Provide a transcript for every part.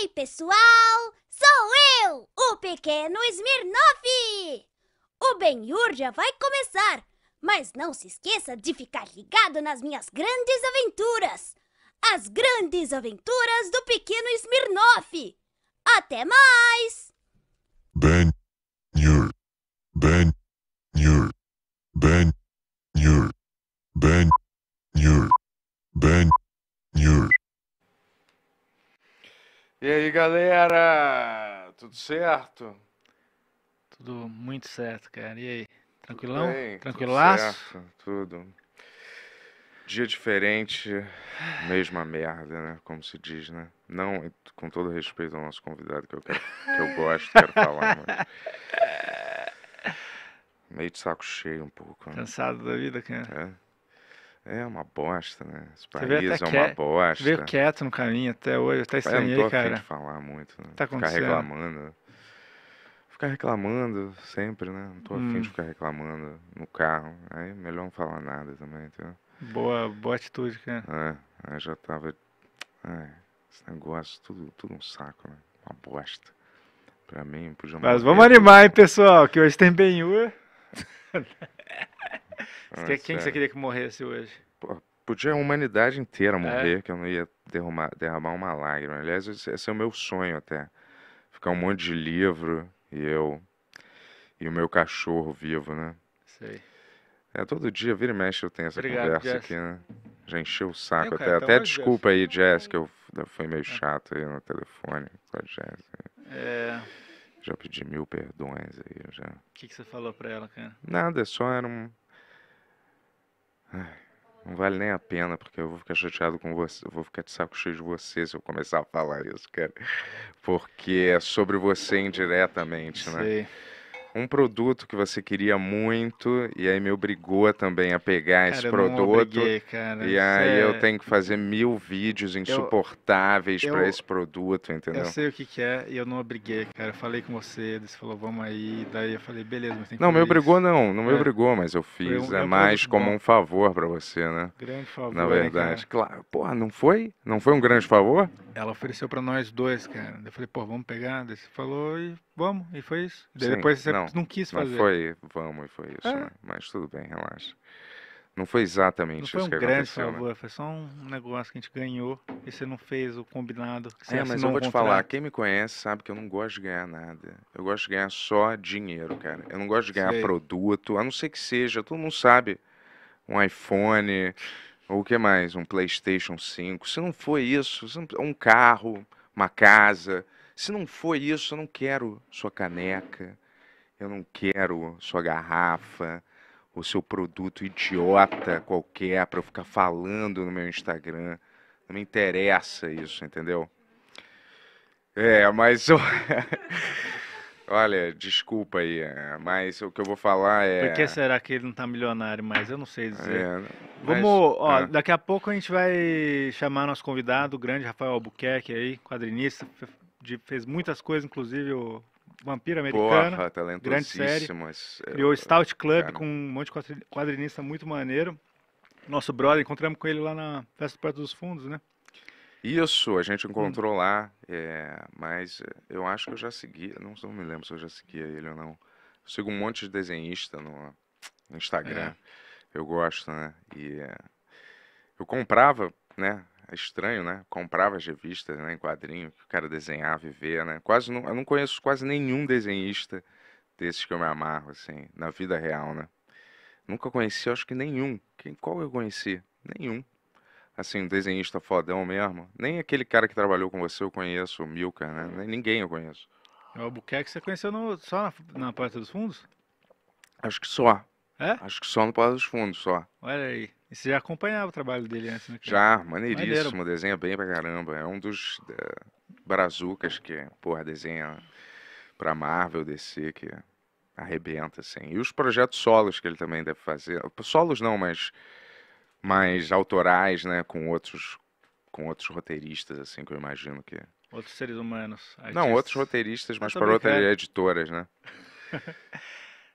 Ei, pessoal! Sou eu, o pequeno Smirnov! O Benhur já vai começar, mas não se esqueça de ficar ligado nas minhas grandes aventuras! As grandes aventuras do pequeno Smirnov! Até mais! E aí, galera? Tudo certo? Tudo muito certo, cara. E aí? Tranquilão? Tudo bem, Tranquilaço? Tudo, certo, tudo. Dia diferente, mesma merda, né? Como se diz, né? Não, com todo respeito ao nosso convidado, que eu, quero, que eu gosto, quero falar, mas... Meio de saco cheio um pouco. Né? Cansado da vida, cara. É. É uma bosta, né? Esse Você é uma bosta. Veio quieto no caminho até hoje, eu até Eu não tô afim de cara. falar muito, né? Tá Ficar reclamando. Ficar reclamando sempre, né? Não tô afim Hum. de ficar reclamando no carro. Aí melhor não falar nada também, entendeu? Boa, boa atitude, cara. É, aí já tava. esse negócio, tudo, tudo um saco, né? Uma bosta. Pra mim, podia Mas vamos animar, hein, pessoal, que hoje tem ben Ah, quem você queria que morresse hoje? Pô, podia a humanidade inteira é? morrer, é. que eu não ia derramar, derramar uma lágrima. Aliás, esse é o meu sonho até. Ficar um monte de livro e eu. E o meu cachorro vivo, né? Sei. É, todo dia, vira e mexe, eu tenho essa Obrigado, conversa Jess. aqui, né? Já encheu o saco. Até, até desculpa aí, Jess, que eu, fui meio é. chato aí no telefone com a Jess. É... Já pedi mil perdões aí. Já... O que, que você falou pra ela, cara? Nada, é só era um não vale nem a pena, porque eu vou ficar chateado com você, eu vou ficar de saco cheio de você se eu começar a falar isso, cara. Porque é sobre você indiretamente, né? Sim um produto que você queria muito e aí me obrigou também a pegar cara, esse produto. Obriguei, cara, e aí é... eu tenho que fazer mil vídeos insuportáveis eu... para esse produto, entendeu? Eu sei o que, que é e eu não obriguei, cara. Eu falei com você, você falou, vamos aí, daí eu falei, beleza, mas tem que Não, me obrigou isso. não, não me é. obrigou, mas eu fiz. é mais como bom. um favor para você, né? Grande favor. Na verdade, claro. Porra, não foi? Não foi um grande favor? Ela ofereceu para nós dois, cara. Eu falei, pô, vamos pegar. Daí você falou e vamos, e foi isso. Sim, depois você não. Não quis fazer. Não foi, vamos, foi isso, é. né? Mas tudo bem, relaxa. Não foi exatamente não foi um que grande né? Favor, né? Foi só um negócio que a gente ganhou e você não fez o combinado. é, mas eu vou te falar, quem me conhece sabe que eu não gosto de ganhar nada. Eu gosto de ganhar só dinheiro, cara. Eu não gosto de ganhar Sei. produto, a não ser que seja, todo mundo sabe. Um iPhone, ou o que mais? Um PlayStation 5. Se não for isso, um carro, uma casa. Se não for isso, eu não quero sua caneca eu não quero sua garrafa ou seu produto idiota qualquer para eu ficar falando no meu Instagram. Não me interessa isso, entendeu? É, mas eu... Olha, desculpa aí, é, mas o que eu vou falar é. Por que será que ele não tá milionário mais? Eu não sei dizer. É, mas... Vamos, ó, é. daqui a pouco a gente vai chamar nosso convidado, o grande Rafael Albuquerque aí, quadrinista, fez muitas coisas, inclusive o Vampiro Americano. Porra, grande série. É, Criou o Stout Club cara. com um monte de quadrinista muito maneiro. Nosso brother, encontramos com ele lá na Festa do dos Fundos, né? Isso, a gente encontrou hum. lá, é, mas é, eu acho que eu já segui, não, não me lembro se eu já seguia ele ou não. Eu sigo um monte de desenhista no, no Instagram, é. eu gosto, né? E é, eu comprava, né? É estranho, né? Comprava as revistas, né, em quadrinho, que o cara desenhava e vê, né? Quase não, eu não conheço quase nenhum desenhista desses que eu me amarro, assim, na vida real, né? Nunca conheci, acho que nenhum. Quem, qual eu conheci? Nenhum. Assim, um desenhista fodão mesmo. Nem aquele cara que trabalhou com você eu conheço, o Milka, né? Nem ninguém eu conheço. É o Albuquerque você conheceu no, só na, na Porta dos Fundos? Acho que só. É? Acho que só no Porta dos Fundos, só. Olha aí. E você já acompanhava o trabalho dele antes, né? Já, maneiríssimo, Maneiro. desenha bem pra caramba. É um dos uh, brazucas que, porra, desenha pra Marvel, DC, que arrebenta, assim. E os projetos solos que ele também deve fazer. Solos não, mas mais autorais, né, com outros com outros roteiristas, assim, que eu imagino que... Outros seres humanos. Artistas. Não, outros roteiristas, mas para outras é editoras, né?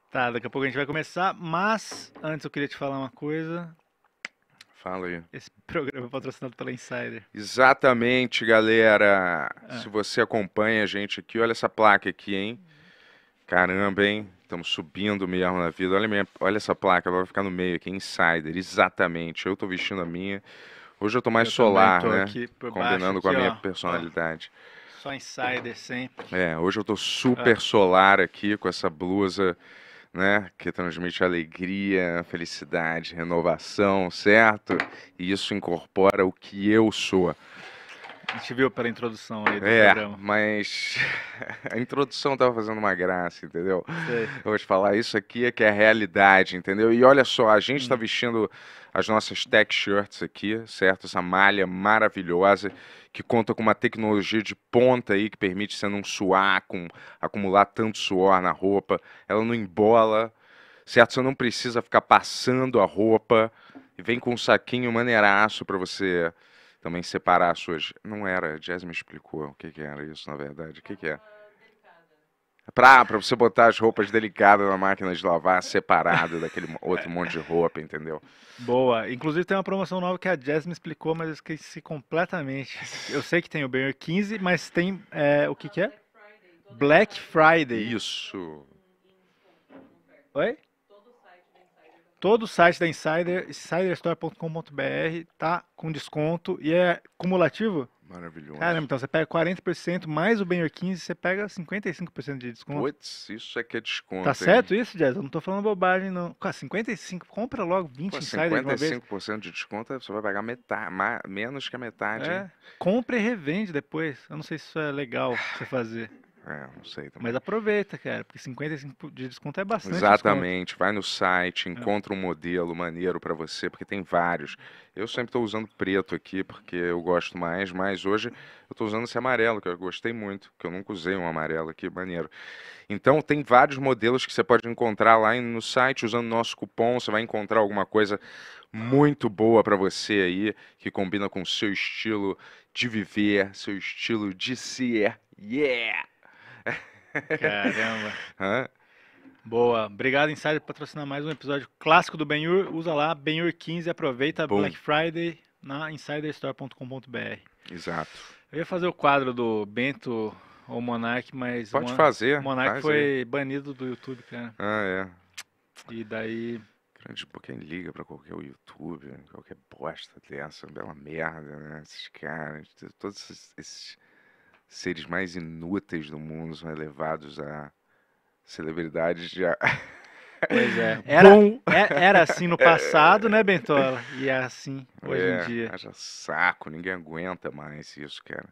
tá, daqui a pouco a gente vai começar, mas antes eu queria te falar uma coisa. Fala aí. Esse programa é patrocinado pela Insider. Exatamente, galera. Ah. Se você acompanha a gente aqui, olha essa placa aqui, hein? Caramba, hein? Estamos subindo mesmo na vida. Olha, minha, olha essa placa, vai ficar no meio aqui, Insider. Exatamente. Eu estou vestindo a minha. Hoje eu estou mais eu solar, tô né? Combinando aqui, com a ó, minha personalidade. Só Insider sempre. É, hoje eu estou ah. super solar aqui com essa blusa né? Que transmite alegria, felicidade, renovação, certo? E isso incorpora o que eu sou. A gente viu pela introdução aí do é, programa. Mas a introdução tava fazendo uma graça, entendeu? Sei. Vou te falar, isso aqui é que é a realidade, entendeu? E olha só, a gente está hum. vestindo as nossas tech shirts aqui, certo? Essa malha maravilhosa que conta com uma tecnologia de ponta aí que permite você não suar, com, acumular tanto suor na roupa. Ela não embola, certo? Você não precisa ficar passando a roupa. E vem com um saquinho maneiraço para você também separar as suas. Não era, a Jazz me explicou o que, que era isso, na verdade. O que, que é? é pra, você botar as roupas delicadas na máquina de lavar, separado daquele outro monte de roupa, entendeu? Boa. Inclusive tem uma promoção nova que a Jazz me explicou, mas eu esqueci completamente. Eu sei que tem o Banner 15, mas tem. É, o que, que é? Black Friday. Isso. Oi? Todo o site da Insider, insiderstore.com.br, tá com desconto e é cumulativo? Maravilhoso. Caramba, então você pega 40% mais o Benhor 15, você pega 55% de desconto. Putz, isso é que é desconto. Tá hein? certo isso, Jazz? Eu não tô falando bobagem, não. Com 55%, compra logo 20 Pô, insiders vez. 55% de desconto, você vai pagar metade, mais, menos que a metade. É. Compra e revende depois. Eu não sei se isso é legal você fazer. É, não sei também. Mas aproveita, cara, porque 55 de desconto é bastante. Exatamente. Desconto. Vai no site, é. encontra é. um modelo maneiro para você, porque tem vários. Eu sempre estou usando preto aqui, porque eu gosto mais, mas hoje eu estou usando esse amarelo, que eu gostei muito, que eu nunca usei um amarelo aqui, maneiro. Então, tem vários modelos que você pode encontrar lá no site, usando nosso cupom, você vai encontrar alguma coisa muito boa para você aí, que combina com o seu estilo de viver, seu estilo de ser. Yeah! Caramba. Hã? Boa. Obrigado, Insider, por patrocinar mais um episódio clássico do Benhur. Usa lá Benhur 15 aproveita Black Friday na insiderstore.com.br. Exato. Eu ia fazer o quadro do Bento ou Monark, mas Pode fazer. Monark faz foi aí. banido do YouTube, cara. Ah, é. E daí grande tipo, quem liga para qualquer YouTube, qualquer bosta dessa, bela merda, né? Esses caras, todos esses seres mais inúteis do mundo são elevados a celebridades já. Pois é. Era, é, era assim no é. passado, né, Bentola? E é assim hoje é, em dia. Haja saco, ninguém aguenta mais isso, cara.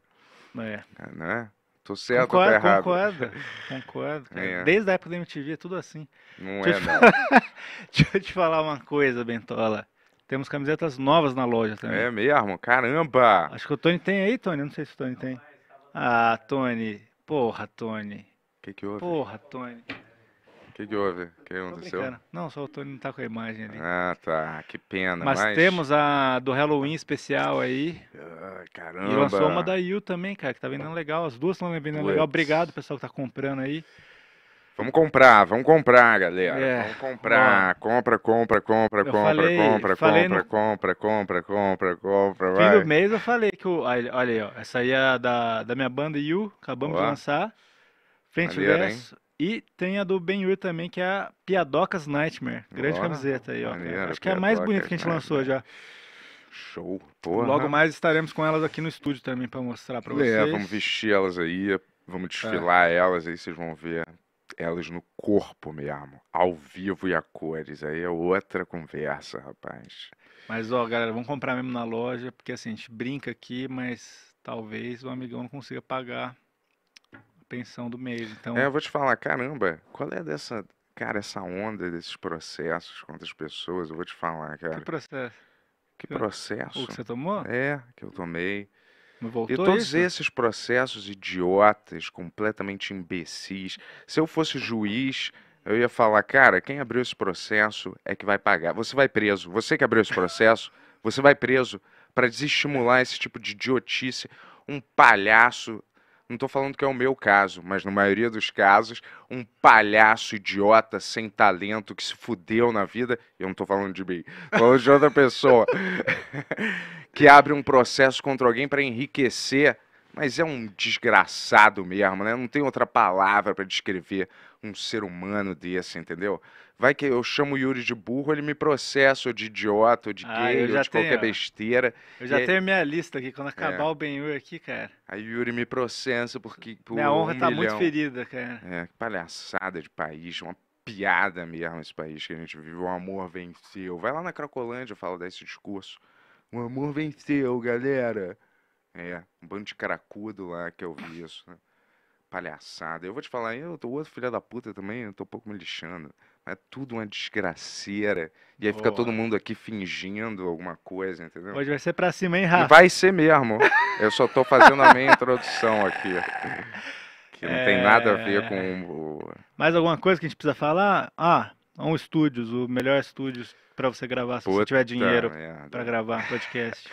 É. é né? Tô certo concordo, ou errado? Concordo, concordo. É. Desde a época da MTV é tudo assim. Não Deixa é, não. Deixa eu te falar uma coisa, Bentola. Temos camisetas novas na loja também. É mesmo? Caramba! Acho que o Tony tem aí, Tony. Não sei se o Tony tem. Ah, Tony. Porra, Tony. O que, que houve? Porra, Tony. O que, que houve? O que aconteceu? Não, só o Tony não tá com a imagem ali. Ah, tá. Que pena. Mas, mas... temos a do Halloween especial aí. Ai, ah, caramba. E lançou uma da Yu também, cara, que tá vendendo legal. As duas estão vendendo legal. Obrigado, pessoal que tá comprando aí. Vamos comprar, vamos comprar, galera. É. Vamos comprar. Compra, compra, compra, compra, falei, compra, falei compra, no... compra, compra, compra, compra, Fim do mês eu falei que o. Olha aí, ó. Essa aí é da, da minha banda You, acabamos Olá. de lançar. Frente Maneiro, verso. Hein? E tem a do Ben Yur também, que é a Piadocas Nightmare. Grande Olá. camiseta aí, ó. Acho que é a mais bonita que a gente lançou já. Show, porra. Logo mais estaremos com elas aqui no estúdio também para mostrar para vocês. É, vamos vestir elas aí, vamos é. desfilar é. elas aí, vocês vão ver elas no corpo mesmo, ao vivo e a cores. Aí é outra conversa, rapaz. Mas, ó, galera, vamos comprar mesmo na loja, porque assim, a gente brinca aqui, mas talvez o amigão não consiga pagar a pensão do mês. Então... É, eu vou te falar, caramba, qual é dessa. Cara, essa onda desses processos contra as pessoas, eu vou te falar, cara. Que processo? Que processo? O que você tomou? É, que eu tomei e todos isso? esses processos idiotas, completamente imbecis. Se eu fosse juiz, eu ia falar, cara, quem abriu esse processo é que vai pagar. Você vai preso. Você que abriu esse processo, você vai preso para desestimular esse tipo de idiotice. Um palhaço não estou falando que é o meu caso, mas na maioria dos casos, um palhaço idiota, sem talento, que se fudeu na vida, eu não estou falando de mim, estou falando de outra pessoa, que abre um processo contra alguém para enriquecer, mas é um desgraçado mesmo, né? Não tem outra palavra para descrever um ser humano desse, entendeu? Vai que eu chamo o Yuri de burro, ele me processa ou de idiota, ou de ah, gay, ou de tenho, qualquer besteira. Eu já tenho minha lista aqui, quando é. acabar é. o Ben aqui, cara. Aí o Yuri me processa porque. Por minha honra tá milhão. muito ferida, cara. É, que palhaçada de país, uma piada mesmo esse país que a gente vive. O amor venceu. Vai lá na Cracolândia fala desse discurso. O amor venceu, galera. É, um bando de caracudo lá que eu vi isso, né? palhaçada. Eu vou te falar, eu tô outro filho da puta também, eu tô um pouco me lixando. É tudo uma desgraceira. E aí fica todo mundo aqui fingindo alguma coisa, entendeu? Hoje vai ser pra cima, hein, Rafa? E vai ser mesmo. eu só tô fazendo a minha introdução aqui. Que não é... tem nada a ver com é. o... Mais alguma coisa que a gente precisa falar? Ah, um estúdios, o melhor estúdios para você gravar se Puta você tiver dinheiro para gravar podcast.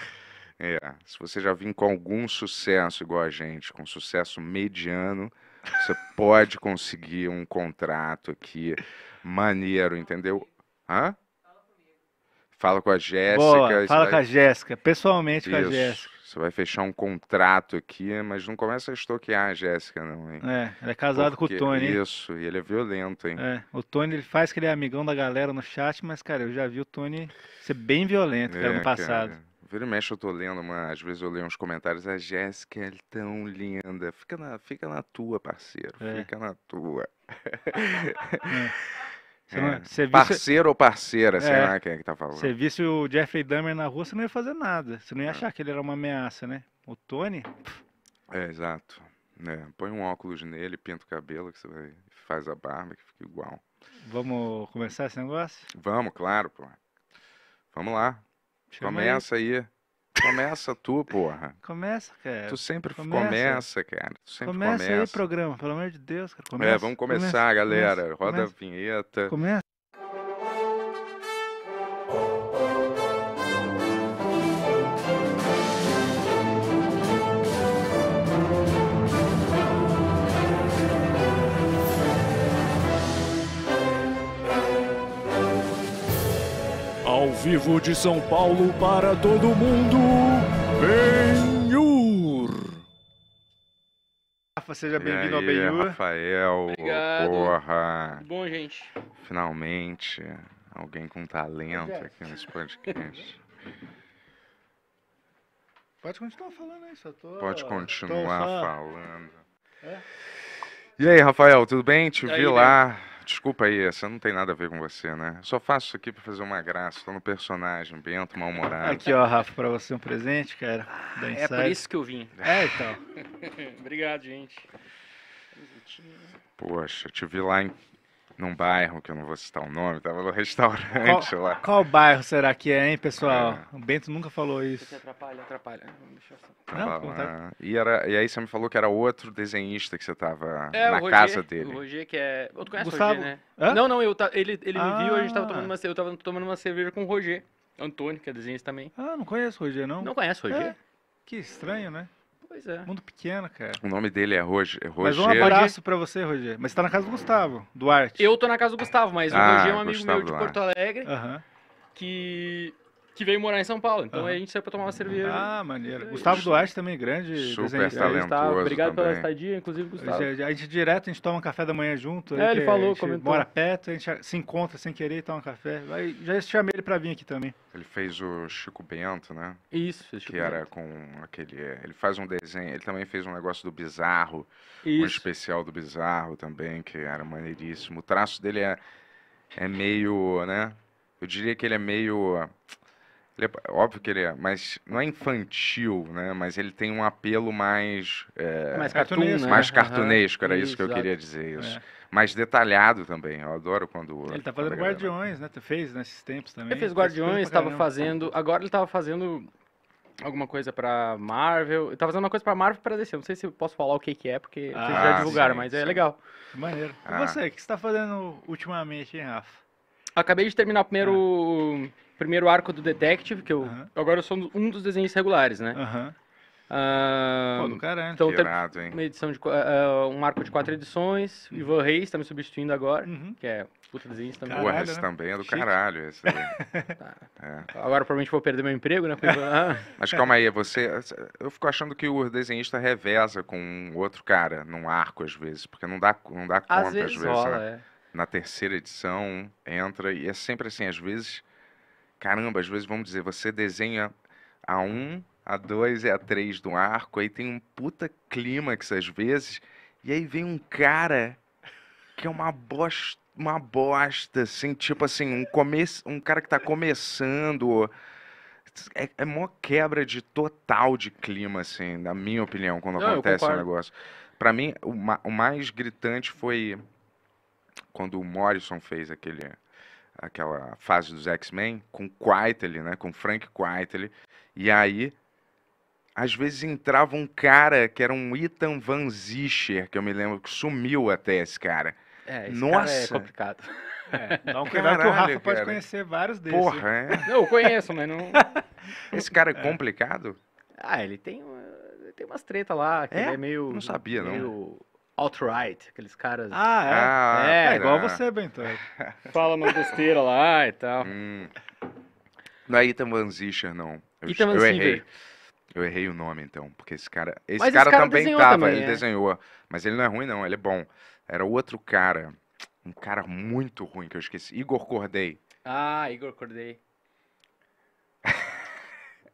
É, se você já vir com algum sucesso igual a gente, com sucesso mediano, você pode conseguir um contrato aqui maneiro, entendeu? Hã? Fala com a Jéssica. Boa, fala vai... com a Jéssica, pessoalmente Isso. com a Jéssica. Você vai fechar um contrato aqui, mas não começa a estoquear a Jéssica, não, hein? É, ela é casada Porque... com o Tony. Hein? Isso, e ele é violento, hein? É, o Tony ele faz que ele é amigão da galera no chat, mas, cara, eu já vi o Tony ser bem violento, é, cara, no passado. Cara. Vira e mexe, eu tô lendo, uma, às vezes eu leio uns comentários. A Jéssica é tão linda. Fica na, fica na tua, parceiro. É. Fica na tua. É. Você não, é. você visse... Parceiro ou parceira, sei é. lá quem é que tá falando. Você visse o Jeffrey Dahmer na rua, você não ia fazer nada. Você não ia achar que ele era uma ameaça, né? O Tony. É, exato. É, põe um óculos nele, pinta o cabelo, que você vai, faz a barba, que fica igual. Vamos começar esse negócio? Vamos, claro, pô. Vamos lá. Chama começa aí. aí. Começa tu, porra. Começa, cara. Tu sempre começa, começa cara. Tu sempre começa, começa aí o programa, pelo amor de Deus, cara. É, começa, é, vamos começar, começa, galera. Roda a vinheta. Começa. vivo de São Paulo para todo mundo, Benhur. Rafa, seja bem-vindo ao Benhur. Rafael, Obrigado. porra. Bom, gente. Finalmente, alguém com talento é. aqui nesse podcast. Pode continuar falando aí, só tô... Pode continuar tô falando. É? E aí, Rafael, tudo bem? Te e vi aí, lá. Desculpa aí, essa não tem nada a ver com você, né? Só faço isso aqui pra fazer uma graça. Tô no personagem, Bento, mal-humorado. Aqui, ó, Rafa, pra você um presente, cara. Da é, é por isso que eu vim. É, então. Obrigado, gente. Poxa, te vi lá em num bairro, que eu não vou citar o nome, tava no restaurante qual, lá. Qual bairro será que é, hein, pessoal? É. O Bento nunca falou isso. Você atrapalha, atrapalha. Não, não e, era, e aí você me falou que era outro desenhista que você tava é, na Roger, casa dele. O Roger, que é. Tu conhece Gustavo... o Roger, né? Hã? Não, não, eu ta... ele, ele ah. me viu, a gente tava ah. tomando uma, eu tava tomando uma cerveja com o Roger. Antônio, que é desenhista também. Ah, não conheço o Roger, não? Não conhece o Roger? É. Que estranho, né? Pois é. Mundo pequeno, cara. O nome dele é Roger. Roger. É mas um abraço pra você, Roger. Mas você tá na casa do Gustavo, Duarte. Eu tô na casa do Gustavo, mas o Roger é um ah, amigo Gustavo meu de Duarte. Porto Alegre. Aham. Que que veio morar em São Paulo. Então uhum. a gente saiu pra tomar uma cerveja. Ah, maneiro. É, Gustavo é, Duarte também, grande Super talentoso tá- Obrigado também. pela estadia, inclusive, Gustavo. É, a gente, direto, a gente toma um café da manhã junto. É, ele falou, a gente comentou. mora perto, a gente se encontra sem querer, toma um café. Aí, já chamei ele pra vir aqui também. Ele fez o Chico Bento, né? Isso, fez Chico Que Bento. era com aquele... Ele faz um desenho, ele também fez um negócio do Bizarro. Isso. Um especial do Bizarro também, que era maneiríssimo. O traço dele é, é meio, né? Eu diria que ele é meio ele é, óbvio que ele é, mas não é infantil, né? Mas ele tem um apelo mais. É, é mais cartunesco. Né? né? Mais cartunesco, era isso, isso, que eu queria dizer. Isso. É. Mais detalhado também. Eu adoro quando. Ele tá fazendo Guardiões, né? Tu fez nesses tempos também. Ele fez Guardiões, estava fazendo. Agora ele estava fazendo alguma coisa para Marvel. Ele tava tá fazendo uma coisa para Marvel para DC. Não sei se eu posso falar o que que é, porque ah, vocês já divulgaram, sim, mas é sim. é legal. Maneiro. Ah. E você, o que você tá fazendo ultimamente, hein, Rafa? Acabei de terminar o primeiro ah primeiro arco do Detective, que eu. Uhum. Agora eu sou um dos desenhos regulares, né? Aham. Uhum. Pô, então, Pirado, hein? Uma edição de, uh, um arco de quatro edições. Uhum. Ivan Reis está me substituindo agora, uhum. que é puta desenho também. Caralho, Ué, né? esse né? também é do Chique. caralho. Esse tá. é. Agora provavelmente vou perder meu emprego, né? Mas calma aí, você. Eu fico achando que o desenhista reveza com outro cara num arco às vezes, porque não dá, não dá conta às vezes. Às vezes rola, né? é. Na terceira edição entra e é sempre assim, às vezes caramba, às vezes vamos dizer, você desenha a 1, a 2 e a 3 do arco, aí tem um puta clímax às vezes, e aí vem um cara que é uma bosta, uma bosta assim, tipo assim, um, come um cara que tá começando. É, é mó quebra de total de clima, assim, na minha opinião, quando Não, acontece um negócio. Pra mim, o, ma o mais gritante foi quando o Morrison fez aquele aquela fase dos X-Men, com Quietly, né? Com Frank Quietly. E aí, às vezes entrava um cara que era um Ethan Van Zischer, que eu me lembro que sumiu até esse cara. É, esse Nossa. cara é complicado. É, dá um cuidado Caralho, que o Rafa cara. pode conhecer vários desses. Porra, é. Não, eu conheço, mas não... Esse cara é, é. complicado? Ah, ele tem, tem umas tretas lá, que é? ele é meio... Não sabia, meio... não alt-right, aqueles caras. Ah, é? Ah, é, é, igual ah. você, Bento. Fala uma besteira lá e tal. Hum. Não é Ethan Van Zischer, não. Eu, Ethan eu errei. Eu errei o nome, então, porque esse cara. Esse, cara, esse cara, também tava, também, ele é. desenhou. Mas ele não é ruim, não, ele é bom. Era outro cara. Um cara muito ruim que eu esqueci. Igor Cordei. Ah, Igor Cordei.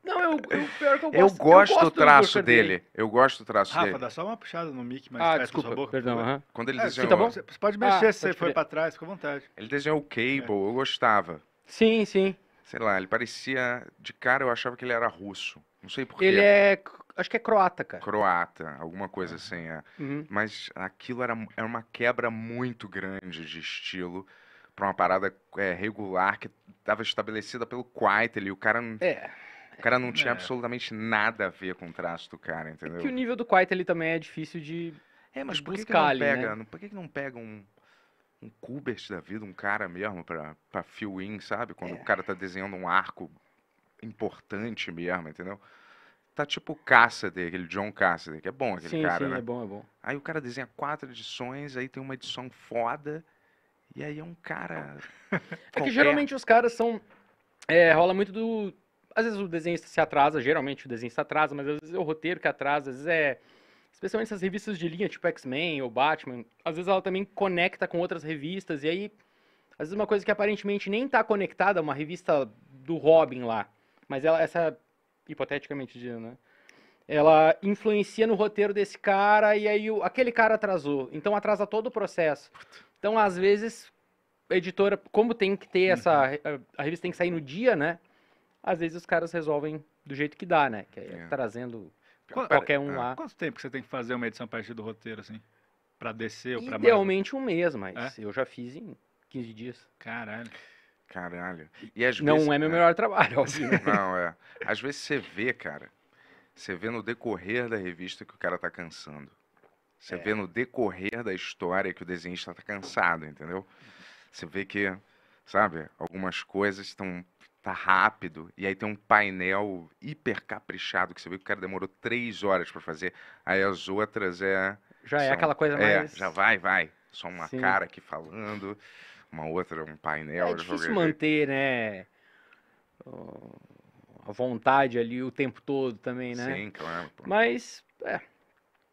Não, eu, eu, pior que eu gosto. Eu gosto, eu gosto do traço dele. dele. Eu gosto do traço Rafa, dele. Rafa, dá só uma puxada no mic mas ah, desculpa, sua boca. Perdão, uh -huh. Quando ele é, desenhou... Tá bom? Você pode mexer ah, se você foi pra trás, fica à vontade. Ele desenhou o Cable, é. eu gostava. Sim, sim. Sei lá, ele parecia... De cara eu achava que ele era russo. Não sei porquê. Ele é... Acho que é croata, cara. Croata, alguma coisa assim, é. Uhum. Mas aquilo era, era uma quebra muito grande de estilo pra uma parada é, regular que tava estabelecida pelo Quiet ali. O cara... É... O cara não tinha é. absolutamente nada a ver com o traço do cara, entendeu? É que o nível do Quiet ele também é difícil de É, mas por que, que não né? pega? Né? Por que, que não pega um um Kubert da vida, um cara mesmo pra, pra fill in, sabe? Quando é. o cara tá desenhando um arco importante mesmo, entendeu? Tá tipo o dele aquele John Cassidy, que é bom aquele sim, cara, sim, né? é bom, é bom. Aí o cara desenha quatro edições, aí tem uma edição foda, e aí é um cara... é que geralmente os caras são... É, rola muito do às vezes o desenho se atrasa, geralmente o desenho se atrasa, mas às vezes é o roteiro que atrasa, às vezes é. Especialmente essas revistas de linha, tipo X-Men ou Batman, às vezes ela também conecta com outras revistas, e aí. Às vezes uma coisa que aparentemente nem está conectada, é uma revista do Robin lá. Mas ela, essa. Hipoteticamente dizendo, né? Ela influencia no roteiro desse cara, e aí o, aquele cara atrasou. Então atrasa todo o processo. Então, às vezes, a editora, como tem que ter essa. Uhum. A, a revista tem que sair no dia, né? às vezes os caras resolvem do jeito que dá, né? Que é, é. trazendo qualquer um é, lá. Quanto tempo que você tem que fazer uma edição a partir do roteiro, assim? Pra descer ou pra Idealmente um mês, mas é? eu já fiz em 15 dias. Caralho. Caralho. E às não vezes, é meu é. melhor trabalho, óbvio. Não, é. Às vezes você vê, cara, você vê no decorrer da revista que o cara tá cansando. Você vê no decorrer da história que o desenhista tá cansado, entendeu? Você vê que, sabe, algumas coisas estão tá rápido. E aí tem um painel hiper caprichado que você vê que o cara demorou três horas para fazer. Aí as outras é. Já são, é aquela coisa é, mais. Já vai, vai. Só uma Sim. cara aqui falando, uma outra, um painel. É difícil manter, né? A vontade ali o tempo todo também, né? Sim, claro. Pô. Mas, é.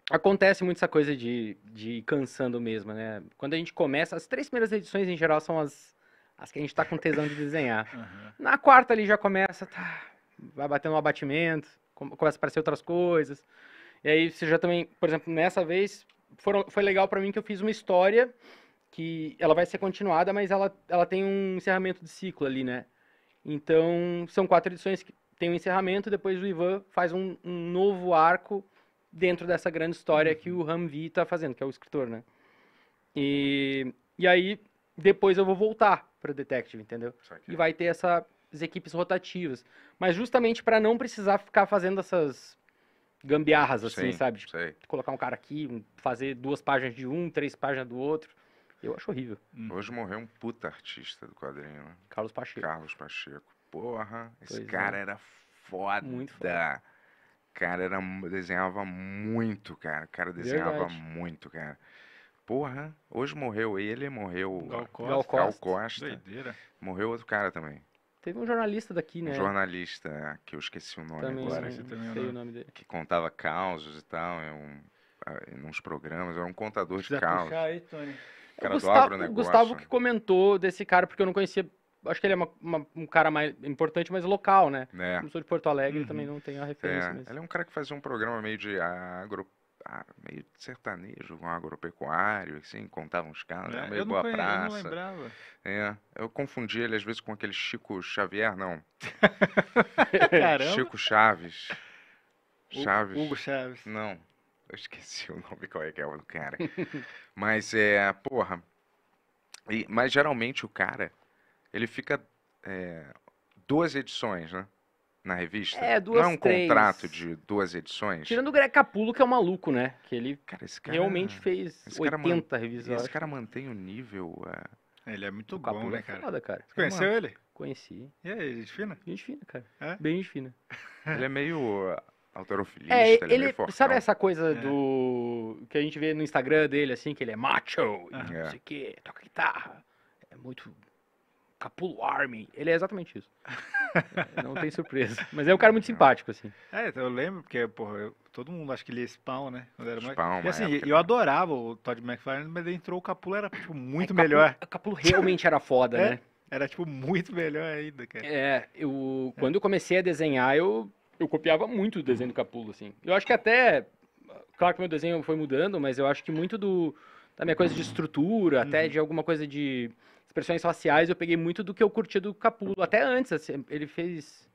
Acontece muito essa coisa de, de ir cansando mesmo, né? Quando a gente começa, as três primeiras edições em geral são as, as que a gente está com tesão de desenhar. Uhum. Na quarta ali já começa, tá, vai batendo um abatimento, começa a aparecer outras coisas. E aí você já também, por exemplo, nessa vez foram, foi legal para mim que eu fiz uma história que ela vai ser continuada, mas ela, ela tem um encerramento de ciclo ali, né? Então são quatro edições que tem um encerramento, depois o Ivan faz um, um novo arco dentro dessa grande história uhum. que o Ramvi está fazendo, que é o escritor, né? E, e aí depois eu vou voltar para o Detective, entendeu? E vai ter essas equipes rotativas. Mas justamente para não precisar ficar fazendo essas gambiarras, assim, Sim, sabe? sei. colocar um cara aqui, fazer duas páginas de um, três páginas do outro. Eu acho horrível. Uhum. Hoje morreu um puta artista do quadrinho, né? Carlos Pacheco. Carlos Pacheco. Porra, esse pois cara é. era foda. Muito foda. Cara, era, desenhava muito, cara. O cara desenhava Verdade. muito, cara. Porra, hoje morreu ele, morreu Gal Costa. Gal Costa. Gal Costa. Doideira. Morreu outro cara também. Teve um jornalista daqui, né? Um jornalista, que eu esqueci o nome também, agora. Não, também sei o nome dele. Que contava causos e tal, em, é um, é, em uns programas, era é um contador Precisa de causos. aí, Tony. O cara Gustavo, do o Gustavo que comentou desse cara, porque eu não conhecia acho que ele é uma, uma, um cara mais importante, mas local, né? É. Não sou de Porto Alegre, uhum. também não tenho a referência. É. Ele é um cara que fazia um programa meio de agro ah, meio sertanejo, um agropecuário, assim, contava uns caras, é, meio boa praça. Eu não lembrava. É, eu confundi ele às vezes com aquele Chico Xavier, não. Caramba. Chico Chaves. Chaves. Hugo Chaves. Não, eu esqueci o nome qual é que é o cara. mas é, porra. E, mas geralmente o cara, ele fica é, duas edições, né? na revista? É, duas, Não é um três. contrato de duas edições? Tirando o Greg Capulo, que é um maluco, né? Que ele cara, cara, realmente fez 80 revisões. Esse cara mantém o nível... Uh... Ele é muito o bom, né, é cara? É foda, cara. Você conheceu uma... ele? Conheci. E aí, gente fina? Gente fina, cara. É? Bem gente fina. Ele é meio uh, alterofilista, é, ele, é ele é Sabe essa coisa do... Que a gente vê no Instagram dele, assim, que ele é macho, e não sei o quê, toca guitarra. É muito Capulo Army. Ele é exatamente isso. não tem surpresa. Mas é um cara muito simpático, assim. É, eu lembro, porque, porra, eu, todo mundo acho que lia é Spawn, né? Quando era Spawn, mais... E assim, época... eu adorava o Todd McFarlane, mas ele entrou o Capulo, era, tipo, é, muito é, melhor. O Capulo realmente era foda, é, né? Era, tipo, muito melhor ainda, cara. É, eu... É. Quando eu comecei a desenhar, eu, eu copiava muito o desenho do Capulo, assim. Eu acho que até... Claro que meu desenho foi mudando, mas eu acho que muito do... Da minha coisa de estrutura, uhum. até de alguma coisa de expressões faciais, eu peguei muito do que eu curti do Capulo. Até antes, assim, ele fez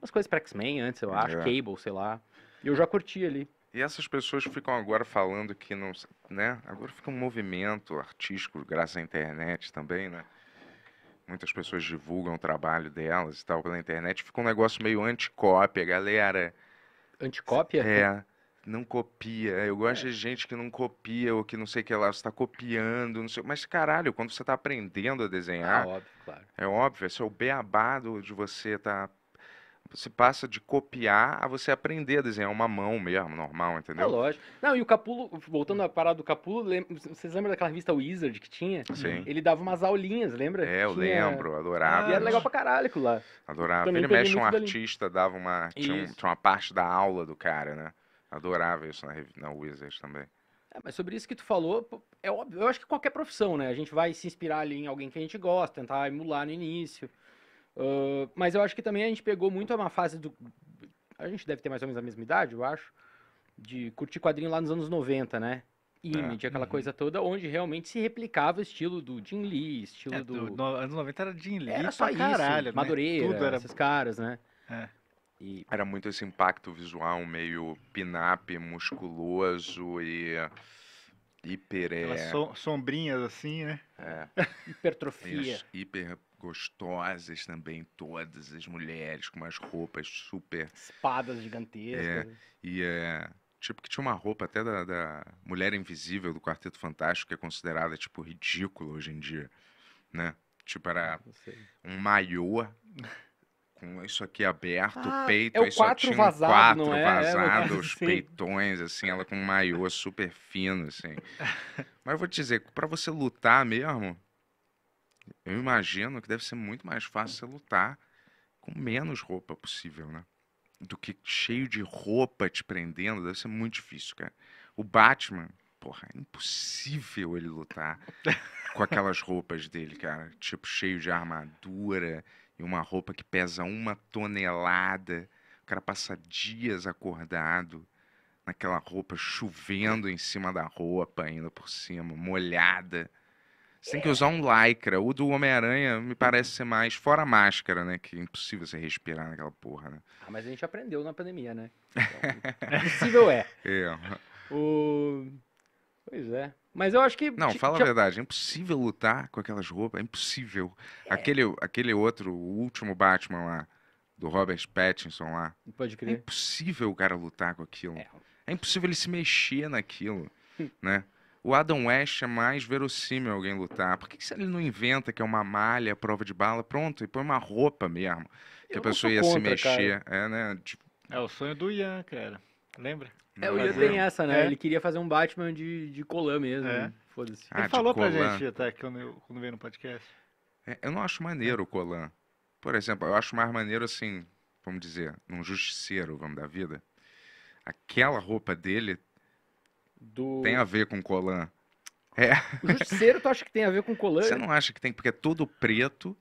umas coisas para X-Men antes, eu acho, é. Cable, sei lá. E eu já curti ali. E essas pessoas ficam agora falando que não. Né? Agora fica um movimento artístico, graças à internet também, né? Muitas pessoas divulgam o trabalho delas e tal pela internet. Fica um negócio meio anticópia, galera. Anticópia? É não copia. É, eu gosto é. de gente que não copia ou que não sei o que lá, você está copiando, não sei. Mas caralho, quando você está aprendendo a ah, desenhar. É óbvio, claro. É óbvio, esse é o beabado de você estar. Tá, você passa de copiar a você aprender a desenhar uma mão mesmo, normal, é entendeu? É lógico. Não, e o Capulo, voltando à parada do Capulo, vocês lembram daquela revista Wizard que tinha? Sim. Ele dava umas aulinhas, lembra? É, eu tinha... lembro, adorava. e era legal pra caralho lá. Adorava. Também Ele mexe um artista, dava uma. Tinha, um, tinha uma parte da aula do cara, né? Adorava isso na, na Wizards também. É, mas sobre isso que tu falou, é óbvio, eu acho que qualquer profissão, né? A gente vai se inspirar ali em alguém que a gente gosta, tentar emular no início. Uh, mas eu acho que também a gente pegou muito uma fase do. A gente deve ter mais ou menos a mesma idade, eu acho. De curtir quadrinho lá nos anos 90, né? Image, é, aquela uhum. coisa toda, onde realmente se replicava o estilo do Jim Lee, estilo é, do... do... Anos 90 era Jim Lee era só isso, caralho, né? Madureira, Tudo era... esses caras, né? É. E era muito esse impacto visual meio pin-up, musculoso e hiper... É... So, sombrinhas assim, né? É. Hipertrofia. hiper gostosas também, todas as mulheres com umas roupas super... Espadas gigantescas. É, e é... Tipo, que tinha uma roupa até da, da Mulher Invisível do Quarteto Fantástico, que é considerada, tipo, ridícula hoje em dia, né? Tipo, era um maiô com isso aqui aberto, ah, peito, é o isso quatro tinha vazado, quatro é? é, assim. peitões, assim, ela com um maiô super fino, assim. Mas eu vou te dizer, para você lutar mesmo, eu imagino que deve ser muito mais fácil você lutar com menos roupa possível, né? Do que cheio de roupa te prendendo, deve ser muito difícil, cara. O Batman, porra, é impossível ele lutar com aquelas roupas dele, cara. Tipo, cheio de armadura e uma roupa que pesa uma tonelada. O cara passa dias acordado naquela roupa, chovendo em cima da roupa, ainda por cima, molhada. Você tem que usar um lycra. O do Homem-Aranha me parece ser mais fora a máscara, né? Que é impossível você respirar naquela porra, né? Ah, mas a gente aprendeu na pandemia, né? Então, impossível é. é. O... Pois é. Mas eu acho que. Não, fala a verdade. É impossível lutar com aquelas roupas. É impossível. É. Aquele, aquele outro, o último Batman lá, do Robert Pattinson lá. Pode é crer. É impossível o cara lutar com aquilo. É, é impossível ele se mexer naquilo, hum. né? O Adam West é mais verossímil alguém lutar. Por que, que ele não inventa que é uma malha, prova de bala, pronto, e põe uma roupa mesmo? Que eu a pessoa ia contra, se mexer. Cara. É, né? Tipo... é o sonho do Ian, cara. Lembra? É, o Ian tem essa, né? É. Ele queria fazer um Batman de, de Colan mesmo. É. Né? Foda-se. Ah, Ele falou pra gente até quando, eu, quando veio no podcast. É, eu não acho maneiro o Colan, Por exemplo, eu acho mais maneiro assim, vamos dizer, num justiceiro, vamos da vida. Aquela roupa dele Do... tem a ver com Colan. É. O justiceiro tu acha que tem a ver com Colan? Você não acha que tem, porque é todo preto,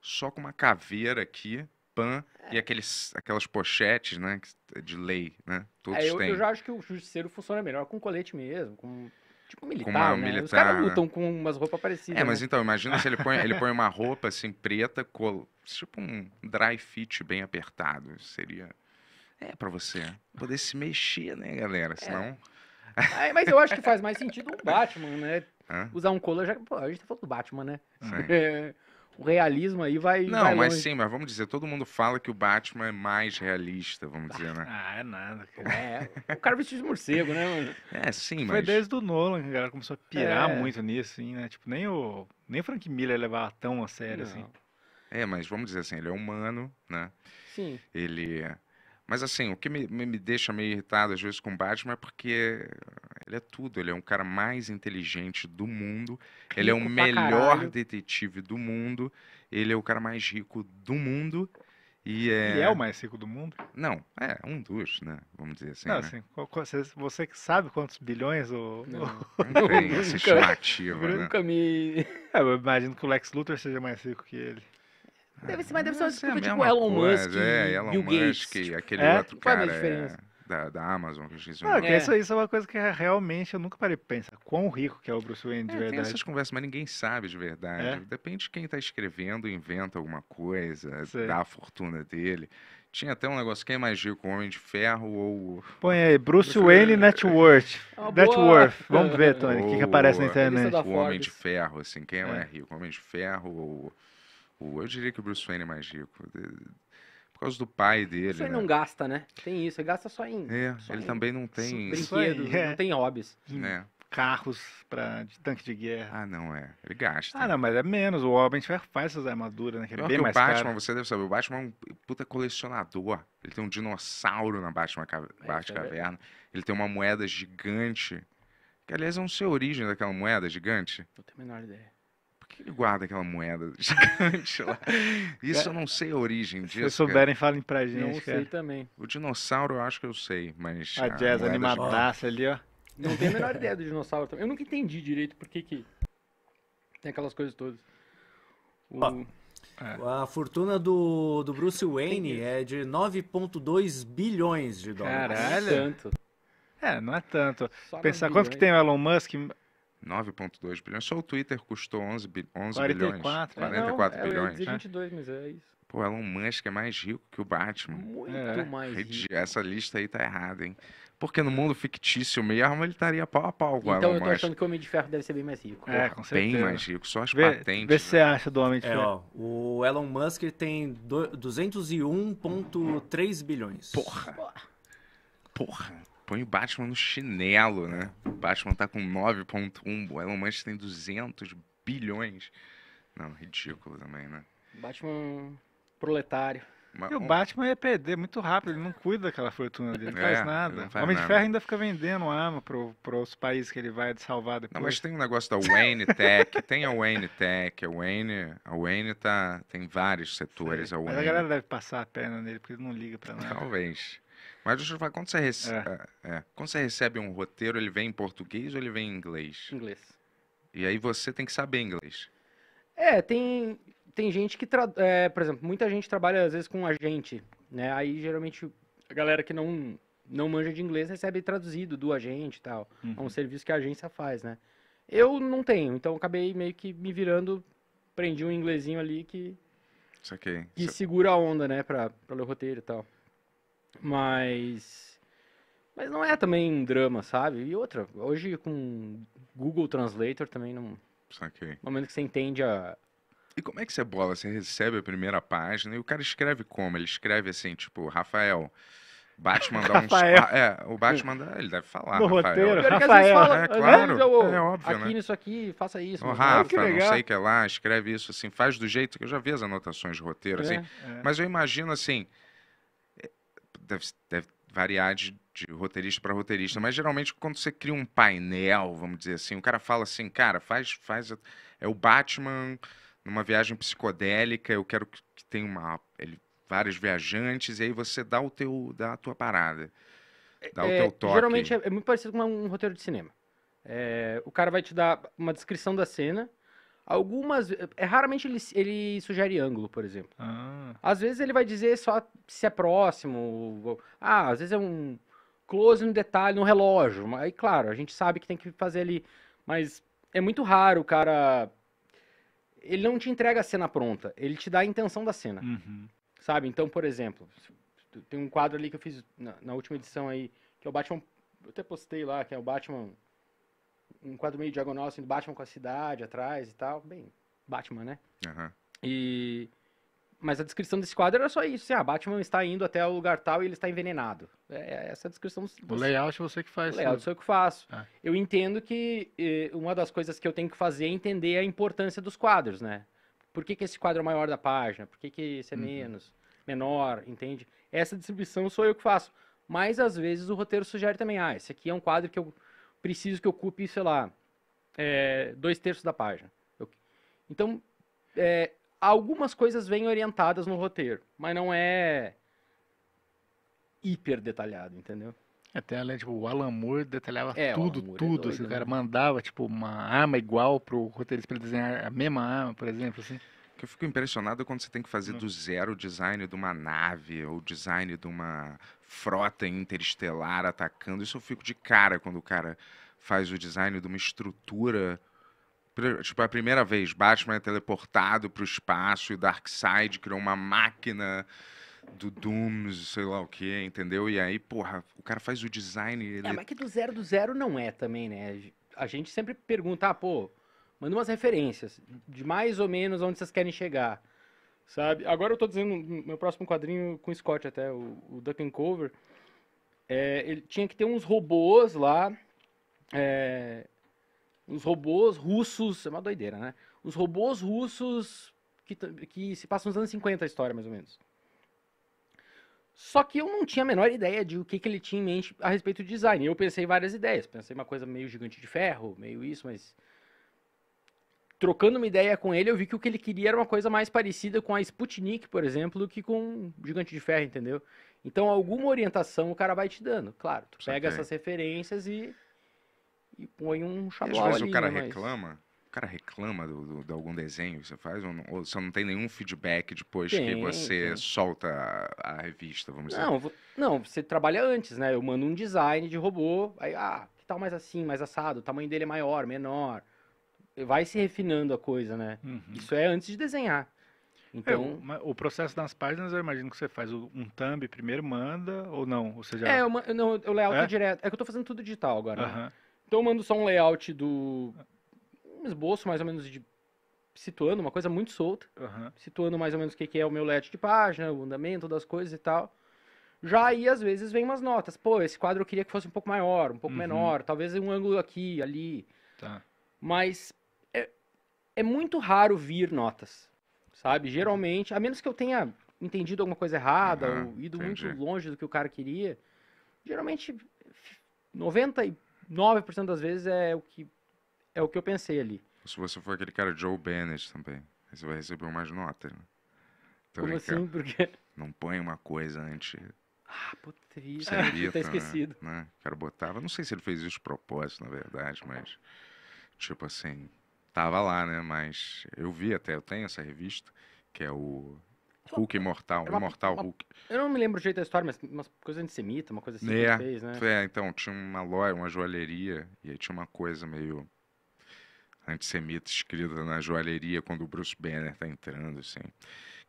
só com uma caveira aqui Pan é. e aqueles, aquelas pochetes, né? É de lei, né? Todos é, eu, têm. Eu já acho que o justiceiro funciona melhor com colete mesmo, com tipo militar, com uma né? militar. Os caras né? lutam né? com umas roupas parecidas. É, né? mas né? então, imagina se ele põe, ele põe uma roupa assim, preta, col... tipo um dry fit bem apertado. Seria. É, para você poder se mexer, né, galera? É. Senão. É. mas eu acho que faz mais sentido o Batman, né? Hã? Usar um colar já. Pô, a gente tá falando do Batman, né? o realismo aí vai. Não, vai mas longe. sim, mas vamos dizer, todo mundo fala que o Batman é mais realista, vamos dizer, né? Ah, é nada. Cara. É, o cara vestido de morcego, né? Mano? É, sim, Foi mas. Foi desde o Nolan, a galera começou a pirar é. muito nisso, assim, né? Tipo, nem o, nem o Frank Miller levava tão a sério, Não. assim. É, mas vamos dizer assim, ele é humano, né? Sim. Ele. É mas assim, o que me, me deixa meio irritado às vezes com o Batman é porque ele é tudo. Ele é um cara mais inteligente do mundo. Rico ele é o melhor caralho. detetive do mundo. Ele é o cara mais rico do mundo. E é... é... o mais rico do mundo? Não, é um dos, né? Vamos dizer assim. Não, né? assim você que sabe quantos bilhões o. Não, não tem essa estimativa. Nunca, né? nunca me. É, eu imagino que o Lex Luthor seja mais rico que ele. Deve ser, mas deve ser uma desculpa tipo Elon coisa, Musk. É, Elon Bill Musk, Gates. aquele é? outro cara. É, da, da Amazon, que Não, é. isso, isso é uma coisa que realmente eu nunca parei de pensar. Quão rico que é o Bruce Wayne de é, verdade. Tem essas conversas, mas ninguém sabe de verdade. É? Depende de quem está escrevendo, inventa alguma coisa, Sei. dá a fortuna dele. Tinha até um negócio, quem é mais rico, o Homem de Ferro ou... Põe aí, Bruce, Bruce Wayne Network Network Vamos ver, Tony, o que, que aparece na internet. Assim, é é. O Homem de Ferro, assim, quem é mais rico, Homem de Ferro ou o Eu diria que o Bruce Wayne é mais rico. Por causa do pai dele. Isso né? não gasta, né? Tem isso, ele gasta só em. É, só ele em... também não tem. Brinquedos, é. não tem hobbies. É. Carros pra, de tanque de guerra. Ah, não é. Ele gasta. Ah, não, mas é menos. O Robin faz essas armaduras, né? Que é bem que mais o Batman, caro. você deve saber. O Batman é um puta colecionador. Ele tem um dinossauro na Batman, Batcaverna. É, ele tem uma moeda gigante. Que, aliás, eu não sei a origem daquela moeda gigante. Não tenho a menor ideia que ele guarda aquela moeda gigante lá? Isso eu é. não sei a origem disso. Se souberem, cara. falem pra gente. Não cara. sei também. O dinossauro eu acho que eu sei, mas. A, a jazz animadaça ali, ó. Não tenho a menor ideia do dinossauro também. Eu nunca entendi direito por que que. Tem aquelas coisas todas. O... É. A fortuna do, do Bruce Wayne é de 9,2 bilhões de dólares. Caralho! É tanto. É, não é tanto. Só Pensar quanto que tem o Elon Musk, 9,2 bilhões. Só o Twitter custou 11, bi 11 44, bilhões. 44 é, não, é bilhões. É, de 22, mas é isso. Pô, Elon Musk é mais rico que o Batman. Muito é. mais rico. Essa lista aí tá errada, hein? Porque no mundo fictício mesmo, ele estaria pau a pau com o Então eu tô achando que o Homem de Ferro deve ser bem mais rico. É, Porra, com certeza. Bem mais rico, só as vê, patentes. Vê né? você acha do Homem de é, Ferro. Ó, o Elon Musk tem 201,3 bilhões. Porra. Porra põe o Batman no chinelo, né? O Batman tá com 9.1, o Elon Musk tem 200 bilhões. Não, ridículo também, né? Batman proletário. e o Batman ia perder muito rápido, ele não cuida daquela fortuna dele, não é, faz nada. Não faz Homem nada. de Ferro ainda fica vendendo arma para os países que ele vai salvar depois. Não, mas tem um negócio da Wayne Tech, tem a Wayne Tech, a Wayne, a Wayne tá, tem vários setores. a, Wayne. Mas a galera deve passar a perna nele, porque ele não liga para nada. Talvez. Mas deixa eu falar, quando você, rece... É. é. É. quando você recebe um roteiro, ele vem em português ou ele vem em inglês? Inglês. E aí você tem que saber inglês. É, tem, tem gente que, tra... é, por exemplo, muita gente trabalha às vezes com agente, né? Aí geralmente a galera que não, não manja de inglês recebe traduzido do agente e tal. Uhum. É um uhum. serviço que a agência faz, né? Eu não tenho, então acabei meio que me virando, prendi um inglesinho ali que... Isso aqui. Que Isso... segura a onda, né, pra, pra ler o roteiro e tal. Mas. Mas não é também um drama, sabe? E outra, hoje com Google Translator também não. Saquei. No momento que você entende a. E como é que você bola? Você recebe a primeira página e o cara escreve como? Ele escreve assim, tipo, Rafael. Batman dá uns. É, o Batman dá, ele deve falar. No Rafael. roteiro, Rafael. Fala, é, claro, é óbvio, aqui né? nisso aqui, faça isso. O Rafa, que não sei o que lá, escreve isso assim, faz do jeito que eu já vi as anotações de roteiro, é, assim. É. Mas eu imagino assim, deve, deve variar de, de roteirista para roteirista, mas geralmente quando você cria um painel, vamos dizer assim, o cara fala assim, cara, faz, faz é o Batman numa viagem psicodélica, eu quero que, que tenha uma ele, vários viajantes e aí você dá o teu dá a tua parada, dá é, o teu é, toque. Geralmente é, é, muito parecido com um roteiro de cinema. É, o cara vai te dar uma descrição da cena Algumas. É, raramente ele, ele sugere ângulo, por exemplo. Ah. Às vezes ele vai dizer só se é próximo. Ah, às vezes é um close no detalhe, no relógio. Aí, claro, a gente sabe que tem que fazer ali. Mas é muito raro o cara. Ele não te entrega a cena pronta, ele te dá a intenção da cena. Uhum. Sabe? Então, por exemplo, tem um quadro ali que eu fiz na, na última edição aí, que é o Batman. Eu até postei lá, que é o Batman um quadro meio diagonal, assim, do Batman com a cidade atrás e tal. Bem, Batman, né? Uhum. E... Mas a descrição desse quadro era só isso. Assim, ah, Batman está indo até o lugar tal e ele está envenenado. É, é essa é a descrição. Do... O layout é você que faz. O layout né? sou eu que faço. É. Eu entendo que eh, uma das coisas que eu tenho que fazer é entender a importância dos quadros, né? Por que, que esse quadro é maior da página? Por que, que esse é uhum. menos, menor, entende? Essa distribuição sou eu que faço. Mas às vezes o roteiro sugere também, ah, esse aqui é um quadro que eu preciso que ocupe, sei lá, é, dois terços da página. Eu, então, é, algumas coisas vêm orientadas no roteiro, mas não é hiper detalhado, entendeu? Até além tipo, o Alan Moore detalhava é, tudo, Moore é tudo. É doido, assim, né? O cara mandava, tipo, uma arma igual pro roteirista pra ele desenhar a mesma arma, por exemplo, assim. Que eu fico impressionado quando você tem que fazer do zero o design de uma nave ou o design de uma frota interestelar atacando. Isso eu fico de cara quando o cara faz o design de uma estrutura. Tipo, é a primeira vez, Batman é teleportado para o espaço e Darkseid criou uma máquina do Dooms, sei lá o que, entendeu? E aí, porra, o cara faz o design. Ele... É, mas que do zero do zero não é também, né? A gente sempre pergunta, ah, pô, manda umas referências de mais ou menos onde vocês querem chegar sabe? Agora eu tô dizendo, meu próximo quadrinho com o Scott até, o, o Duck and Cover, é, ele tinha que ter uns robôs lá, é, uns robôs russos, é uma doideira, né? Os robôs russos que, que se passam nos anos 50 a história, mais ou menos. Só que eu não tinha a menor ideia de o que, que ele tinha em mente a respeito de design. Eu pensei várias ideias. Pensei uma coisa meio gigante de ferro, meio isso, mas trocando uma ideia com ele, eu vi que o que ele queria era uma coisa mais parecida com a Sputnik, por exemplo, do que com o Gigante de Ferro, entendeu? Então, alguma orientação o cara vai te dando. Claro, tu pega essas referências e, e põe um chablão ali. Às vezes o cara né, mas... reclama, o cara reclama do, do, de algum desenho que você faz, ou, não, ou você não tem nenhum feedback depois tem, que você tem. solta a, a, revista, vamos não, dizer. Não, você trabalha antes, né? Eu mando um design de robô, aí, ah, que tal mais assim, mais assado, o tamanho dele é maior, menor vai se refinando a coisa, né? Uhum. Isso é antes de desenhar. Então, é, o, o, processo das páginas, eu imagino que você faz um thumb, primeiro manda, ou não? Ou seja... É, eu, não, o layout é? direto. É que eu tô fazendo tudo digital agora. Uhum. Né? Então eu mando só um layout do. Um esboço mais ou menos de. Situando, uma coisa muito solta. Uhum. Situando mais ou menos o que, que é o meu layout de página, o andamento das coisas e tal. Já aí, às vezes, vem umas notas. Pô, esse quadro eu queria que fosse um pouco maior, um pouco uhum. menor, talvez um ângulo aqui, ali. Tá. Mas é muito raro vir notas, sabe? Uhum. Geralmente, a menos que eu tenha entendido alguma coisa errada, uhum, ou ido entendi. muito longe do que o cara queria, geralmente 99% das vezes é o que é o que eu pensei ali. Se você for aquele cara Joe Bennett também, você vai receber umas notas, né? Como assim? Por quê? Não põe uma coisa antes. Ah, puta, Tá esquecido. Né? né? O cara botava, não sei se ele fez isso de propósito, na verdade, mas tipo assim, tava lá, né? Mas eu vi até, eu tenho essa revista, que é o Hulk Imortal, é uma, Imortal uma, Hulk. Eu não me lembro o jeito da história, mas uma coisa antissemita, uma coisa assim é, que fez, né? É, então, tinha uma loja, uma joalheria, e aí tinha uma coisa meio antissemita escrita na joalheria quando o Bruce Banner tá entrando, assim.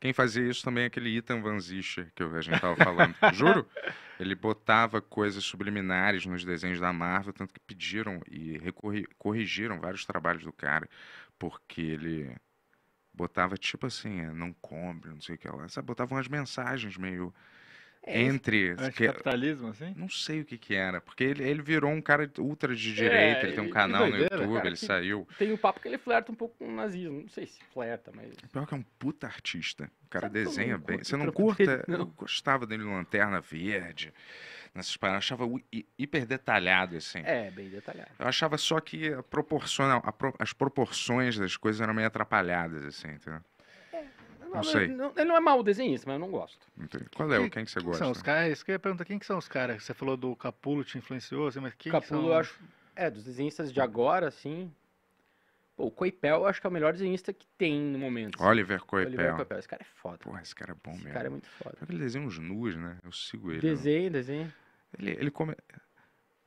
Quem fazia isso também é aquele Ethan Van Zischer que a gente estava falando. Juro? Ele botava coisas subliminares nos desenhos da Marvel, tanto que pediram e corrigiram vários trabalhos do cara, porque ele botava tipo assim, é, não compre, não sei o que lá. Sabe, botava umas mensagens meio é, entre. capitalismo assim? Não sei o que que era, porque ele, ele virou um cara ultra de é, direita, é, ele tem um canal é doideira, no YouTube, cara, ele saiu. Tem o um papo que ele flerta um pouco com o nazismo, não sei se flerta, mas. Pior é que é um puta artista. O cara Sabe desenha bem. Você não curta? Dele, não. Eu gostava dele no Lanterna Verde nessas paradas. Eu achava hiper detalhado, assim. É, bem detalhado. Eu achava só que a proporção, a pro, as proporções das coisas eram meio atrapalhadas, assim, entendeu? Não, sei. ele não é mau desenhista, mas eu não gosto. Entendi. Qual é o quem que você gosta? Quem são os caras? Isso que eu ia perguntar, quem que são os caras? Você falou do Capulo te influenciou, assim, mas quem Capulo, que são? eu acho. É, dos desenhistas de agora, assim. Pô, o Coipel eu acho que é o melhor desenhista que tem no momento. Oliver Coipel. Oliver Coipel. Esse cara é foda. Porra, esse cara é bom esse mesmo. Esse cara é muito foda. ele desenha uns nus, né? Eu sigo ele. Desenho, não. desenho. Ele, ele come.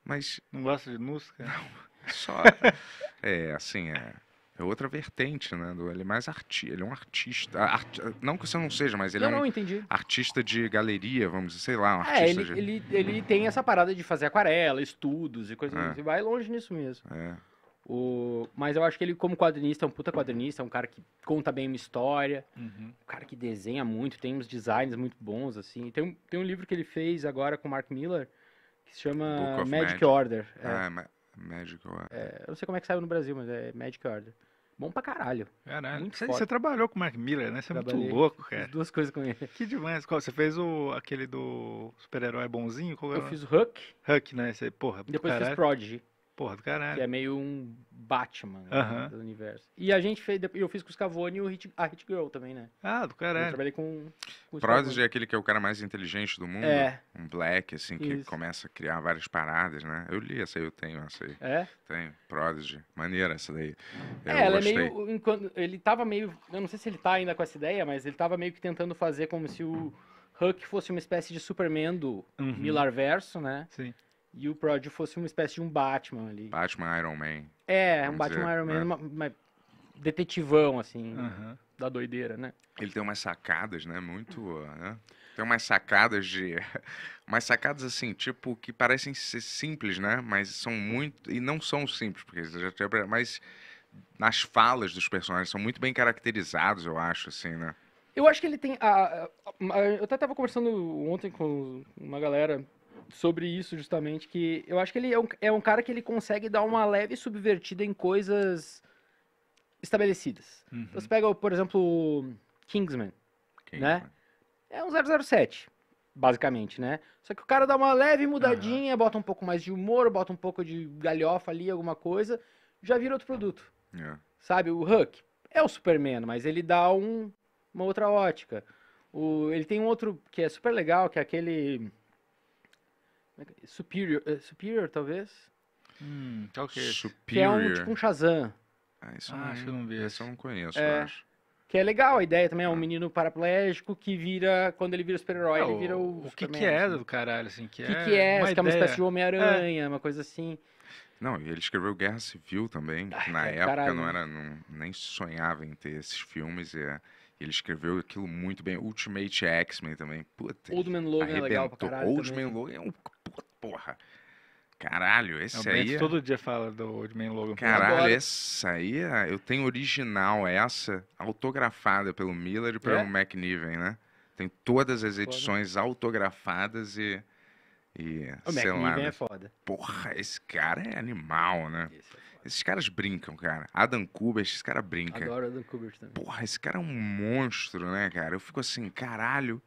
Mas. Não gosta de nus, cara? Não. É só. é, assim, é. É outra vertente, né? ele é mais artista, ele é um artista. Art, não que você não seja, mas ele não, é um não, artista de galeria, vamos dizer, sei lá, um é, artista é, ele, de... ele, ele tem essa parada de fazer aquarela, estudos e coisas é. assim. Vai longe nisso mesmo. É. O... Mas eu acho que ele, como quadrinista, é um puta quadrinista, é um cara que conta bem uma história, uhum. um cara que desenha muito, tem uns designs muito bons, assim. Tem um, tem um livro que ele fez agora com o Mark Miller, que se chama Magic, Magic, Order. É. Ah, é mas... Magic Order. É, eu não sei como é que saiu no Brasil, mas é Magic Order. Bom pra caralho. Caralho. Muito você, você trabalhou com o Mark Miller, né? Você é muito louco, cara. Fiz duas coisas com ele. Que demais. Qual, você fez o, aquele do super-herói bonzinho? eu fiz o Huck. Huck, né? Você, porra, Depois caralho. fiz Prodigy. Porra do caralho. Que é meio um Batman né, uh -huh. do universo. E a gente fez, eu fiz com o Scavone e o Hit, a Hit Girl também, né? Ah, do caralho. Eu trabalhei com, com o Prodigy é aquele que é o cara mais inteligente do mundo. É. Um black, assim, que Isso. começa a criar várias paradas, né? Eu li essa aí, eu tenho essa aí. É? Tenho. Prodigy. Maneira essa daí. É, eu é, ela gostei. é meio. ele tava meio. Eu não sei se ele tá ainda com essa ideia, mas ele tava meio que tentando fazer como se o. Huck fosse uma espécie de Superman do uhum. Milar Verso, né? Sim e o Prodigy fosse uma espécie de um Batman ali. Batman Iron Man. É, um Batman dizer, Iron Man, né? uma, uma detetivão, assim, da doideira, né? Ele tem umas sacadas, né? Muito. Eh, né? Tem umas sacadas de. umas sacadas assim, tipo, que parecem ser simples, né? Mas são muito. E não são simples, porque já tinha. Mas nas falas dos personagens são muito bem caracterizados, eu acho, assim, né? Eu acho que ele tem. A, a, a eu até estava conversando ontem com uma galera sobre isso, justamente, que eu acho que ele é um, é um cara que ele consegue dar uma leve subvertida em coisas estabelecidas. Uhum. Então, você pega, por exemplo, Kingsman, Kingsman. né? É um 007, basicamente, né? Só que o cara dá uma leve mudadinha, uhum. bota um pouco mais de humor, bota um pouco de galhofa ali, alguma coisa, já vira outro produto. É. Sabe? O Hulk é o Superman, mas ele dá um, uma outra ótica. O, ele tem um outro que é super legal, que é aquele é é? Superior, uh, Superior talvez? Hum, qual que é Que é um tipo um Shazam. Ah, isso ah, eu não vi. Esse eu não conheço, é, eu acho. Que é legal a ideia também, é um ah. menino paraplégico que vira, quando ele vira super-herói, ele é, vira o. O que, que é assim. do caralho, assim? Que, que é, que é? Uma que é uma espécie de Homem-Aranha, uma coisa assim. Não, e ele escreveu Guerra Civil também. Ai, Na época caralho. não era. Não, nem sonhava em ter esses filmes. E ele escreveu aquilo muito bem. Ultimate X-Men também. Puta. Old Man Logan arrebentou. é legal pra caralho. Old também. Man Logan é um porra. Caralho, esse é, o aí. todo dia fala do Old Man Logan. Caralho, Agora... essa aí é, eu tenho original essa, autografada pelo Miller e pelo é? McNiven, né? Tem todas as edições foda. autografadas e. e o McNiven né? é foda. Porra, esse cara é animal, né? É esses caras brincam, cara. Adam Kubert, esse cara brinca. Adoro Adam Kubert também. Porra, esse cara é um monstro, né, cara? Eu fico assim, caralho.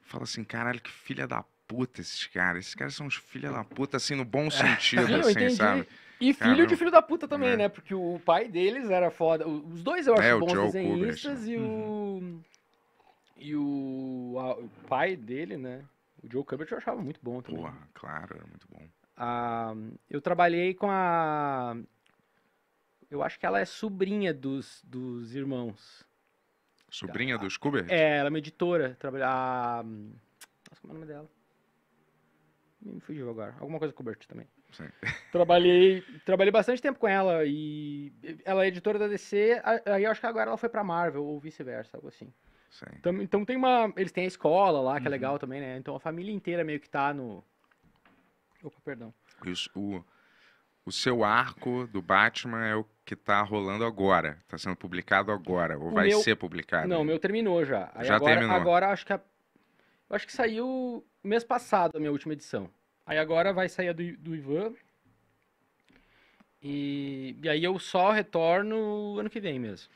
Falo assim, caralho, que filha da puta esses caras. Esses caras são uns filha hum. da puta, assim, no bom é. sentido, Sim, assim, sabe? E filho Caramba. de filho da puta também, é. né? Porque o pai deles era foda. Os dois eu acho é, bons Joe desenhistas Kubrick. Assim. e uhum. o. E o, a, o, pai dele, né? O Joe Kubert eu achava muito bom também. Porra, claro, era muito bom. Ah, eu trabalhei com a. Eu acho que ela é sobrinha dos, dos irmãos. Sobrinha a, ah, dos Kubert? É, ela é uma editora. Trabalha, a, nossa, como é o nome dela? me fugiu agora. Alguma coisa com o Bert também. Sim. Trabalhei, trabalhei bastante tempo com ela e ela é editora da DC, aí acho que agora ela foi pra Marvel ou vice-versa, algo assim. Sim. Então, então tem uma. Eles têm a escola lá, que é uhum. é legal também, né? Então a família inteira meio que tá no. Opa, perdão. Isso, o, o seu arco do Batman é o que tá rolando agora. Tá sendo publicado agora. Ou o vai meu... ser publicado? Não, o meu terminou já. Aí já agora, terminou. Agora acho que a... acho que saiu mês passado a minha última edição. Aí agora vai sair a do, do Ivan. E, e aí eu só retorno ano que vem mesmo.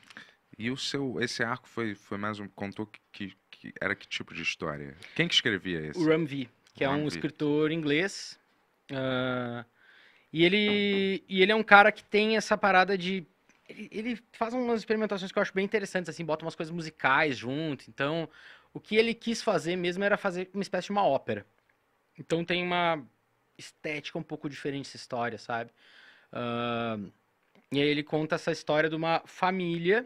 E o seu, esse arco foi, foi mais um, contou que, que era que tipo de história? Quem que escrevia esse? O Ram V, que Ram é um v. escritor inglês. Uh, e ele, então, então. e ele é um cara que tem essa parada de. Ele, ele, faz umas experimentações que eu acho bem interessantes, assim, bota umas coisas musicais junto. Então, o que ele quis fazer mesmo era fazer uma espécie de uma ópera. Então tem uma estética um pouco diferente essa história, sabe? Uh, e aí ele conta essa história de uma família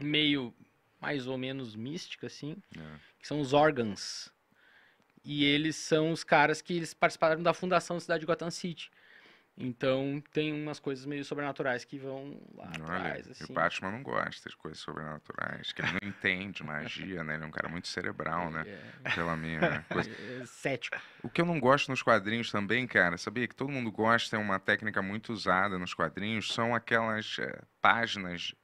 meio mais ou menos mística, assim, é. que são os Organs. E eles são os caras que eles participaram da fundação da cidade de Gotham City. Então tem umas coisas meio sobrenaturais que vão lá Olha, atrás. Assim. o Batman não gosta de coisas sobrenaturais, que ele não entende magia, né? Ele é um cara muito cerebral, né? É. Pela minha coisa. É, é cético. O que eu não gosto nos quadrinhos também, cara, sabia que todo mundo gosta, é uma técnica muito usada nos quadrinhos, são aquelas é, páginas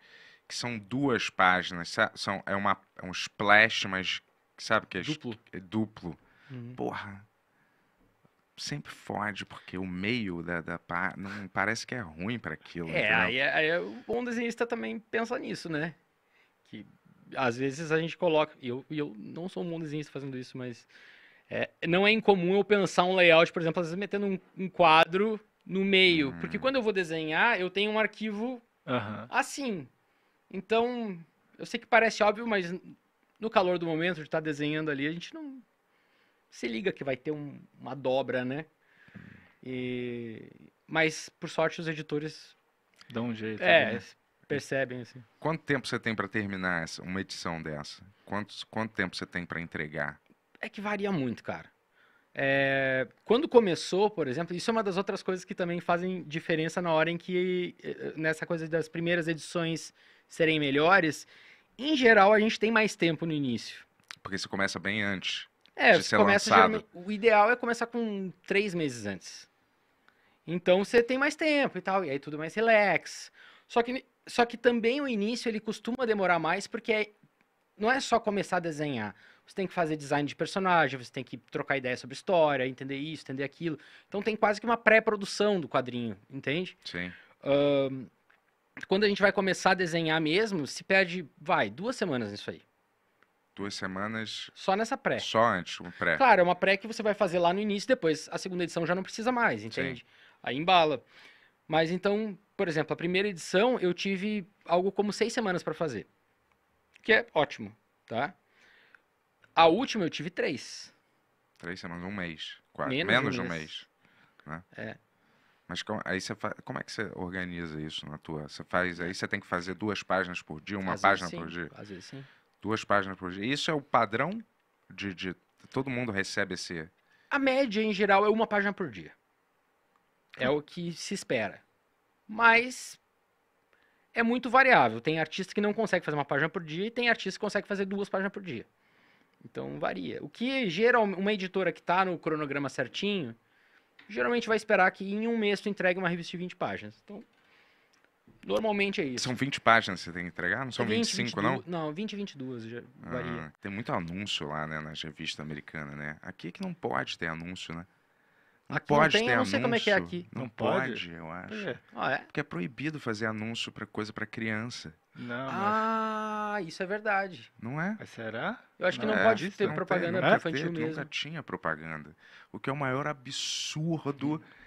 que são duas páginas, são é uma é um splash, mas sabe que é duplo. É duplo. Uhum. Porra, sempre fode, porque o meio da, da pá, não parece que é ruim para aquilo. É, aí, é, aí, é, o bom desenhista também pensa nisso, né? Que às vezes a gente coloca. E eu, eu não sou um bom desenhista fazendo isso, mas. É, não é incomum eu pensar um layout, por exemplo, às vezes metendo um, um quadro no meio. Hum. Porque quando eu vou desenhar, eu tenho um arquivo assim. Então, eu sei que parece óbvio, mas no calor do momento de estar tá desenhando ali, a gente não, se liga que vai ter um, uma dobra, né? E... Mas, por sorte, os editores. Dão um jeito. É, né? percebem, assim. Quanto tempo você tem para terminar essa, uma edição dessa? Quantos, quanto tempo você tem para entregar? É que varia muito, cara. É, quando começou, por exemplo, isso é uma das outras coisas que também fazem diferença na hora em que, eh, eh, nessa coisa das primeiras edições serem melhores, em geral a gente tem mais tempo no início. Porque você começa bem antes. É, de ser começa lançado. O ideal é começar com três meses antes. Então você tem mais tempo e tal, e aí tudo mais relax. Só que, só que também o início ele costuma demorar mais, porque é, não é só começar a desenhar. Você tem que fazer design de personagem, você tem que trocar ideia sobre história, entender isso, entender aquilo. Então tem quase que uma pré-produção do quadrinho, entende? Sim. Um, quando a gente vai começar a desenhar mesmo, se perde, vai, duas semanas nisso aí duas semanas. Só nessa pré. Só antes, um pré. Claro, é uma pré que você vai fazer lá no início, depois a segunda edição já não precisa mais, entende? Sim. Aí embala. Mas então, por exemplo, a primeira edição eu tive algo como seis semanas para fazer. Que é ótimo, tá? A última eu tive três. Três semanas, um mês. Quase. Menos, Menos de um mês. mês né? É. Mas como, aí você faz, como é que você organiza isso na tua? Você faz, aí você tem que fazer duas páginas por dia, uma Às página sim, por dia? Às vezes sim. Duas páginas por dia. Isso é o padrão de, de todo mundo recebe esse. A média, em geral, é uma página por dia. É o que se espera. Mas é muito variável. Tem artista que não consegue fazer uma página por dia e tem artista que consegue fazer duas páginas por dia. Então varia. O que geralmente uma editora que está no cronograma certinho, geralmente vai esperar que em um mês tu entregue uma revista de 20 páginas. Então Normalmente é isso. São 20 páginas que você tem que entregar? Não são 20, 25, 22, não? Não, 20 e 22, já ah, varia. Tem muito anúncio lá, né, nas revistas americanas, né? Aqui é que não pode ter anúncio, né? Não aqui pode não tem, ter anúncio. eu não sei como é que é aqui. Não, não pode? pode? eu acho. É. Ah, é? Porque é proibido fazer anúncio para coisa para criança. Não, ah, mas... isso é verdade. Não é? Mas será? Eu acho que não, não é pode é, ter propaganda tem, infantil ter, mesmo. Nunca tinha propaganda. O que é o maior absurdo... Hum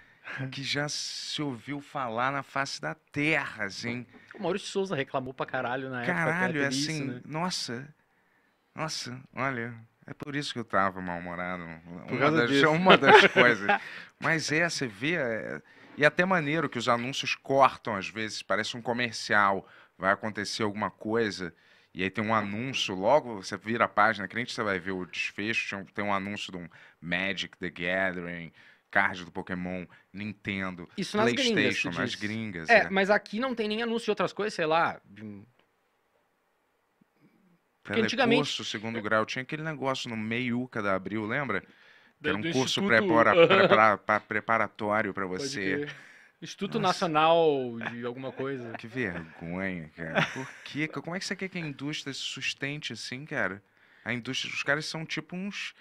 que já se ouviu falar na face da terra, assim. O Maurício Souza reclamou pra caralho na caralho, época. Caralho, é, é assim, né? nossa, nossa, olha, é por isso que eu tava mal-humorado. Uma, das, uma das coisas. Mas é, você vê, é, e até maneiro que os anúncios cortam às vezes, parece um comercial, vai acontecer alguma coisa... E aí tem um anúncio, logo você vira a página crente, você vai ver o desfecho, tem um anúncio de um Magic the Gathering, card do Pokémon, Nintendo, Isso nas PlayStation, gringas, nas gringas. É, é, mas aqui não tem nem anúncio de outras coisas, sei lá. Porque antigamente. Curso, segundo grau, tinha aquele negócio no meiuca é da Abril, lembra? Que era um curso instituto... prepara, prepara, pra, preparatório para você. Instituto Nossa. Nacional de alguma coisa. Que vergonha, cara. Por quê? Como é que você quer que a indústria se sustente assim, cara? A indústria, os caras são tipo uns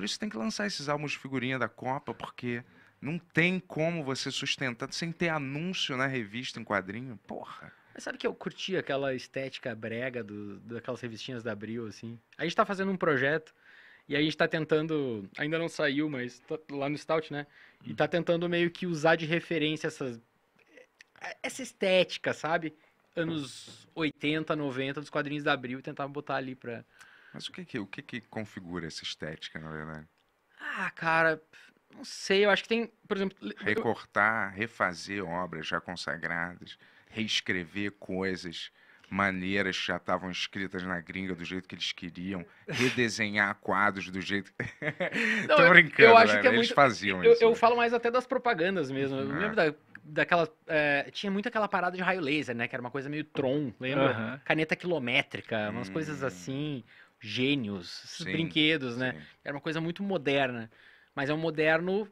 por isso tem que lançar esses álbuns de figurinha da Copa, porque não tem como você sustentar sem ter anúncio na né, revista, em quadrinho. Porra. Mas sabe que eu curti aquela estética brega do, daquelas revistinhas da Abril, assim? A gente tá fazendo um projeto e a gente tá tentando. Ainda não saiu, mas tá lá no Stout, né? E tá tentando meio que usar de referência essas, essa estética, sabe? Anos 80, 90 dos quadrinhos da Abril e tentar botar ali pra. Mas o que que, o que que configura essa estética, na verdade? Ah, cara, não sei, eu acho que tem, por exemplo... Recortar, refazer obras já consagradas, reescrever coisas maneiras que já estavam escritas na gringa do jeito que eles queriam, redesenhar quadros do jeito. Não, Tô brincando, eu, acho né? que é eles faziam eu, isso. Eu né? falo mais até das propagandas mesmo. Eu ah. lembro da, daquela. É, tinha muito aquela parada de raio laser, né? Que era uma coisa meio Tron, lembra? Caneta quilométrica, umas hum. coisas assim gênios, esses sim, brinquedos, né? Sim. Era uma coisa muito moderna. Mas é um moderno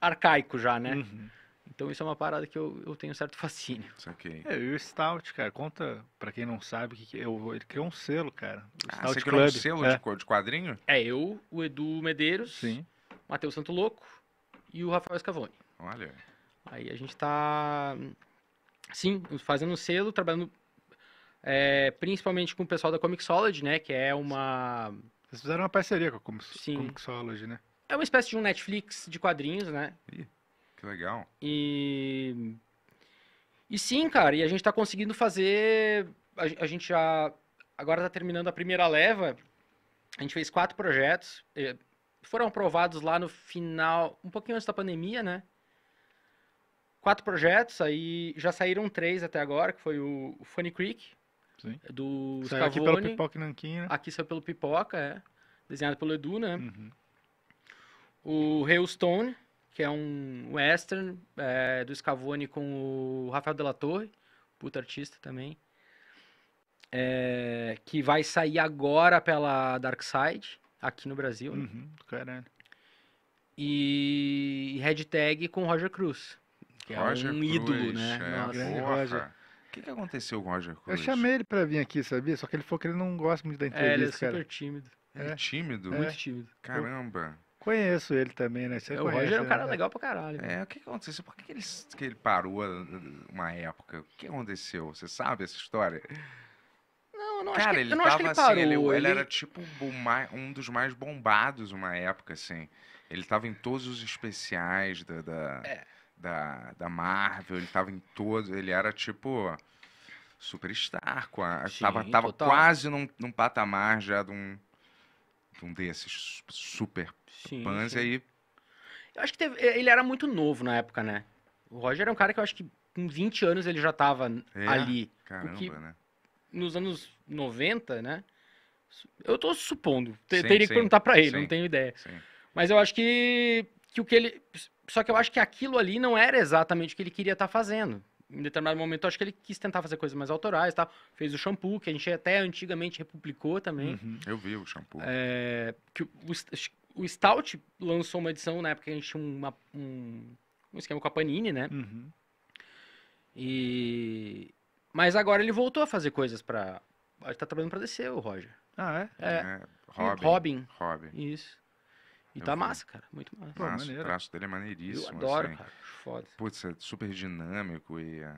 arcaico já, né? Uhum. Então isso é uma parada que eu, eu tenho um certo fascínio. Saquei. É, e o Stout, cara, conta pra quem não sabe, que, que eu, é, ele criou um selo, cara. O ah, Stout ah, você Club. criou um selo é. de, cor, de quadrinho? É, eu, o Edu Medeiros, Sim. Matheus Santo Louco e o Rafael Scavone. Olha. Aí a gente tá, sim, fazendo um selo, trabalhando é, principalmente com o pessoal da Comixology, né? Que é uma. Vocês fizeram uma parceria com a Com- Sim. Comixology, né? É uma espécie de um Netflix de quadrinhos, né? Ih, que legal. E. E sim, cara, e a gente tá conseguindo fazer. A, a gente já. Agora tá terminando a primeira leva. A gente fez quatro projetos. Eh, foram aprovados lá no final, um pouquinho antes da pandemia, né? Quatro projetos, aí já saíram três até agora, que foi o, o Funny Creek, Sim. Do saiu Scavone. É aqui pelo Pipoca Nanquim, né? Aqui saiu pelo Pipoca, é. Desenhado pelo Edu, né? Uhum. O Hailstone, que é um western é, do Scavone com o Rafael Della Torre, puta artista também. É, que vai sair agora pela Darkside aqui no Brasil. Né? Uhum, caralho. E, e Red Tag com Roger Cruz, que é Roger é um Cruz, ídolo, né? É, Nossa, Roger. O que, que aconteceu com o Roger Cruz? Eu chamei ele pra vir aqui, sabia? Só que ele falou que ele não gosta muito da entrevista, É, ele é super cara. tímido. é, é tímido? É. Muito tímido. Caramba. Eu conheço ele também, né? Você é, o conhece, Roger é um né? cara né? legal pra caralho. Né? É, o que, que aconteceu? Por que, que, ele, que ele parou ah, uma época? O que aconteceu? Você sabe essa história? Não, não cara, acho que, ele eu não acho que ele parou. Assim, ele, ele, ele, era tipo um dos mais bombados uma época, assim. Ele tava em todos os especiais da... da... É da, da Marvel, ele tava em todos, ele era tipo superstar, Sim, tava, tava quase num, num patamar já de um, de um desses super fãs aí. Eu acho que teve, ele era muito novo na época, né? O Roger é um cara que eu acho que com 20 anos ele já tava é, ali. Caramba, né? Nos anos 90, né? Eu tô supondo. Sim, teria que perguntar para ele, não tenho ideia. Mas eu acho que, que o que ele só que eu acho que aquilo ali não era exatamente o que ele queria estar tá fazendo. Em determinado momento, eu acho que ele quis tentar fazer coisas mais autorais, tá? fez o shampoo, que a gente até antigamente republicou também. Uhum, eu vi o shampoo. É, que o, o, Stout lançou uma edição na época que a gente tinha uma, um, um esquema com a Panini, né? Uhum. E... Mas agora ele voltou a fazer coisas para. Ele tá trabalhando para descer o Roger. Ah, é? É. é Robin. Robin. Robin. Isso. E tá massa, cara. Muito massa. Pô, massa o traço dele é maneiríssimo. Eu adoro, assim. cara. Foda. Putz, é super dinâmico e é,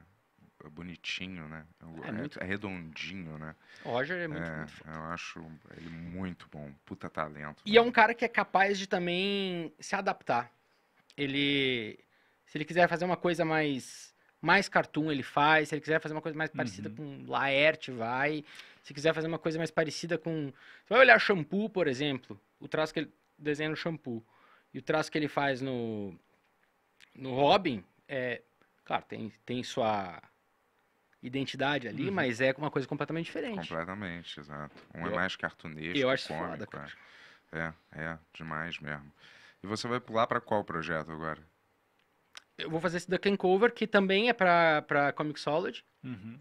é bonitinho, né? É, é, muito... é redondinho, né? Roger é muito, é, muito foda. Eu acho ele muito bom. Puta talento. E né? é um cara que é capaz de também se adaptar. Ele... Se ele quiser fazer uma coisa mais mais cartoon ele faz, se ele quiser fazer uma coisa mais uhum. parecida uhum. com Laerte, vai. Se quiser fazer uma coisa mais parecida com. Você vai olhar shampoo, por exemplo, o traço que ele desenho no shampoo e o traço que ele faz no, no Robin, é, claro, tem, tem sua identidade ali, uhum. mas é uma coisa completamente diferente. Completamente, exato. Um é eu, é mais cartunesco, eu acho cômico, foda, cara. É, é, é demais mesmo. E você vai pular para qual projeto agora? Eu vou fazer esse da Can Cover, que também é para Comic Solid. Uhum.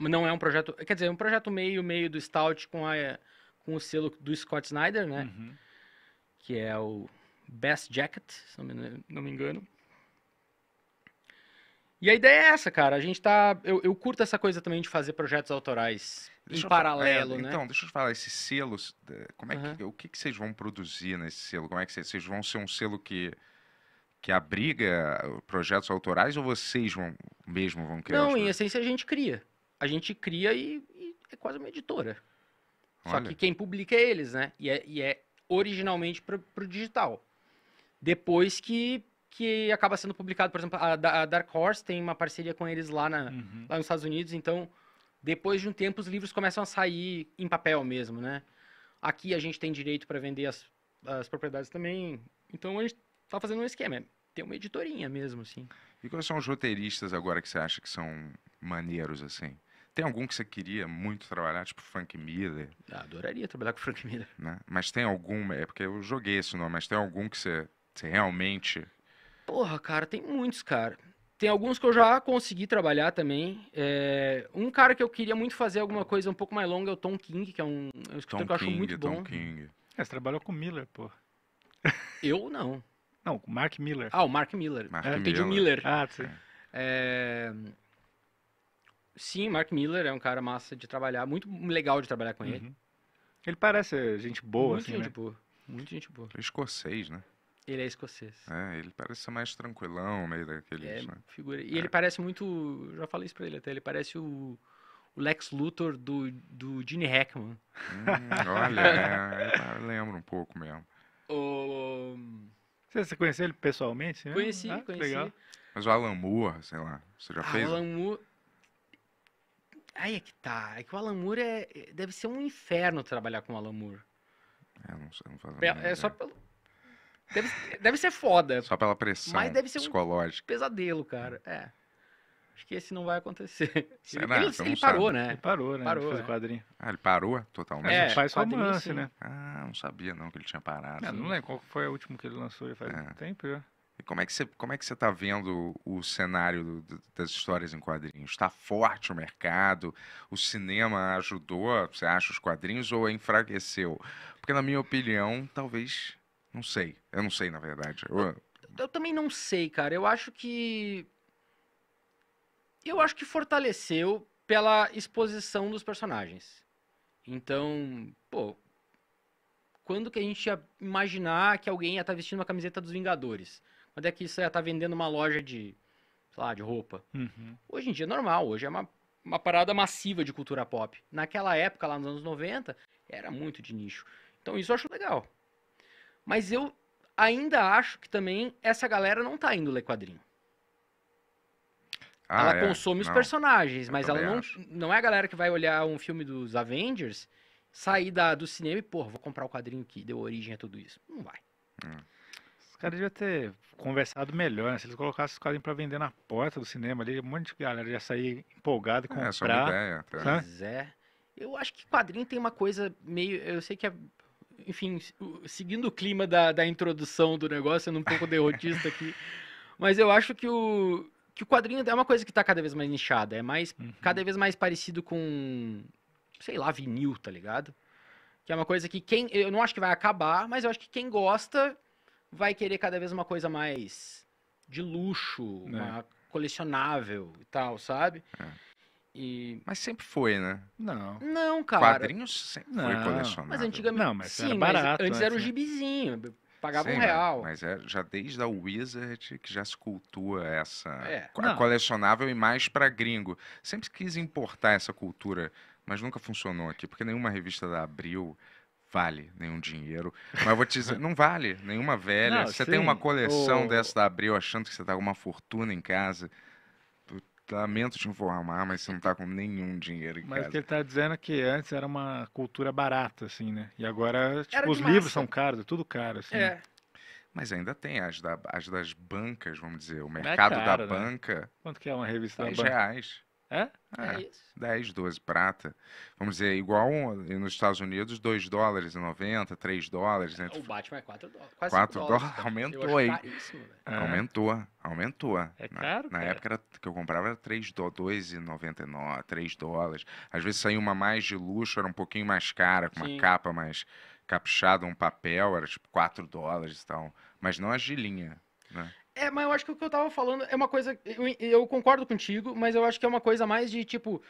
Não é um projeto. Quer dizer, é um projeto meio, meio do Stout com, a, com o selo do Scott Snyder, né? Uhum que é o Best Jacket, se não me, engano. E a ideia é essa, cara. A gente tá. Eu, eu curto essa coisa também de fazer projetos autorais deixa em paralelo, falar, é, né? Então, deixa eu te falar, esses selos, eh, como é uhum. que, o que, que vocês vão produzir nesse selo? Como é que vocês, vocês vão ser um selo que que abriga eh, projetos autorais ou vocês vão mesmo vão criar? Não, em essência a gente cria. A gente cria e, e é quase uma editora. Olha. Só que quem publica é eles, né? E é, e é originalmente para o digital. Depois que, que acaba sendo publicado, por exemplo, a, a Dark Horse tem uma parceria com eles lá, na, uhum. lá nos Estados Unidos, então depois de um tempo os livros começam a sair em papel mesmo, né? Aqui a gente tem direito para vender as, as propriedades também, então a gente está fazendo um esquema, é tem uma editorinha mesmo, assim. E quais são os roteiristas agora que você acha que são maneiros, assim? Tem algum que você queria muito trabalhar, tipo Frank Miller? Ah, adoraria trabalhar com Frank Miller. Né? Mas tem algum, é porque eu joguei esse nome, mas tem algum que você, você realmente... Porra, cara, tem muitos, cara. Tem alguns que eu já consegui trabalhar também. É, um cara que eu queria muito fazer alguma coisa um pouco mais longa é o Tom King, que é um, é escritor Tom que eu King, acho muito Tom bom. King. É, você trabalhou com Miller, pô. Eu não. Não, com Mark Miller. Ah, o Mark Miller. Mark é, Miller. Entendi o Miller. Ah, sim. É, é Sim, Mark Miller é um cara massa de trabalhar, muito legal de trabalhar com uhum. ele. Ele parece gente boa, muito assim, gente né? boa. Muito gente boa. Ele é escocês, né? Ele é escocês. É, ele parece ser mais tranquilão, meio daqueles, é, né? Figura. E é. ele parece muito, já falei isso pra ele até, ele parece o, o Lex Luthor do, do Gene Hackman. Hum, olha, é, eu lembro um pouco mesmo. O... Você, conheceu ele pessoalmente? Conheci, ah, conheci. Legal. Mas o Alan Moore, sei lá, você já ah, fez? Alan Moore... Aí é que tá. É que o Alan Moore é, é, deve ser um inferno trabalhar com o Alan Moore. É, não, sei, não faz é, é só pelo. Deve, deve ser foda. Só pela pressão mas deve ser psicológica. Um pesadelo, cara. É. Acho que esse não vai acontecer. Será? Ele, ele, né? ele parou, né? Ele parou, né? Parou, ele fez é. quadrinho. Ah, ele parou totalmente? É, ele faz romance, né? Ah, não sabia não que ele tinha parado. Não, é, não lembro qual foi o último que ele lançou, já faz é. tempo, já. Como é que você, como é que você está vendo o cenário do, das histórias em quadrinhos? Está forte o mercado? O cinema ajudou, você acha, os quadrinhos ou enfraqueceu? Porque, na minha opinião, talvez. Não sei. Eu não sei, na verdade. Eu, eu também não sei, cara. Eu acho que. Eu acho que fortaleceu pela exposição dos personagens. Então, pô, quando que a gente ia imaginar que alguém ia estar tá vestindo uma camiseta dos Vingadores? Onde é que isso estar é? tá vendendo uma loja de, sei lá, de roupa? Uhum. Hoje em dia é normal, hoje é uma, uma parada massiva de cultura pop. Naquela época, lá nos anos 90, era muito de nicho. Então isso eu acho legal. Mas eu ainda acho que também essa galera não tá indo ler quadrinho. Ah, ela é? consome os personagens, eu mas ela não, não é a galera que vai olhar um filme dos Avengers, sair da, do cinema e, pô, vou comprar o quadrinho que deu origem a tudo isso. Não vai. Hum caras deviam ter conversado melhor, né? Se eles colocassem os caras pra vender na porta do cinema ali, um monte de galera já sair empolgada e comprar. É, só uma ideia, tá? Pois é. Eu acho que quadrinho tem uma coisa meio. Eu sei que é. Enfim, seguindo o clima da, da introdução do negócio, sendo um pouco derrotista aqui. Mas eu acho que o, que o quadrinho é uma coisa que está cada vez mais nichada. É mais uhum. cada vez mais parecido com, sei lá, vinil, tá ligado? Que é uma coisa que quem. Eu não acho que vai acabar, mas eu acho que quem gosta vai querer cada vez uma coisa mais de luxo, é. colecionável e tal, sabe? É. E... Mas sempre foi, né? Não. Não, cara. Quadrinhos sempre não. foi colecionável. Mas antigamente. Não, mas sim, era barato. antes né? era o um gibizinho. Pagava sim, um real. Mas é, já desde a Wizard que já se cultua essa. É. A colecionável e mais para gringo. Sempre quis importar essa cultura, mas nunca funcionou aqui, porque nenhuma revista da Abril vale nenhum dinheiro. Mas vou te dizer, não vale nenhuma velha. Não, você sim, tem uma coleção o... dessa da Abril achando que você tá com uma fortuna em casa. Lamento te informar, mas você não tá com nenhum dinheiro em mas casa. Mas que ele tá dizendo é que antes era uma cultura barata, assim, né? E agora, tipo, os massa. livros são caros, é tudo caro, assim. Né? É. Né? Mas ainda tem as, da, as, das bancas, vamos dizer. O é mercado é caro, da né? banca. Quanto que é uma revista da banca? reais. É? é? É, isso. 10, 12 prata. Vamos dizer, igual eh, nos Estados Unidos, 2 dólares e 90, 3 dólares. Né? Ah, o tipo, Batman é 4 dólares. Quase 4 dólares, dólares. Aumentou aí. É. Aumentou, aumentou. É caro, Na, na época era, que eu comprava era 3 dólares e 99, 3 dólares. Às vezes saía uma mais de luxo, era um pouquinho mais cara, com uma Sim. capa mais caprichada, um papel, era tipo 4 dólares e tal. Mas não as de linha, né? É, mas eu acho que o que eu tava falando é uma coisa. Eu, eu concordo contigo, mas eu acho que é uma coisa mais de tipo.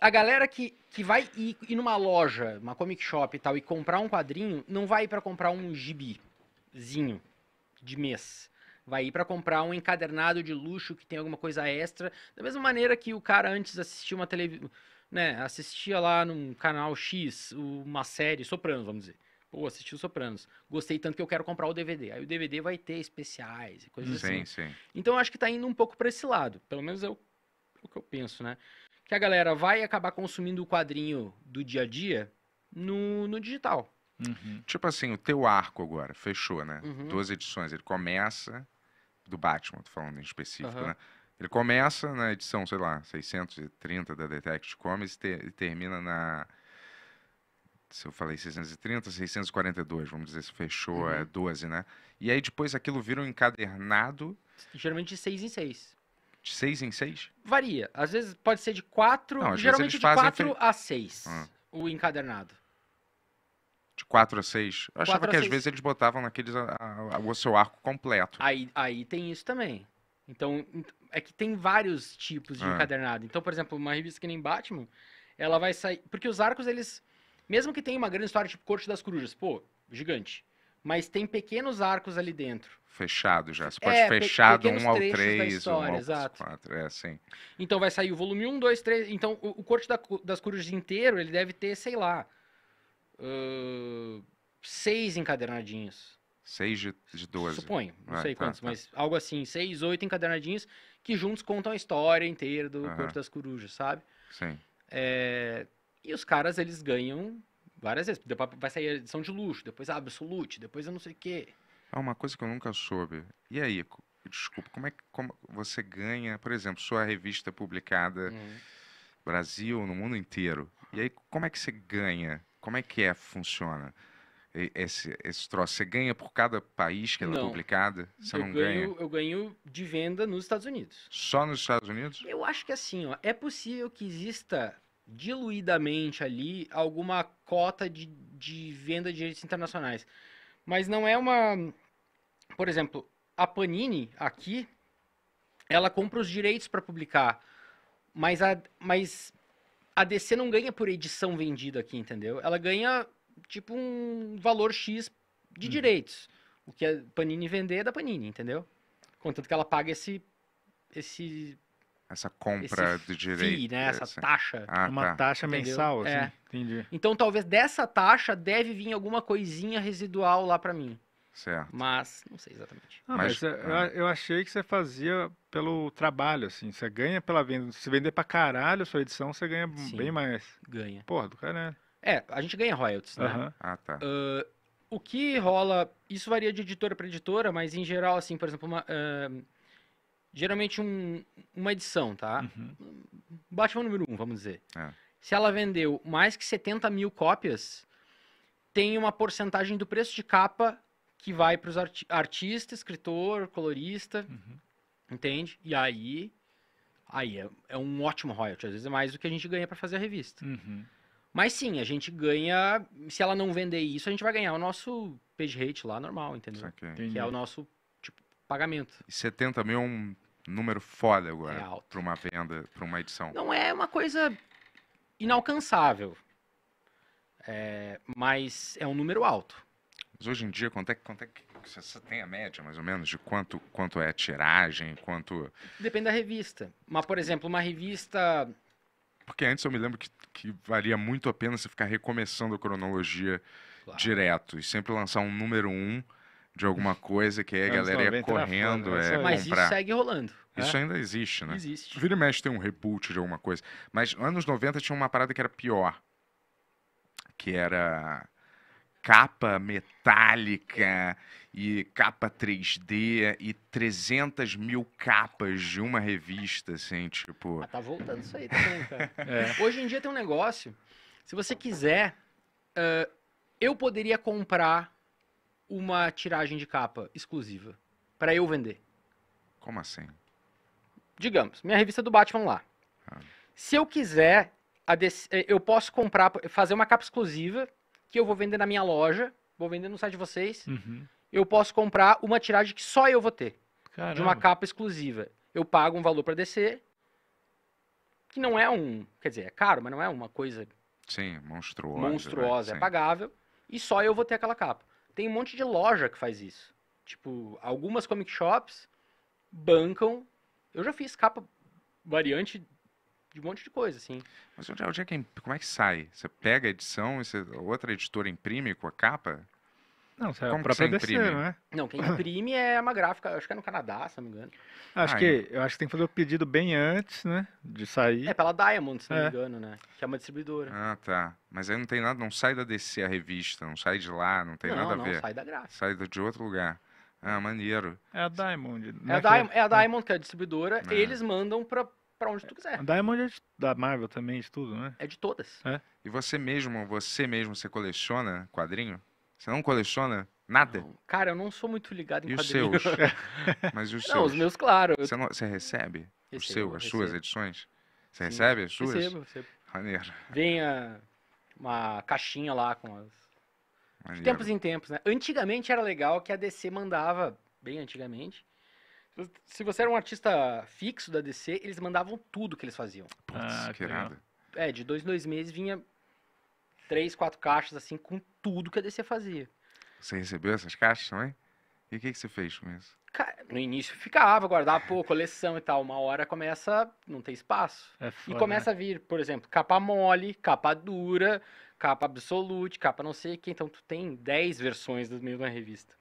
A galera que, que vai ir, ir numa loja, uma comic shop e tal, e comprar um quadrinho, não vai ir pra comprar um gibizinho de mês. Vai ir para comprar um encadernado de luxo que tem alguma coisa extra. Da mesma maneira que o cara antes assistia uma televisão. Né, assistia lá num canal X uma série, Sopranos, vamos dizer. Pô, assisti o Sopranos. Gostei tanto que eu quero comprar o DVD. Aí o DVD vai ter especiais e coisas sim, assim. Sim. Então eu acho que tá indo um pouco para esse lado. Pelo menos é o, é o que eu penso, né? Que a galera vai acabar consumindo o quadrinho do dia a dia no, no digital. Uhum. Tipo assim, o teu arco agora, fechou, né? Uhum. Duas edições. Ele começa do Batman, tô falando em específico, uhum. né? Ele começa na edição, sei lá, 630 da Detective Comics e, e termina na se eu falei 630, 642, vamos dizer, se fechou é, uhum. é 12, né? E aí depois aquilo vira um encadernado. Geralmente de 6 em 6. De 6 em 6? Varia. Às vezes pode ser de 4, Não, geralmente de 4 a 6, ah. o encadernado. De 4 a 6. Eu achava que às 6. vezes eles botavam naqueles a, a, a, o seu arco completo. Aí, aí tem isso também. Então, é que tem vários tipos de ah. encadernado. Então, por exemplo, uma revista que nem Batman, ela vai sair. Porque os arcos, eles mesmo que tenha uma grande história, tipo Corte das Corujas, pô, gigante. Mas tem pequenos arcos ali dentro. Fechado já. Você pode é, fechar do 1 ao 3, história, 1 ao exato. 4. É assim. Então vai sair o volume 1, 2, 3. Então o, o Corte da, das Corujas inteiro, ele deve ter, sei lá. Uh, seis encadernadinhos. Seis de, de 12. Suponho, não ah, sei tá, quantos, tá. mas algo assim, seis, oito encadernadinhos que juntos contam a história inteira do uhum. Corte das Corujas, sabe? Sim. É, e os caras, eles ganham várias vezes. Depois vai sair a edição de luxo, depois a Absolute, depois eu não sei o quê. é uma coisa que eu nunca soube. E aí, desculpa, como é que como você ganha, por exemplo, sua revista publicada no uhum. Brasil, no mundo inteiro. E aí, como é que você ganha? Como é que é, funciona? Esse, esse troço, você ganha por cada país que ela é não. é publicada? Você eu não ganho, ganha? Eu ganho de venda nos Estados Unidos. Só nos Estados Unidos? Eu acho que assim, ó, é possível que exista diluidamente ali alguma cota de, de venda de direitos internacionais. Mas não é uma. Por exemplo, a Panini aqui, ela compra os direitos para publicar, mas a, mas a DC não ganha por edição vendida aqui, entendeu? Ela ganha tipo um valor X de hum. direitos. O que a Panini vender é da Panini, entendeu? Contanto que ela paga esse, esse essa compra Esse de direito. né? Essa esse. taxa. Ah, tá. uma tá. taxa Entendeu? mensal, assim. É. Entendi. Então, talvez dessa taxa deve vir alguma coisinha residual lá para mim. Certo. Mas, não sei exatamente. Ah, mas, mas é, eu achei que você fazia pelo trabalho, assim. Você ganha pela venda. Se vender pra caralho a sua edição, você ganha Sim, bem mais. Ganha. Porra, do caralho. É, a gente ganha royalties, né? Ah, tá. Uh, o que rola... Isso varia de editora para editora, mas em geral, assim, por exemplo, uma... Uh, geralmente um, uma edição, tá? Uhum. Batman número 1, um, vamos dizer. É. Se ela vendeu mais que 70 mil cópias, tem uma porcentagem do preço de capa que vai para os artistas escritor, colorista, uhum. entende? E aí, aí é, é, um ótimo royalty, às vezes é mais do que a gente ganha para fazer a revista. Uhum. Mas sim, a gente ganha. Se ela não vender isso, a gente vai ganhar o nosso page rate lá normal, entendeu? Que é o nosso pagamento. E 70 mil é um número foda agora é para uma venda, para uma edição. Não é uma coisa inalcançável, é, mas é um número alto. Mas hoje em dia, quanto é, quanto é que você tem a média, mais ou menos, de quanto, quanto é a tiragem, quanto... Depende da revista. Mas, por exemplo, uma revista... Porque antes eu me lembro que, que valia muito a pena você ficar recomeçando a cronologia claro. direto e sempre lançar um número um de alguma coisa que aí a galera ia correndo. Fora, né? é, mas comprar. isso segue rolando. Né? Isso é? ainda existe, né? Existe. Vira e mexe tem um reboot de alguma coisa. Mas anos 90 tinha uma parada que era pior. Que era capa metálica e capa 3D e 300 mil capas de uma revista, assim, tipo... Ah, tá voltando isso aí também, cara. é. Hoje em dia tem um negócio, se você quiser, uh, eu poderia comprar uma tiragem de capa exclusiva para eu vender. Como assim? Digamos, minha revista do Batman lá. Ah. Se eu quiser, eh, eu posso comprar, fazer uma capa exclusiva que eu vou vender na minha loja, vou vender no site de vocês. Uhum. Eu posso comprar uma tiragem que só eu vou ter. Caramba. De uma capa exclusiva. Eu pago um valor para descer, que não é um, quer dizer, é caro, mas não é uma coisa Sim, monstruosa. Né? Monstruosa, né? é pagável. E só eu vou ter aquela capa. Tem um monte de loja que faz isso. Tipo, algumas comic shops bancam. Eu já fiz capa variante de um monte de coisa, assim. Mas onde, é, onde é que, é como é que sai? Você pega a edição e você, outra editora imprime com a capa? Não, isso é Como a própria DC, imprime? não é? Não, quem imprime é uma gráfica, acho que é no Canadá, se não me engano. Ah, acho ah, que, é. eu acho que tem que fazer o pedido bem antes, né? De sair. É pela Diamond, se não é. me engano, né? Que é uma distribuidora. Ah, tá. Mas aí não tem nada, não sai da DC a revista, não sai de lá, não tem não, nada não, a ver. Não, sai da gráfica. Sai de outro lugar. Ah, maneiro. É a Diamond. Né, é a, é Diamond é a Diamond que é a distribuidora, é. eles mandam pra, pra onde tu quiser. A Diamond é de, da Marvel também, de tudo, né? É de todas. É. E você mesmo, você mesmo, você coleciona quadrinho? Você não coleciona nada? Não. Cara, eu não sou muito ligado em e quadrinhos. os seus? Mas e os seus? Não, os meus, claro. Você, não, você recebe recebo, o seu, as recebo. suas edições? Você Sim. recebe as suas? Recebo, recebo. Maneiro. Vem a, uma caixinha lá com as... Maneiro. De tempos em tempos, né? Antigamente era legal que a DC mandava, bem antigamente, se você era um artista fixo da DC, eles mandavam tudo que eles faziam. Putz, ah, que irado. É, de dois em dois meses vinha três, quatro caixas, assim, com tudo que a DC fazia. Você recebeu essas caixas também? E o que, que você fez com isso? Cara, no início ficava, guardava, pô, coleção e tal. Uma hora começa, não tem espaço. É foda, e começa né? a vir, por exemplo, capa mole, capa dura, capa absolute, capa não sei o que. Então tu tem 10 versões dos mesmo na revista.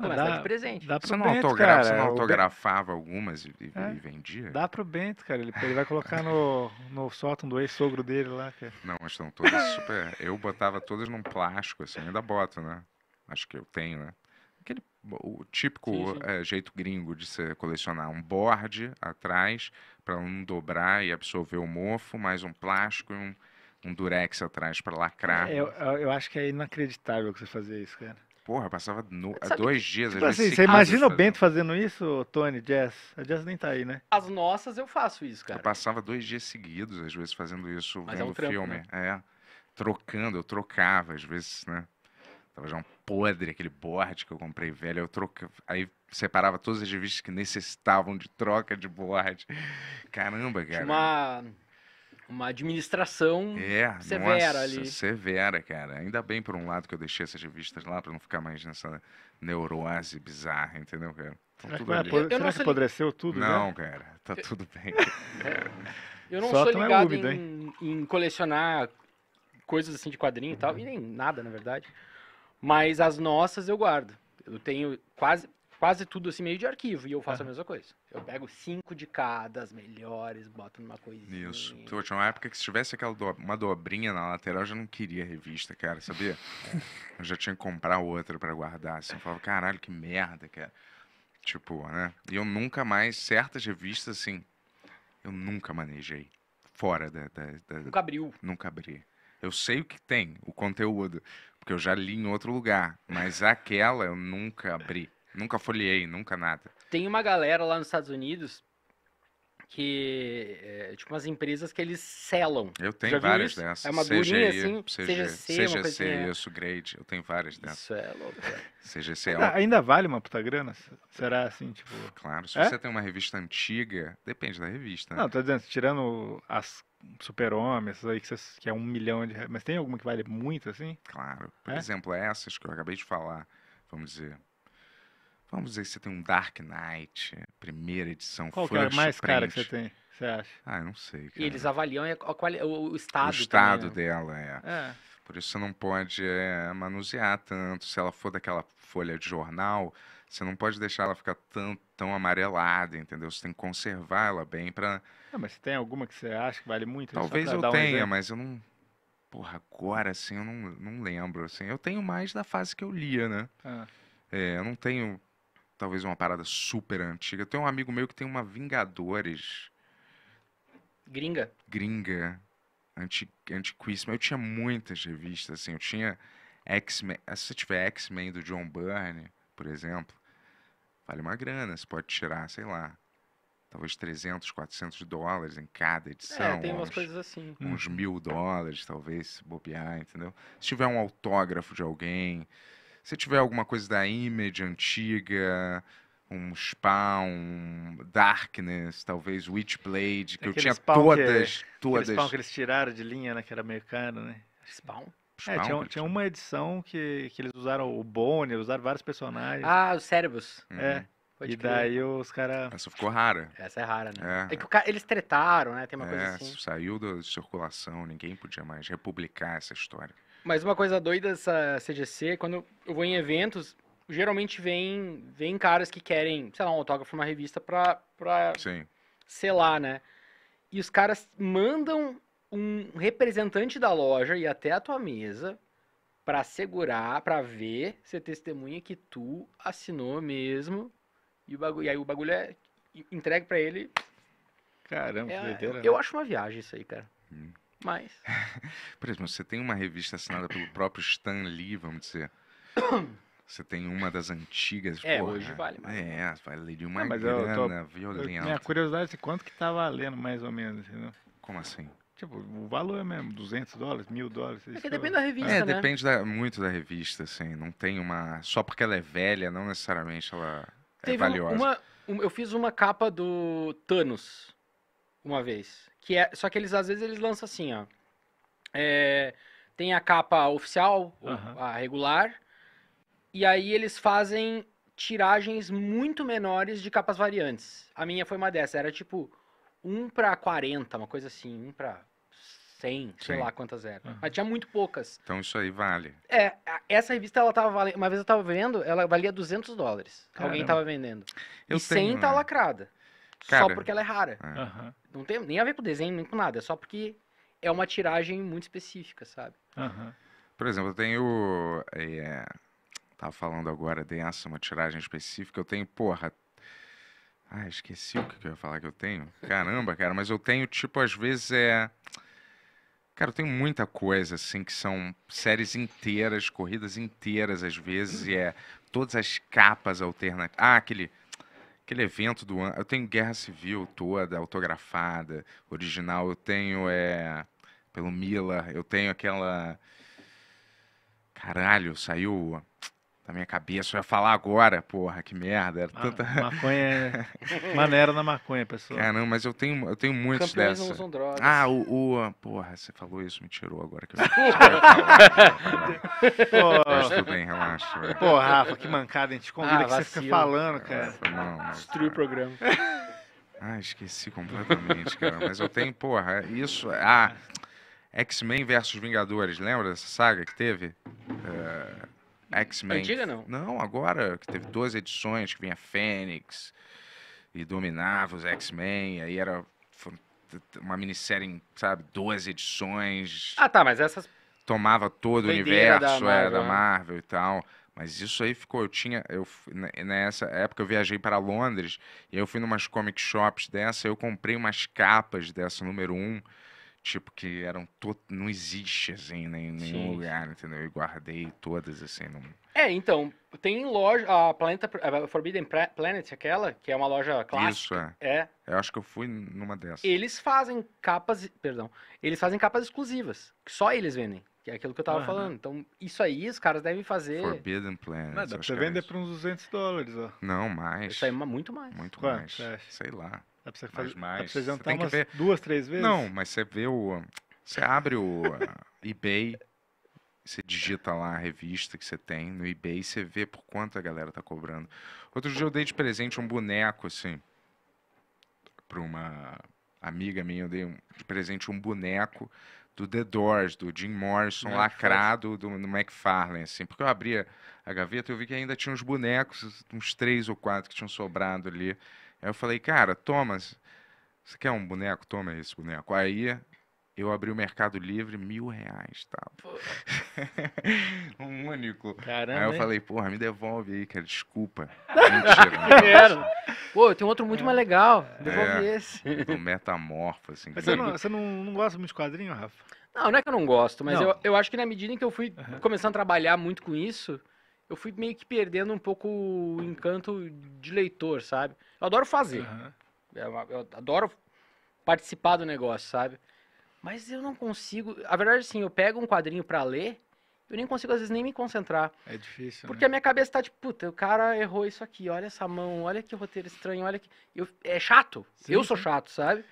Ah, mas tá dá, tá de presente. Dá pro você, não Bento, cara, você não autografava algumas e, e, é, e, vendia? Dá pro Bento, cara. Ele, ele vai colocar no, no sótão do ex-sogro dele lá, cara. Não, mas estão todas super. Eu botava todas num plástico, assim, ainda boto, né? Acho que eu tenho, né? Aquele o típico sim, sim. É, jeito gringo de se colecionar um board atrás para não dobrar e absorver o mofo, mais um plástico e um, um durex atrás para lacrar. É, eu, eu acho que é inacreditável que você fazer isso, cara. Porra, passava no, Sabe, dois dias. Tipo assim, você imagina o Bento fazendo isso, Tony, Jess? A Jess nem tá aí, né? As nossas eu faço isso, cara. Eu passava dois dias seguidos, às vezes, fazendo isso, Mas é vendo é um filme. né? É. Trocando, eu trocava, às vezes, né? Tava já um podre, aquele board que eu comprei velho. Eu trocava. Aí separava todas as revistas que necessitavam de troca de board. Caramba, cara. Tinha uma uma administração é, severa nossa, ali. Severa, cara. Ainda bem por um lado que eu deixei essas revistas lá para não ficar mais nessa neurose bizarra, entendeu, cara? Então, tudo é, ali. Eu, Será né? não que apodreceu li... tudo? Não, né? cara, tá tudo bem. É, eu não Só sou ligado é úmido, em, em, colecionar coisas assim de quadrinho uhum. e tal, uhum. e nem nada, na verdade. Mas as nossas eu guardo. Eu tenho quase quase tudo assim meio de arquivo e eu faço a mesma coisa. Eu pego cinco de cada, as melhores, boto numa coisinha. Isso. Pô, tinha uma época que se tivesse aquela do... uma dobrinha na lateral, eu já não queria revista, cara, sabia? eu já tinha que comprar outra para guardar, assim. Eu falava, caralho, que merda, cara. Tipo, né? E eu nunca mais, certas revistas, assim, eu nunca manejei. Fora da. da, da... nunca abriu. Nunca abri. Eu sei o que tem, o conteúdo, porque eu já li em outro lugar, mas aquela eu nunca abri. Nunca folhei, nunca nada. Tem uma galera lá nos Estados Unidos que é, tipo umas empresas que eles selam. Eu tenho Já várias dessas. É uma CGI, assim, CGC, CGC uma CGC, eu grade, eu tenho várias dessas. Isso é louco. Cara. CGC é ainda, é ainda vale uma puta grana? Será assim, tipo... Claro, se é? você tem uma revista antiga, depende da revista. Né? Não, tô dizendo, tirando as Super-Homem, essas aí que, que, é um milhão de... Mas tem alguma que vale muito, assim? Claro. Por é? exemplo, essas que eu acabei de falar, vamos dizer, Vamos dizer que você tem um Dark Knight, primeira edição. Qual que é o mais cara que você tem? Você acha? Ah, eu não sei. Cara. E eles avaliam a, é o, estado. O estado também. Né? dela, é. é. Por isso você não pode é, manusear tanto. Se ela for daquela folha de jornal, você não pode deixar ela ficar tão, tão amarelada, entendeu? Você tem que conservar ela bem para. Ah, mas tem alguma que você acha que vale muito? Talvez eu tenha, um mas eu não. Porra, agora assim eu não, não lembro. Assim. Eu tenho mais da fase que eu lia, né? Ah. É, eu não tenho talvez uma parada super antiga. Tem um amigo meu que tem uma Vingadores. Gringa? Gringa. antiquíssima. Eu tinha muitas revistas, assim. Eu tinha X-Men. Eh, se você tiver X-Men do John Byrne, por exemplo, vale uma grana. Você pode tirar, sei lá, talvez 300, 400 dólares em cada edição. É, tem umas uns, coisas assim. Uns mil dólares, talvez, se bobear, entendeu? Se tiver um autógrafo de alguém se tiver alguma coisa da Image antiga, um Spawn, um Darkness, talvez Witchblade, que eu tinha todas, que, todas. Spawn que eles tiraram de linha, né, que era meio né? Spawn? É, spawn é, tinha, tinha, uma edição que, que eles usaram o Bonnie, usaram vários personagens. Ah, os cérebros. Uhum. É. Pode e crer. daí os caras. Essa ficou rara. Essa é rara, né? É, é que eles tretaram, né? Tem uma é, coisa assim. Saiu da circulação, ninguém podia mais republicar essa história. Mas uma coisa doida dessa CGC, é quando eu vou em eventos, geralmente vem, vem caras que querem, sei lá, um autógrafo, uma revista pra, pra Sim. selar, né? E os caras mandam um representante da loja e até a tua mesa para segurar, para ver, ser testemunha que tu assinou mesmo. E, o bagulho, e aí o bagulho é entregue para ele. Caramba, é, que doideira, eu, eu né? acho uma viagem isso aí, cara. Hum. Mas. Por exemplo, você tem uma revista assinada pelo próprio Stan Lee, vamos dizer. Você tem uma das antigas. É, porra, hoje vale mais. É, né? vale de uma não, ah, grana tô, violenta. Eu, minha curiosidade é quanto que tá valendo, mais ou menos, entendeu? Como assim? Tipo, o valor é mesmo, 200 dólares, 1000 dólares. É que depende da revista, é, né? depende da, muito da revista, assim. Não tem uma... Só porque ela é velha, não necessariamente ela Teve é valiosa. Uma, uma, eu fiz uma capa do Thanos, uma vez. Que é, só que eles às vezes eles lançam assim, ó. É, tem a capa oficial, uhum. a regular, e aí eles fazem tiragens muito menores de capas variantes. A minha foi uma dessas, era tipo 1 para 40, uma coisa assim, 1 para 100, sei lá quantas eram. Uhum. Mas tinha muito poucas. Então isso aí vale. É, essa revista ela tava valendo, uma vez eu tava vendo, ela valia 200 dólares. Caramba. Alguém tava vendendo. Eu e sem tá lacrada. Cara, só porque ela é rara. Uhum. Não tem nem a ver com desenho, nem com nada. É só porque é uma tiragem muito específica, sabe? Uhum. Por exemplo, eu tenho. É, tava falando agora dessa, uma tiragem específica. Eu tenho, porra. Ah, esqueci o que eu ia falar que eu tenho. Caramba, cara, mas eu tenho, tipo, às vezes é. Cara, eu tenho muita coisa, assim, que são séries inteiras, corridas inteiras, às vezes, e é todas as capas alternativas. Ah, aquele aquele evento do ano. Eu tenho Guerra Civil toda, autografada, original. Eu tenho é, pelo Mila, eu tenho aquela. Caralho, saiu na minha cabeça. Eu ia falar agora, porra, que merda. Era ah, tanta... Maconha é. Maneira na maconha, pessoal. não mas eu tenho, eu tenho muitos dessas. Ah, o, o. Porra, você falou isso, me tirou agora que eu. tudo bem, relaxa. Pô, Rafa, que mancada, a gente convida ah, que vacilo. você fica falando, ah, cara. Não, Destruiu o tá. programa. Ah, esqueci completamente, cara. Mas eu tenho, porra, isso. Ah, X-Men versus Vingadores, lembra dessa saga que teve? É, X-Men. Antiga não? Não, agora, que teve duas edições, que vinha Fênix e dominava os X-Men, aí era uma minissérie em, sabe, duas edições. Ah, tá, mas essas... Tomava todo o universo, da Marvel, era da né? Marvel e tal. Mas isso aí ficou, eu tinha, eu nessa época eu viajei para Londres e eu fui numas comic shops dessa, eu comprei umas capas dessa número 1, um, tipo, que eram todo não existe, assim, em nenhum lugar, entendeu? Eu guardei todas, assim. Não... É, então, tem loja, a Planeta, a Forbidden Planet, aquela, que é uma loja clássica. Isso, é. é. Eu acho que eu fui numa dessas. Eles fazem capas, perdão, eles fazem capas exclusivas, que só eles vendem. Que é aquilo que eu tava uhum. falando. Então, isso aí os caras devem fazer. Forbidden Planet. Mas dá pra é vender é por uns 200 dólares, ó. Não, mais. Isso aí é muito mais. Muito Quanto mais. É? Sei lá. Dá pra você fazer. Mais. Dá pra você jantar você umas ver... duas, três vezes? Não, mas você vê o. Você abre o eBay, você digita lá a revista que você tem no eBay, você vê por quanto a galera tá cobrando. Outro dia eu dei de presente um boneco, assim, pra uma amiga minha, eu dei de presente um boneco do The Doors, do Jim Morrison, é lacrado do, do McFarlane, assim. Porque eu abria a gaveta e eu vi que ainda tinha uns bonecos, uns três ou quatro que tinham sobrado ali. Aí eu falei, cara, Thomas, você quer um boneco? Toma esse boneco. Aí eu abri o Mercado Livre, mil reais, tá? um único. Caramba, aí eu hein? falei, porra, me devolve aí, cara, desculpa. Mentira. Né? Pô, tem outro muito é. mais legal, é. devolve é, esse. Do metamorfo, assim. Mas que... você, não, você não, não gosta muito de quadrinho, Rafa? Não, não é que eu não gosto, mas Eu, eu acho que na medida em que eu fui uhum. começando a trabalhar muito com isso, eu fui meio que perdendo um pouco o encanto de leitor, sabe? Eu adoro fazer. Uhum. É eu, eu, adoro participar do negócio, sabe? Mas eu não consigo. A verdade, é assim, eu pego um quadrinho para ler, eu nem consigo, às vezes, nem me concentrar. É difícil. Porque né? a minha cabeça tá tipo, puta, o cara errou isso aqui, olha essa mão, olha que roteiro estranho, olha que. Eu, é chato. Sim, eu sim. sou chato, sabe?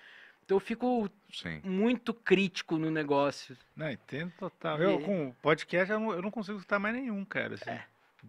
Então eu fico Sim. muito crítico no negócio. Não, entendo total. Eu, com podcast, eu não, eu não consigo escutar mais nenhum, cara. Assim. É.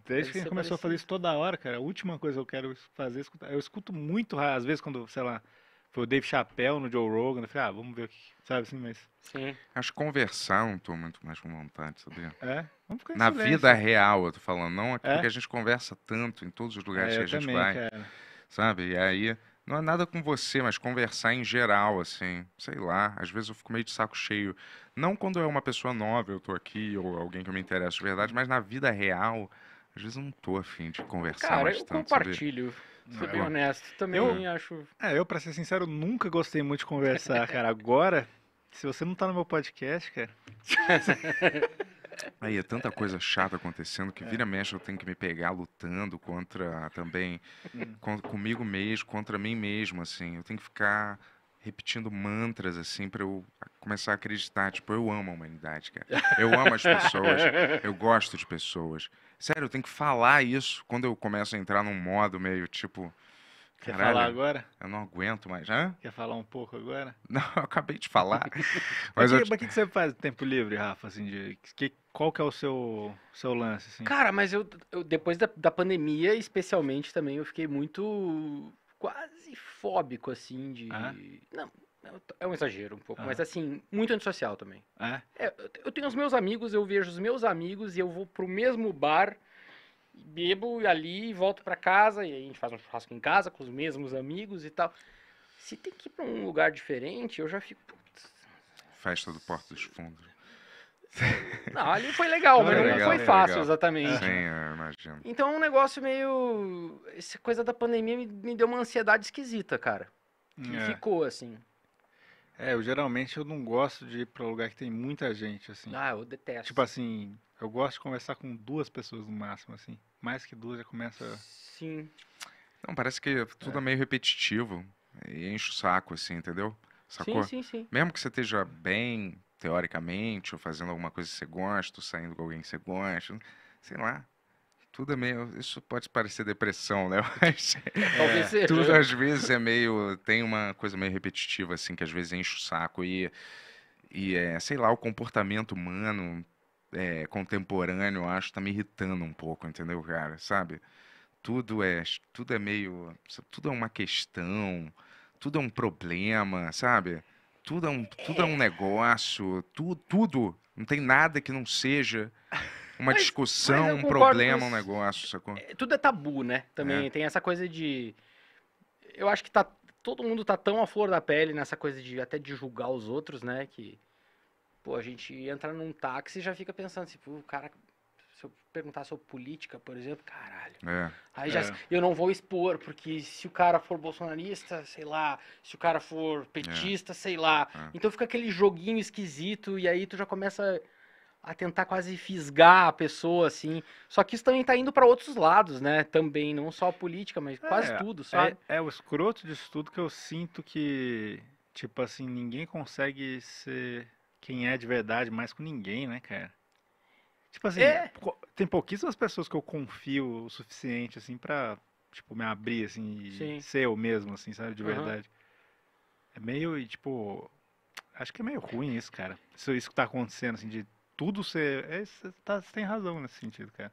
Desde que a gente começou parecido. a fazer isso toda hora, cara, a última coisa que eu quero fazer, é escutar. eu escuto muito, às vezes, quando, sei lá, foi o Dave Chappelle no Joe Rogan, eu falei, ah, vamos ver o que, sabe assim, mas... Sim. Acho que conversar eu não tô muito mais com vontade, sabia? É? Vamos ficar Na silêncio. vida real, eu tô falando, não aqui, é? porque a gente conversa tanto em todos os lugares é, que a gente também, vai, cara. sabe? E aí, não é nada com você, mas conversar em geral, assim, sei lá, às vezes eu fico meio de saco cheio. Não quando é uma pessoa nova, eu tô aqui, ou alguém que eu me interesso de verdade, mas na vida real, às vezes eu não tô afim de conversar Cara, eu tanto. compartilho. Pra ser honesto, também eu, acho. É, eu, pra ser sincero, nunca gostei muito de conversar, cara. Agora, se você não tá no meu podcast, cara. Aí é tanta coisa chata acontecendo que é. vira mexe eu tenho que me pegar lutando contra também hum. com, comigo mesmo, contra mim mesmo, assim. Eu tenho que ficar repetindo mantras assim para eu começar a acreditar, tipo, eu amo a humanidade, cara. Eu amo as pessoas, eu gosto de pessoas. Sério, eu tenho que falar isso quando eu começo a entrar num modo meio tipo. Quer caralho, falar agora? Eu não aguento mais. né? Quer falar um pouco agora? Não, eu acabei de falar. mas o que, que, você faz no tempo livre, Rafa? Assim, de, que, qual que é o seu, seu lance? Assim? Cara, mas eu, eu depois da, da pandemia, especialmente também, eu fiquei muito quase fóbico, assim, de. Ah? Não, é um exagero um pouco, ah. mas assim, muito antissocial também. É? é? Eu tenho os meus amigos, eu vejo os meus amigos e eu vou pro mesmo bar, bebo ali e volto para casa e a gente faz um churrasco em casa com os mesmos amigos e tal. Se tem que ir pra um lugar diferente, eu já fico. Putz. Festa do Porto dos Fundos. Não, ali foi legal, mas não, legal, foi fácil legal. exatamente. Sim, eu imagino. Então é um negócio meio. Essa coisa da pandemia me, me deu uma ansiedade esquisita, cara. É. Ficou assim. É, eu geralmente eu não gosto de ir um lugar que tem muita gente, assim. Ah, eu detesto. Tipo assim, eu gosto de conversar com duas pessoas no máximo, assim. Mais que duas já começa. Sim. Não, parece que é tudo é, meio repetitivo. E enche o saco, assim, entendeu? Sacou? Sim, sim, sim. Mesmo que você esteja bem, teoricamente, ou fazendo alguma coisa que você gosta, ou saindo com alguém que você gosta, sei lá tudo é meio. Isso pode parecer depressão, né? Mas. Talvez é, seja. Tudo às vezes é meio. Tem uma coisa meio repetitiva, assim, que às vezes enche o saco. E, e é, sei lá, o comportamento humano é, contemporâneo, eu acho, tá me irritando um pouco, entendeu, cara? Sabe? Tudo é, tudo é meio. Tudo é uma questão, tudo é um problema, sabe? Tudo é um, tudo é um é. negócio, tu, tudo. Não tem nada que não seja uma mas, discussão, mas um problema, um negócio, sacou? É, tudo é tabu, né? Também é. tem essa coisa de. Eu acho que tá, todo mundo tá tão à flor da pele nessa coisa de até de julgar os outros, né? Que. Pô, a gente entra num táxi e já fica pensando tipo o cara se eu perguntar sobre política, por exemplo, caralho. É, aí já é. eu não vou expor, porque se o cara for bolsonarista, sei lá, se o cara for petista, é, sei lá. É. Então fica aquele joguinho esquisito e aí tu já começa a tentar quase fisgar a pessoa, assim. Só que isso também tá indo para outros lados, né? Também, não só a política, mas é, quase tudo, é, sabe? É, é, o escroto disso tudo que eu sinto que, tipo assim, ninguém consegue ser quem é de verdade mais com ninguém, né, cara? Tipo assim, é. tem pouquíssimas pessoas que eu confio o suficiente, assim, pra, tipo, me abrir, assim, e ser eu mesmo, assim, sabe? De verdade. Uhum. É meio, tipo... Acho que é meio ruim isso, cara. Isso, isso que tá acontecendo, assim, de tudo ser. É, você, tá, você tem razão nesse sentido, cara.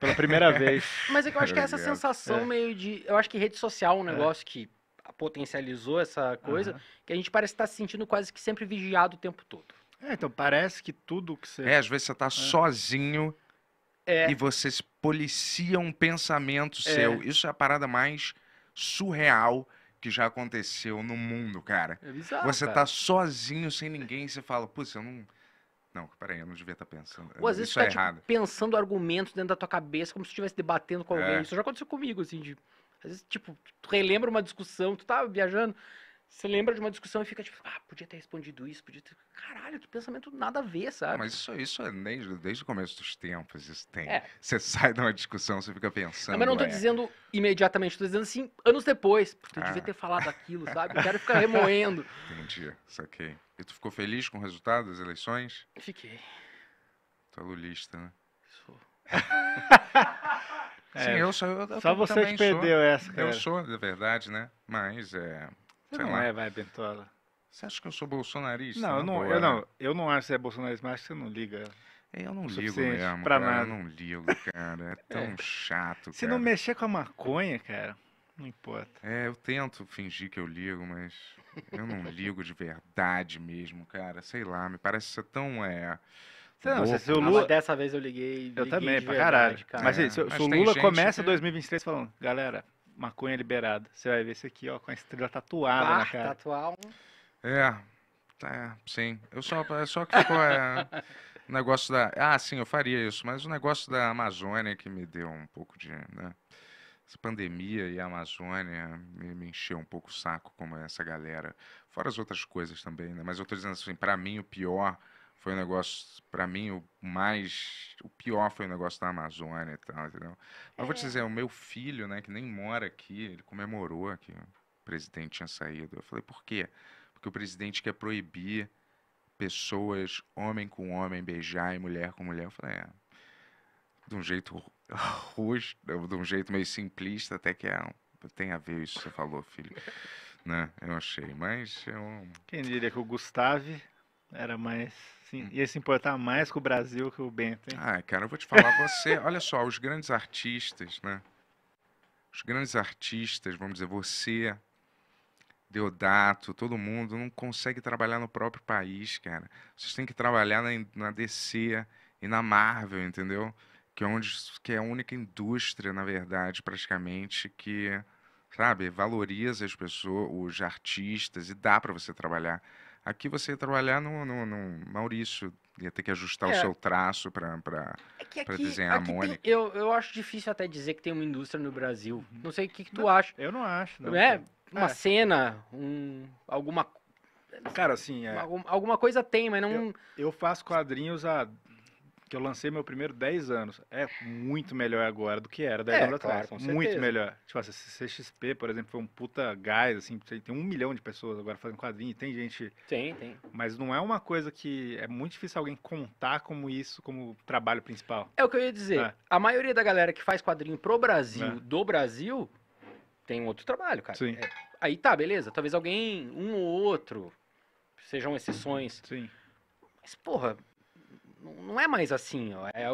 Pela primeira vez. Mas é que eu acho que é essa sensação é. meio de. Eu acho que rede social é um é. negócio que potencializou essa coisa, uhum. que a gente parece estar tá se sentindo quase que sempre vigiado o tempo todo. É, então parece que tudo que você. É, às vezes você tá é. sozinho é. e você policia um pensamento é. seu. Isso é a parada mais surreal que já aconteceu no mundo, cara. É bizarro, você cara. tá sozinho, sem ninguém, e você fala, putz, eu não não, peraí, eu não devia estar tá pensando. Ou às vezes você tá, tipo, pensando argumentos dentro da tua cabeça, como se estivesse debatendo com alguém. É. Isso já aconteceu comigo, assim, de. Às vezes, tipo, tu relembra uma discussão, tu tá viajando, você lembra de uma discussão e fica tipo, ah, podia ter respondido isso, podia ter. Caralho, tu pensamento nada a ver, sabe? Não, mas isso, isso é desde, desde o começo dos tempos, isso tem. É. Você sai de uma discussão, você fica pensando. Não, mas não tô é. dizendo imediatamente, tô dizendo assim, anos depois, porque ah. eu devia ah. ter falado aquilo, sabe? Eu quero ficar remoendo. Entendi, saquei. E tu ficou feliz com o resultado das eleições? Fiquei. Tu tá é lulista, né? Sou. é, Sim, eu sou. Eu, eu só você que perdeu sou, essa, cara. Eu sou, de verdade, né? Mas, é. Sei não lá. é, vai, Bentola. Você acha que eu sou bolsonarista? Não, eu não, eu, não eu não acho que você é bolsonarista, mas acho que você não liga. É, eu não ligo mesmo, pra cara, nada. eu não ligo, cara. É tão é. chato, cara. Se não mexer com a maconha, cara... Não importa. É, eu tento fingir que eu ligo, mas eu não ligo de verdade mesmo, cara. Sei lá, me parece ser tão. É... Não, Boa, se o Lula... dessa vez eu liguei. Eu também, pra verdade, caralho. Cara. Mas, é, é. se, mas se, o Lula começa que... 2023 falando, galera, maconha liberada. Você vai ver isso aqui, ó, com a estrela tatuada ah, na cara. Tatuar É, é, sim. Eu só, é só que ficou é, negócio da. Ah, sim, eu faria isso, mas o negócio da Amazônia que me deu um pouco de. Né? essa pandemia e a Amazônia me, me encheu um pouco o saco como é essa galera. Fora as outras coisas também, né? Mas eu tô dizendo assim, para mim o pior foi o um negócio, para mim o mais, o pior foi o um negócio da Amazônia e tal, entendeu? Mas é. vou te é. dizer, o meu filho, né, que nem mora aqui, ele comemorou que o presidente tinha saído. Eu falei, por quê? Porque o presidente quer proibir pessoas, homem com homem, beijar e mulher com mulher. Eu falei, é, de um jeito hoje, né, de um jeito meio simplista, até que é, tem a ver isso que você falou, filho. né? Eu achei, mas... Eu... Quem diria que o Gustave era mais... Sim, hum. ia se importar mais com o Brasil que o Bento, hein? Ah, cara, eu vou te falar, você... olha só, os grandes artistas, né? Os grandes artistas, vamos dizer, você, Deodato, todo mundo não consegue trabalhar no próprio país, cara. Vocês têm que trabalhar na, na DC e na Marvel, entendeu? que é, onde, que é a única indústria, na verdade, praticamente, que sabe, valoriza as pessoas, os artistas e dá para você trabalhar. Aqui você ia trabalhar no, no, no Maurício, ia ter que ajustar é. o seu traço para é desenhar aqui a Mônica. Tem, eu, eu acho difícil até dizer que tem uma indústria no Brasil. Uhum. Não sei o que, que tu não, acha. Eu não acho. Não. É, é. uma é. cena, um, alguma Cara, assim, é. Alguma, coisa tem, mas não. Eu, eu faço quadrinhos há que eu lancei meu primeiro 10 anos. É muito melhor agora do que era 10 é, anos claro, atrás. muito melhor. Tipo, a assim, CXP, por exemplo, foi um puta gás, assim, tem um milhão de pessoas agora fazendo quadrinho, tem gente. Tem, tem. Mas não é uma coisa que. É muito difícil alguém contar como isso, como trabalho principal. É o que eu ia dizer. É. A maioria da galera que faz quadrinho pro Brasil, é. do Brasil, tem outro trabalho, cara. Sim. É, aí tá, beleza. Talvez alguém, um ou outro, sejam exceções. Sim. Mas, porra, não é mais assim, ó. É,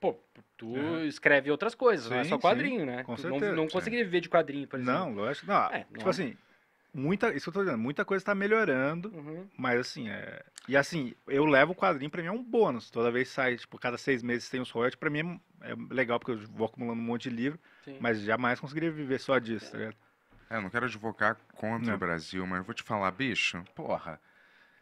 pô, tu é. escreve outras coisas, sim, não é só quadrinho, sim, né? Com certeza, não, não conseguiria viver de quadrinho, por exemplo. Não, lógico. Não, é, tipo não. assim, muita, isso eu tô dizendo, muita coisa está melhorando, uhum. mas assim, é... E assim, eu levo o quadrinho, para mim é um bônus. Toda vez sai, tipo, cada seis meses tem um royalties, para mim é, é, legal, porque eu vou acumulando um monte de livro, sim. mas jamais conseguiria viver só disso, tá ligado? É, eu não quero advocar contra não. o Brasil, mas eu vou te falar, bicho, porra...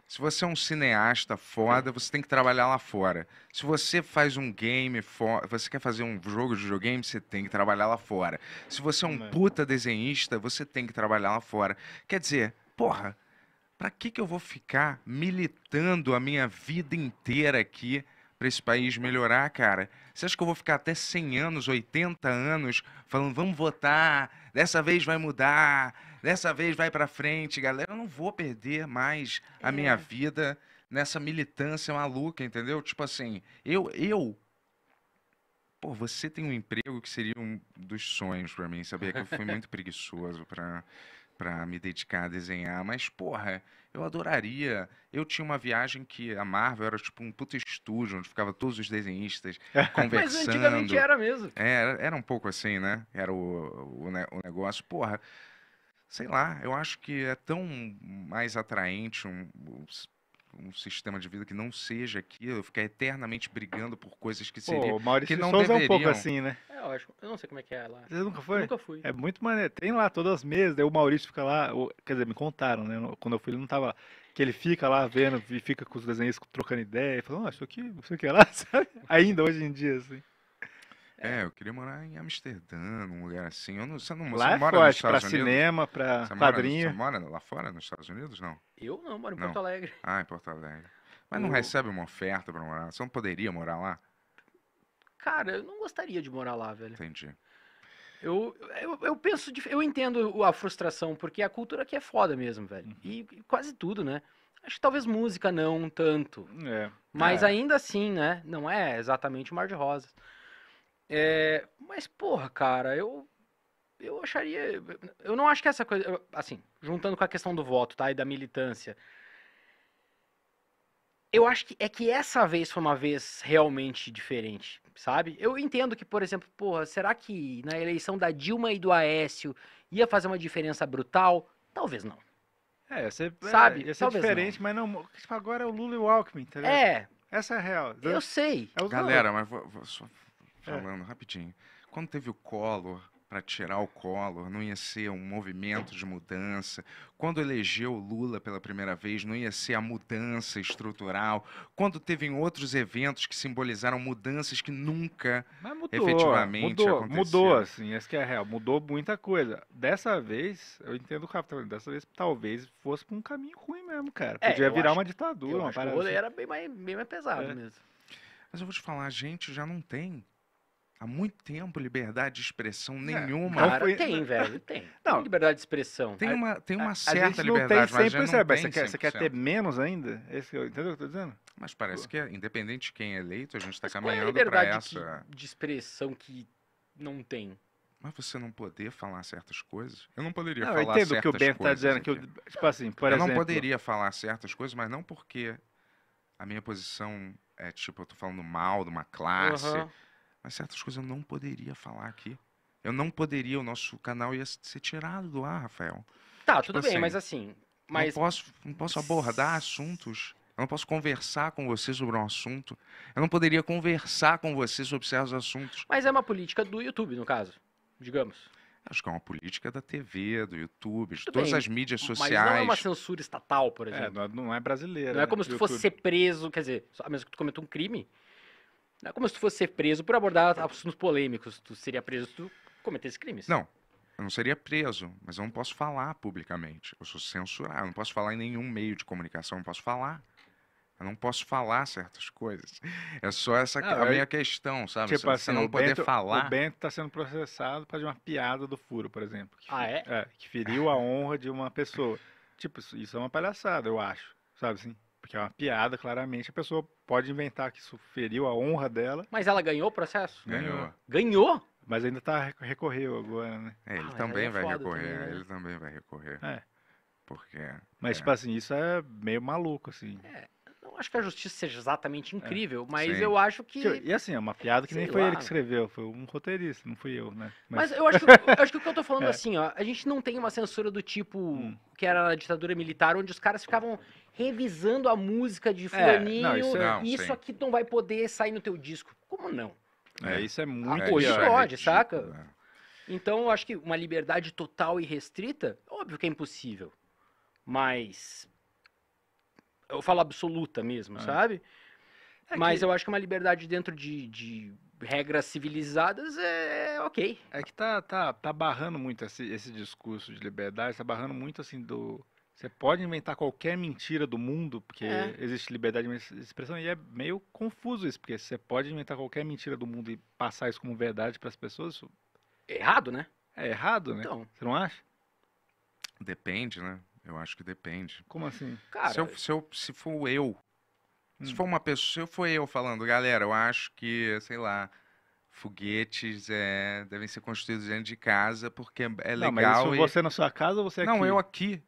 Se você é um cineasta foda, você tem que trabalhar lá fora. Se você faz um game, você quer fazer um jogo de videogame, você tem que trabalhar lá fora. Se você é um é. puta desenhista, você tem que trabalhar lá fora. Quer dizer, porra, para que que eu vou ficar militando a minha vida inteira aqui para esse país melhorar, cara? Você acha que eu vou ficar até 100 anos, 80 anos falando, vamos votar, dessa vez vai mudar? dessa vez vai para frente, galera, eu não vou perder mais a é. minha vida nessa militância maluca, entendeu? Tipo assim, eu eu Pô, você tem um emprego que seria um dos sonhos para mim, sabia que eu fui muito preguiçoso para para me dedicar a desenhar, mas porra, eu adoraria. Eu tinha uma viagem que a Marvel era tipo um puto estúdio onde ficava todos os desenhistas conversando. mas antigamente era mesmo. É, era, era um pouco assim, né? Era o, o, o negócio. Porra, sei lá, eu acho que é tão mais atraente um, um sistema de vida que não seja aquilo, ficar eternamente brigando por coisas que seriam. Pô, Maurício que não Souza deveriam. é um pouco assim, né? É, eu acho. Eu não sei como é que é lá. Você nunca foi? Eu nunca fui. É muito maneiro. Tem lá todas as mesas, daí o Maurício fica lá, quer dizer, me contaram, né? Quando eu fui, ele não tava lá. Que ele fica lá vendo, e fica com os desenhos trocando ideia, e falando, não acho que, isso aqui é lá, sabe? Ainda hoje em dia, assim. É, eu queria morar em Amsterdã, num lugar assim. Eu não, você não, lá você é mora forte, pra Unidos? cinema, pra você padrinho. Mora, você mora lá fora, nos Estados Unidos, não? Eu não, moro em não. Porto Alegre. Ah, em Porto Alegre. Mas não recebe uma oferta pra morar? Você não poderia morar lá? Cara, eu não gostaria de morar lá, velho. Entendi. Eu, eu, eu penso, eu entendo a frustração, porque a cultura aqui é foda mesmo, velho. Uhum. E, e quase tudo, né? Acho que talvez música não tanto. É. Mas é. ainda assim, né? Não é exatamente o Mar de Rosas. É, mas, porra, cara, eu. Eu acharia. Eu não acho que essa coisa. Assim, juntando com a questão do voto, tá? E da militância. Eu acho que é que essa vez foi uma vez realmente diferente, sabe? Eu entendo que, por exemplo, porra, será que na eleição da Dilma e do Aécio ia fazer uma diferença brutal? Talvez não. É, você é, sabe? É, ia ser Talvez diferente, não. mas não. Tipo, agora é o Lula e o Alckmin, tá É. Essa é a real. Eu sei. É Galera, mas vou, vou, só é. falando é. rapidinho. Quando teve o Collor, para tirar o Collor, não ia ser um movimento de mudança. Quando elegeu Lula pela primeira vez, não ia ser a mudança estrutural. Quando teve outros eventos que simbolizaram mudanças que nunca Mas mudou, efetivamente mudou, aconteceram. Mudou, assim, essa que é real. Mudou muita coisa. Dessa vez, eu entendo o Rafa tá dessa vez talvez fosse para um caminho ruim mesmo, cara. É, Podia virar acho, uma ditadura, uma parada. O assim. era bem mais, bem mais pesado é. mesmo. Mas eu vou te falar, a gente já não tem há muito tempo liberdade de expressão é, nenhuma. Cara, foi... tem, né? velho, tem. Não, tem liberdade de expressão. Tem uma, tem uma a, certa a gente não liberdade, tem 100%, mas não você, tem 100%. Quer, você quer ter menos ainda? Esse, entendeu o que eu estou dizendo? Mas parece Pô. que, é, independente de quem é eleito, a gente está é caminhando para é pra essa... Que, de expressão que não tem? Mas você não poder falar certas coisas? Eu não poderia não, falar certas coisas. Eu entendo o que o Ben está dizendo. Que eu, tipo assim, por eu exemplo... não poderia falar certas coisas, mas não porque a minha posição é tipo, eu tô falando mal de uma classe... Mas certas coisas eu não poderia falar aqui. Eu não poderia, o nosso canal ia ser tirado do ar, Rafael. Tá, tipo tudo assim, bem, mas assim. Mas... Não, posso, não posso abordar assuntos. Eu não posso conversar com você sobre um assunto. Eu não poderia conversar com você sobre certos assuntos. Mas é uma política do YouTube, no caso, digamos. Acho que é uma política da TV, do YouTube, de todas bem, as mídias sociais. Mas não é uma censura estatal, por é, exemplo. É, não é brasileira. Não é como né? se tu fosse ser preso, quer dizer, a menos que tu cometa um crime, não é como se tu fosse ser preso por abordar assuntos polêmicos. Tu seria preso se tu cometesse crimes. Não. Eu não seria preso, mas eu não posso falar publicamente. Eu sou censurado. Eu não posso falar em nenhum meio de comunicação. Eu não posso falar. Eu não posso falar certas coisas. É só essa ah, a eu... minha questão, sabe? Tipo, você assim, não poder Bento, falar. O Bento está sendo processado por uma piada do furo, por exemplo. Que, ah, é? é? Que feriu a honra de uma pessoa. tipo, isso é uma palhaçada, eu acho. Sabe assim? Porque é uma piada, claramente. A pessoa pode inventar que isso feriu a honra dela. Mas ela ganhou o processo? Ganhou. Ganhou? Mas ainda tá, recorreu agora, né? É, ele ah, também é vai recorrer. Também, né? Ele também vai recorrer. É. Porque. Mas, é. tipo assim, isso é meio maluco, assim. É acho que a justiça seja exatamente é, incrível, é, mas sim. eu acho que. E assim, é uma piada que Sei nem foi lá. ele que escreveu, foi um roteirista, não fui eu, né? Mas, mas eu, acho, eu acho que o que eu tô falando é. assim, ó, a gente não tem uma censura do tipo hum. que era na ditadura militar, onde os caras ficavam revisando a música de fulaninho, é, não, isso, é não, isso aqui não vai poder sair no teu disco. Como não? É, é. isso é ah, muito. Ah, hoje né? pode, saca? Né? Então, eu acho que uma liberdade total e restrita, óbvio que é impossível. Mas eu falo absoluta mesmo, é. sabe? É Mas que... eu acho que uma liberdade dentro de, de regras civilizadas é, é, ok. É que tá, tá, tá barrando muito esse, esse discurso de liberdade, tá barrando muito assim do. Você pode inventar qualquer mentira do mundo, porque é. existe liberdade de expressão, e é meio confuso isso, porque você pode inventar qualquer mentira do mundo e passar isso como verdade para as pessoas. Isso... É errado, né? É errado, né? então. né? Você não acha? Depende, né? Eu acho que depende. Como assim? Cara, se, eu, se, eu, se for eu, hum. se for uma pessoa, se eu for eu falando, galera, eu acho que, sei lá, foguetes é, devem ser construídos dentro de casa porque é, é não, legal. Mas e... você na sua casa ou você aqui? Não, eu aqui.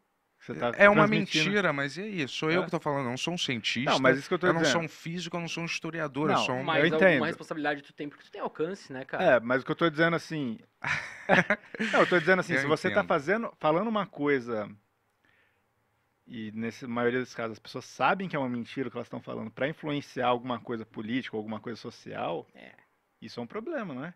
Tá é uma mentira, mas e aí? Sou é. eu que estou falando, não sou um cientista. Não, mas isso que eu tô eu dizendo. não sou um físico, eu não sou um historiador, não, eu sou um... Mas eu entendo. uma responsabilidade tu tem, porque tu tem alcance, né, cara? É, mas o que eu estou dizendo assim... não, eu estou dizendo assim, eu se tá entendo. você está fazendo, falando uma coisa e nesse maioria dos casos as pessoas sabem que é uma mentira o que elas estão falando para influenciar alguma coisa política, alguma coisa social, é. isso é um problema, não é?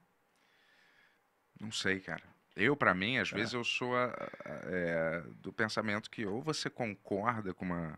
Não sei, cara. Eu, para mim, às é. vezes eu sou a, a, é, do pensamento que ou você concorda com uma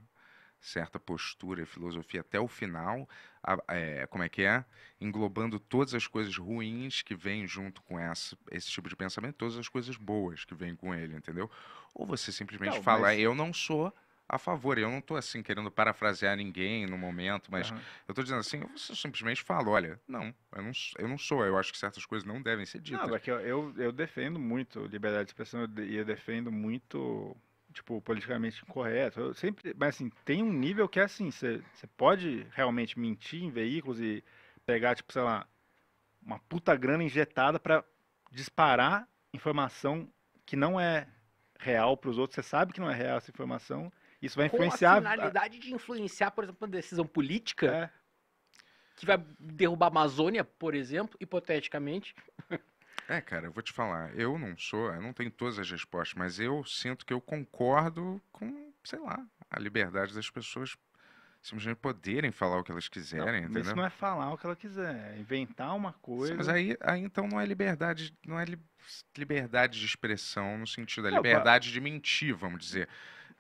certa postura e filosofia até o final, a, é, como é que é? Englobando todas as coisas ruins que vêm junto com essa, esse tipo de pensamento, todas as coisas boas que vêm com ele, entendeu? Ou você simplesmente não, fala, mas... eu não sou a favor. Eu não estou assim querendo parafrasear ninguém no momento, mas uhum. eu estou dizendo assim, você simplesmente fala, olha, não eu, não, eu não sou, eu acho que certas coisas não devem ser ditas. Não, é que eu, eu, eu defendo muito liberdade de expressão e eu, defendo muito tipo, politicamente incorreto. Eu sempre, mas assim, tem um nível que é assim, você pode realmente mentir em veículos e pegar, tipo, sei lá, uma puta grana injetada para disparar informação que não é real para os outros. Você sabe que não é real essa informação isso vai influenciar. Com a finalidade de influenciar, por exemplo, uma decisão política é. que vai derrubar a Amazônia, por exemplo, hipoteticamente. É, cara, eu vou te falar, eu não sou, eu não tenho todas as respostas, mas eu sinto que eu concordo com, sei lá, a liberdade das pessoas simplesmente poderem falar o que elas quiserem, não, entendeu? Isso não é falar o que ela quiser, é inventar uma coisa. Sim, mas aí, aí então não é liberdade, não é liberdade de expressão no sentido da é é, liberdade de mentir, vamos dizer.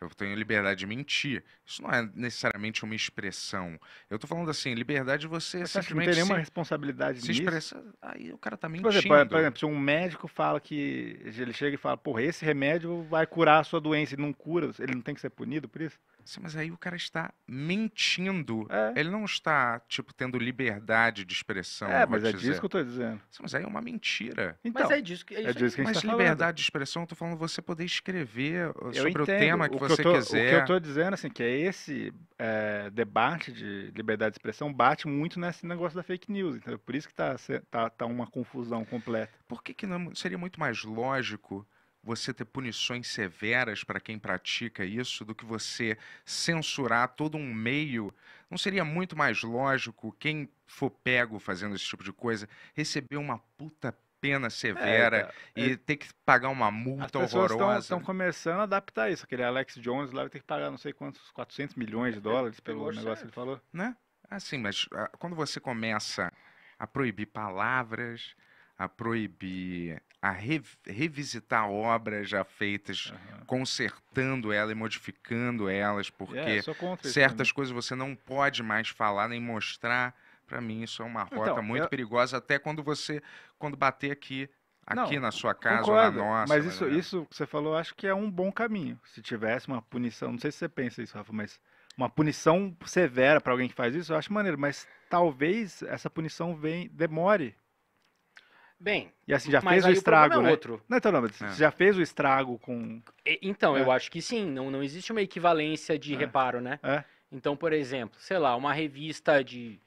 Eu tenho liberdade de mentir. Isso não é necessariamente uma expressão. Eu estou falando assim, liberdade você, você simplesmente. Não tem nenhuma se, responsabilidade se nisso? expressa, aí o cara tá tipo, mentindo. Por exemplo, por exemplo, se um médico fala que. Ele chega e fala, porra, esse remédio vai curar a sua doença e não cura, ele não tem que ser punido por isso? Sim, mas aí o cara está mentindo. É. Ele não está, tipo, tendo liberdade de expressão. É, mas é disso que eu estou dizendo. Sim, mas aí é uma mentira. Então, mas é disso que, é é disso que a gente Mas tá liberdade falando. de expressão, eu tô falando você poder escrever eu sobre entendo. o tema que, o que você você eu tô, quiser. O que eu estou dizendo assim, que é esse é, debate de liberdade de expressão bate muito nesse negócio da fake news, entendeu? Por isso que está tá, tá uma confusão completa. Por que, que não seria muito mais lógico você ter punições severas para quem pratica isso do que você censurar todo um meio? Não seria muito mais lógico quem for pego fazendo esse tipo de coisa receber uma puta pena é, severa então, é, é, e ter que pagar uma multa as horrorosa. Estão né? começando a adaptar isso. Aquele Alex Jones lá vai ter que pagar não sei quantos, 400 milhões de é, dólares pelo negócio certo. que ele falou. Né? Assim, mas a, ah, quando você começa a proibir palavras, a proibir, a re, revisitar obras já feitas, uhum. consertando ela e modificando elas, é, porque certas coisas você não pode mais falar nem mostrar para mim, isso é uma rota então, muito eu... perigosa, até quando você quando bater aqui aqui não, na sua casa concordo, ou na nossa. Mas isso, né? isso que você falou, acho que é um bom caminho. Se tivesse uma punição, não sei se você pensa isso, Rafa, mas uma punição severa para alguém que faz isso, eu acho maneiro. Mas talvez essa punição vem, demore. Bem, e assim, já fez o é estrago, o né? É outro. Não, então, não, mas é. já fez o estrago com... Então, é. eu acho que sim. Não, não existe uma equivalência de é. reparo, né? É. Então, por exemplo, sei lá, uma revista de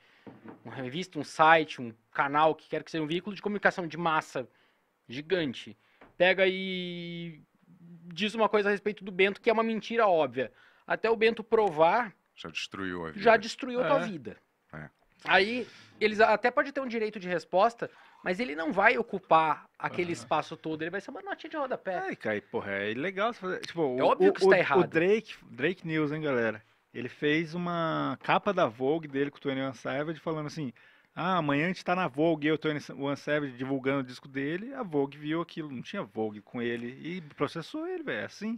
uma revista, um site, um canal, que quer que seja um veículo de comunicação de massa gigante, pega e diz uma coisa a respeito do Bento que é uma mentira óbvia. Até o Bento provar. Já destruiu a vida. Já destruiu é. tua vida. É. Aí, eles até pode ter um direito de resposta, mas ele não vai ocupar aquele uhum. espaço todo, ele vai ser uma notinha de rodapé. Ai, cara, porra, é legal Tipo, é o, óbvio que o, está errado. O Drake, Drake News, hein, galera? Ele fez uma capa da Vogue dele com o Tony Savage falando assim: ah, amanhã a gente tá na Vogue, eu tô o Savage divulgando o disco dele, a Vogue viu aquilo, não tinha Vogue com ele e processou ele, velho, é assim.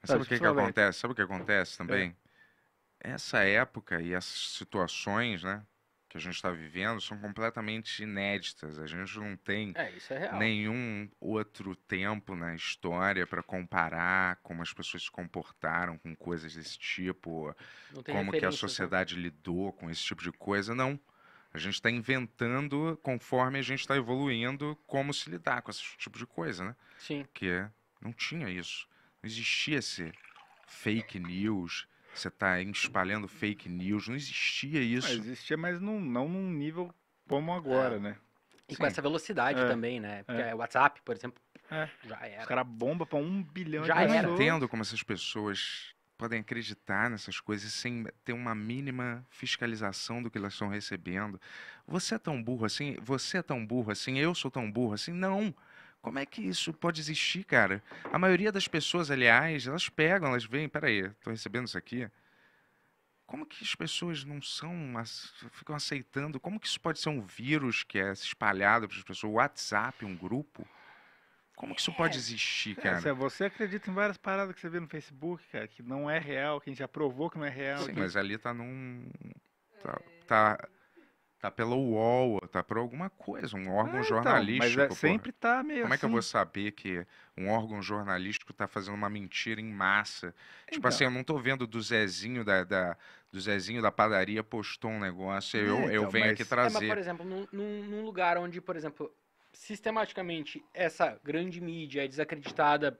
Mas sabe o que, tipo, que acontece? Sabe o que acontece também? É. Essa época e essas situações, né? que a gente está vivendo são completamente inéditas. A gente não tem é, é nenhum outro tempo na história para comparar como as pessoas se comportaram com coisas desse tipo, como que a né? sociedade né? lidou com esse tipo de coisa. Não. A gente está inventando conforme a gente está evoluindo como se lidar com esse tipo de coisa, né? Sim. Que é, não tinha isso. Não existia esse fake news, você está espalhando fake news. Não existia ah, isso. existia, mas não, não num nível como agora, é. né? E Sim. com essa velocidade é. também, né? Porque é. WhatsApp, por exemplo, é. já era. Os caras bomba para um bilhão já de pessoas. Eu não entendo como essas pessoas podem acreditar nessas coisas sem ter uma mínima fiscalização do que elas estão recebendo. Você é tão burro assim? Você é tão burro assim? Eu sou tão burro assim? Não. Não. Como é que isso pode existir, cara? A maioria das pessoas, aliás, elas pegam, elas veem, peraí, estou recebendo isso aqui. Como que as pessoas não são, ficam aceitando? Como que isso pode ser um vírus que é espalhado para as pessoas? WhatsApp, um grupo? Como que isso pode é, existir, é, cara? É, você acredita em várias paradas que você vê no Facebook, cara, que não é real, que a gente já provou que não é real. Sim, que... mas ali tá num. Tá, é. tá tá pela UOL, tá por alguma coisa, um órgão ah, é, jornalístico. Então, mas é, sempre tá meio Como assim... é que eu vou assim. saber que um órgão jornalístico tá fazendo uma mentira em massa? Então. Tipo assim, então. eu não tô vendo do Zezinho da, da do Zezinho da padaria postou um negócio, eu, é, então, eu venho mas... aqui trazer. É, mas, por exemplo, num, num lugar onde, por exemplo, sistematicamente essa grande mídia é desacreditada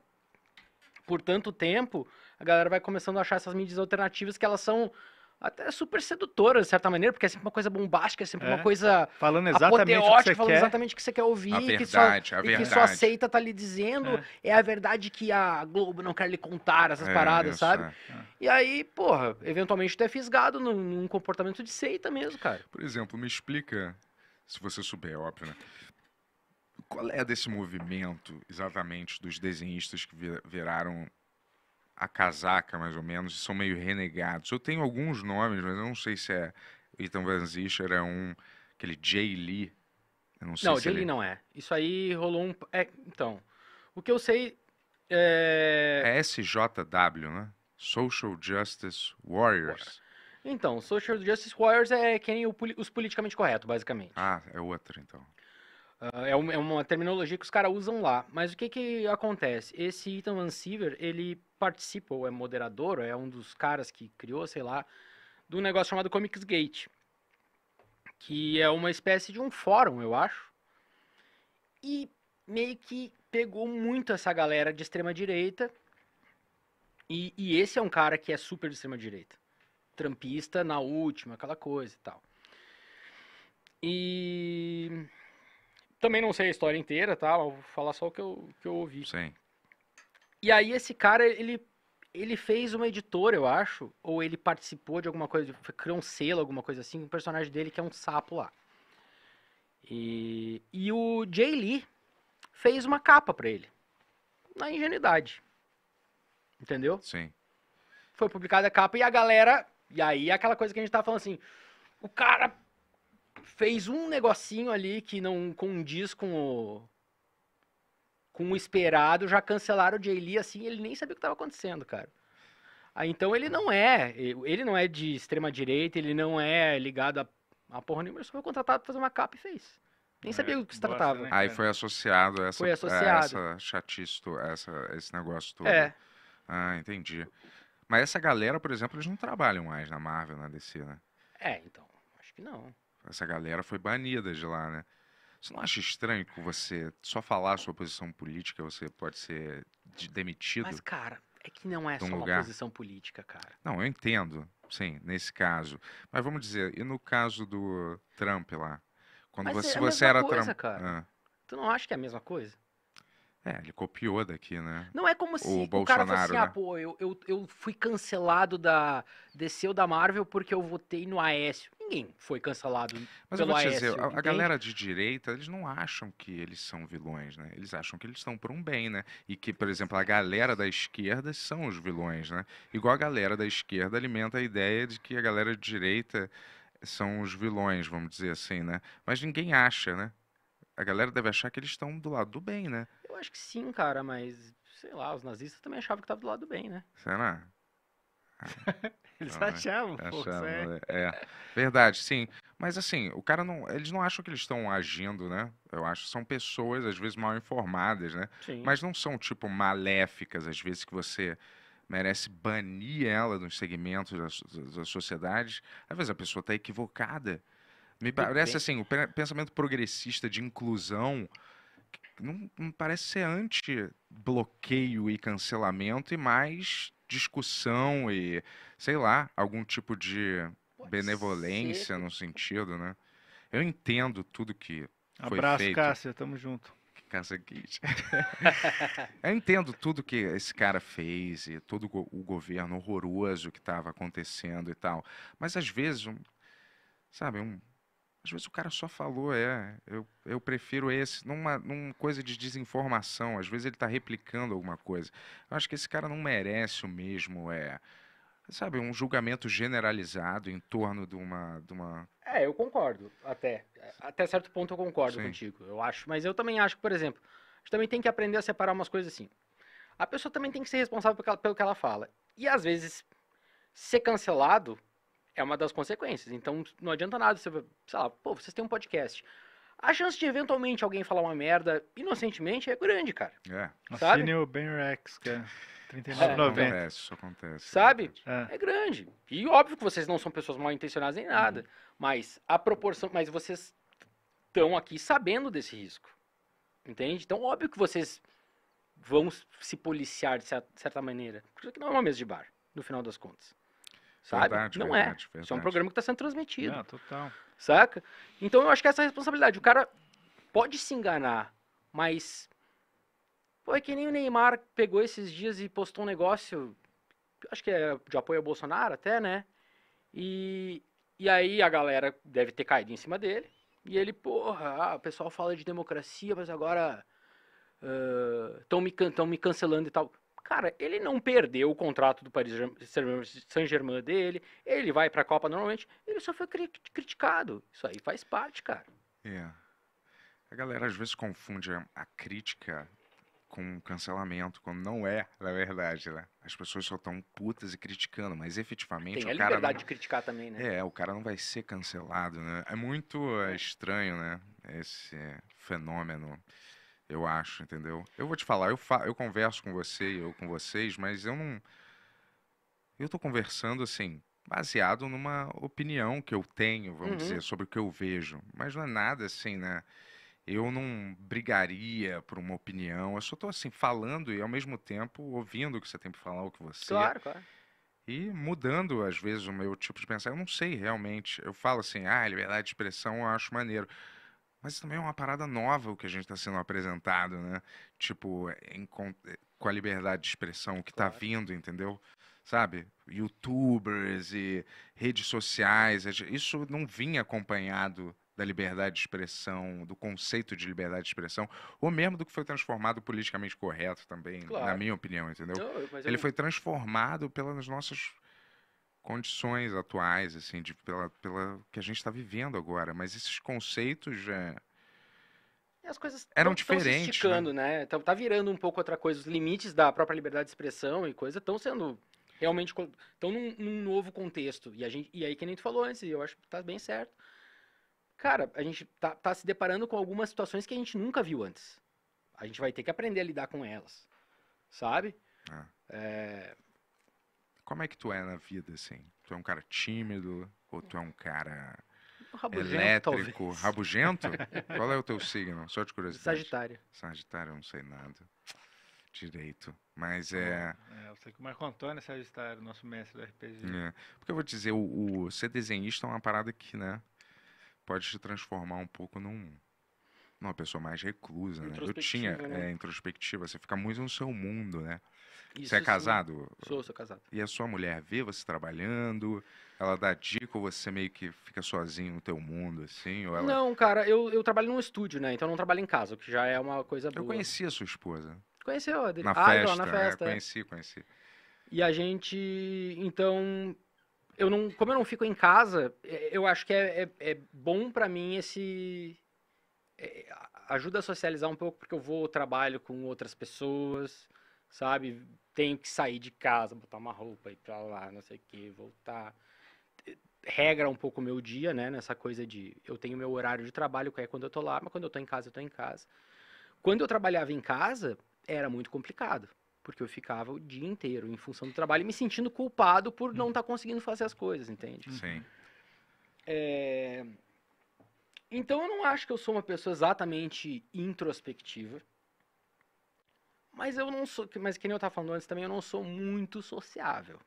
por tanto tempo, a galera vai começando a achar essas mídias alternativas que elas são até super sedutora, de certa maneira, porque é sempre uma coisa bombástica, é sempre é. uma coisa falando exatamente o que você falando quer. exatamente o que você quer ouvir, a verdade, que, só, a verdade. que só aceita tá lhe dizendo, é. é. a verdade que a Globo não quer lhe contar, essas é, paradas, sabe? É. E aí, porra, eventualmente tu é fisgado num, num comportamento de seita mesmo, cara. Por exemplo, me explica, se você souber, óbvio, né? Qual é desse movimento exatamente dos desenhistas que viraram a casaca, mais ou menos, são meio renegados. Eu tenho alguns nomes, mas eu não sei se é Ethan Van Zischer, é um, aquele Jay Lee. Eu não, sei não, se Jay Lee não é. Isso aí rolou um... É, então, o que eu sei é... é SJW, né? Social Justice Warriors. Então, Social Justice Warriors é quem os politicamente correto, basicamente. Ah, é outra, então. Uh, é, um, é, uma terminologia que os caras usam lá. Mas o que que acontece? Esse Ethan Van ele participa, ou é moderador, ou é um dos caras que criou, sei lá, do negócio chamado Comics Gate. Que é uma espécie de um fórum, eu acho. E meio que pegou muito essa galera de extrema direita. E, e, esse é um cara que é super de extrema direita. Trampista na última, aquela coisa e tal. E também não sei a história inteira, tá? Mas vou falar só o que eu, que eu ouvi. Sim. E aí esse cara, ele, ele fez uma editora, eu acho, ou ele participou de alguma coisa, criou um selo, alguma coisa assim, um personagem dele que é um sapo lá. E, e o Jay Lee fez uma capa para ele, na ingenuidade. Entendeu? Sim. Foi publicada a capa e a galera, e aí é aquela coisa que a gente tá falando assim, o cara fez um negocinho ali que não condiz com o com o esperado, já cancelaram o Jay Lee assim, ele nem sabia o que estava acontecendo, cara. Ah, então ele não é, ele não é de extrema direita, ele não é ligado a, a porra nenhuma, ele só foi contratado para fazer uma capa e fez. Nem é, sabia o que se tratava. Né, Aí foi associado essa, foi é, associado. essa chatice, essa, esse negócio todo. É. Ah, entendi. Mas essa galera, por exemplo, eles não trabalham mais na Marvel, na DC, né? É, então. Acho que não essa galera foi banida de lá, né? Você não acha estranho que você só falar a sua posição política você pode ser de, demitido? Mas, cara, é que não é só lugar. uma posição política, cara. Não, eu entendo, sim, nesse caso. Mas vamos dizer, e no caso do Trump lá? Quando Mas você, é você era coisa, Trump. Cara. Ah. Tu não acha que é a mesma coisa? É, ele copiou daqui, né? Não é como se o, o cara fosse assim, né? ah, pô, eu, eu, eu fui cancelado da desceu da Marvel porque eu votei no Aécio ninguém foi cancelado Mas pelo eu vou te dizer, a, a galera de direita, eles não acham que eles são vilões, né? Eles acham que eles estão por um bem, né? E que, por exemplo, a galera da esquerda são os vilões, né? Igual a galera da esquerda alimenta a ideia de que a galera de direita são os vilões, vamos dizer assim, né? Mas ninguém acha, né? A galera deve achar que eles estão do lado do bem, né? Eu acho que sim, cara, mas sei lá, os nazistas também achavam que estavam do lado do bem, né? Será? eles não, é. achavam, é, pô, é. Né? é. verdade, sim. Mas assim, o cara não, eles não acham que eles estão agindo, né? Eu acho são pessoas às vezes mal informadas, né? Sim. Mas não são tipo maléficas, às vezes que você merece banir ela dos segmentos da, da sociedade. Às vezes a pessoa está equivocada. Me parece assim, o pensamento progressista de inclusão não, não parece ser anti-bloqueio e cancelamento e mais discussão e, sei lá, algum tipo de Pode benevolência ser. no sentido, né? Eu entendo tudo que foi Abraço, feito. Cássia, tamo junto. Cássia Kitt. Eu entendo tudo que esse cara fez e todo o governo horroroso que estava acontecendo e tal. Mas às vezes, um, sabe, um, às vezes o cara só falou, é, eu, eu prefiro esse, numa, numa coisa de desinformação, às vezes ele está replicando alguma coisa. Eu acho que esse cara não merece o mesmo, é, sabe, um julgamento generalizado em torno de uma, de uma... É, eu concordo, até. Até certo ponto eu concordo Sim. contigo, eu acho. Mas eu também acho que, por exemplo, a gente também tem que aprender a separar umas coisas assim. A pessoa também tem que ser responsável pelo pelo que ela fala. E às vezes, ser cancelado é uma das consequências. Então não adianta nada você, sei lá, pô, vocês têm um podcast. A chance de eventualmente alguém falar uma merda inocentemente é grande, cara. É. Sabe? Assine o Ben Rex, cara. 39,90. É. Acontece, é. é, isso acontece. Sabe? É. é. grande. E óbvio que vocês não são pessoas mal intencionadas nem nada. Uhum. Mas a proporção. Mas vocês estão aqui sabendo desse risco. Entende? Então, óbvio que vocês vão se policiar de certa maneira. Porque isso aqui não é uma mesa de bar, no final das contas sabe? Verdade, não verdade, é. Verdade. Isso é um programa que está sendo transmitido. Não, total. Saca? Então eu acho que essa é a responsabilidade. O cara pode se enganar, mas. Pô, é que nem o Neymar pegou esses dias e postou um negócio. Acho que é de apoio ao Bolsonaro até, né? E, e aí a galera deve ter caído em cima dele. E ele, porra, ah, o pessoal fala de democracia, mas agora estão ah, uh, me, me cancelando e tal. Cara, ele não perdeu o contrato do Paris Saint-Germain dele, ele vai para a Copa normalmente, ele só foi cri criticado. Isso aí faz parte, cara. É. A galera às vezes confunde a crítica com cancelamento, quando não é, na verdade, né? As pessoas só estão putas e criticando, mas efetivamente Tem o a cara. Tem liberdade não... de criticar também, né? É, o cara não vai ser cancelado, né? É muito é. estranho, né? Esse fenômeno eu acho, entendeu? Eu vou te falar, eu, fa eu converso com você, eu com vocês, mas eu não. Eu tô conversando assim, baseado numa opinião que eu tenho, vamos uhum. dizer, sobre o que eu vejo. Mas não é nada assim, né? Eu não brigaria por uma opinião. Eu só tô assim, falando e ao mesmo tempo ouvindo o que você tem para falar, o que você. Claro, claro. E mudando, às vezes, o meu tipo de pensar. Eu não sei realmente. Eu falo assim, ah, liberdade de expressão eu acho maneiro. Mas também é uma parada nova o que a gente está sendo apresentado, né? Tipo, em, com a liberdade de expressão que está claro. vindo, entendeu? Sabe? Youtubers e redes sociais. Isso não vinha acompanhado da liberdade de expressão, do conceito de liberdade de expressão, ou mesmo do que foi transformado politicamente correto também, claro. na minha opinião, entendeu? Não, Ele eu... foi transformado pelas nossas condições atuais, assim, de, pela, pela que a gente está vivendo agora. Mas esses conceitos já. E as coisas eram diferentes. Né? esticando, né? né? Tá, virando um pouco outra coisa. Os limites da própria liberdade de expressão e coisa estão sendo realmente. estão num, num, novo contexto. E, a gente, e aí, que nem tu falou antes, e eu acho que tá bem certo. Cara, a gente tá, tá se deparando com algumas situações que a gente nunca viu antes. A gente vai ter que aprender a lidar com elas. Sabe? Ah. É, é como é que tu é na vida, assim? Tu é um cara tímido ou tu é um cara rabugento, elétrico, talvez. rabugento? Qual é o teu signo? Só de curiosidade. Sagitário. Sagitário, eu não sei nada direito. Mas é... é. eu sei que o Marco Antônio é Sagitário, nosso mestre do RPG. É. Porque eu vou dizer, o, o, ser desenhista é uma parada que, né? Pode te transformar um pouco num, numa pessoa mais reclusa, né? Eu tinha né? É, introspectiva, você fica muito no seu mundo, né? Isso, você é casado? Sim. Sou, sou casado. E a sua mulher vê você trabalhando? Ela dá dica ou você meio que fica sozinho no teu mundo, assim? Ela... Não, cara, eu, eu trabalho num estúdio, né? Então eu não trabalho em casa, o que já é uma coisa boa. Eu conheci a sua esposa. Conheceu? Na, ah, festa, então, na festa, é, é. conheci, conheci. E a gente, então, eu não, como eu não fico em casa, é, eu acho que é, é, é bom para mim esse é, ajuda a socializar um pouco porque eu vou trabalho com outras pessoas sabe? Tenho que sair de casa, botar uma roupa, ir pra lá, não sei o que, voltar. Regra um pouco o meu dia, né? Nessa coisa de eu tenho meu horário de trabalho, que é quando eu tô lá, mas quando eu tô em casa, eu tô em casa. Quando eu trabalhava em casa, era muito complicado, porque eu ficava o dia inteiro em função do trabalho e me sentindo culpado por não estar tá conseguindo fazer as coisas, entende? Sim. É... Então eu não acho que eu sou uma pessoa exatamente introspectiva. Mas eu não sou, mas que nem eu tava falando antes também, eu não sou muito sociável.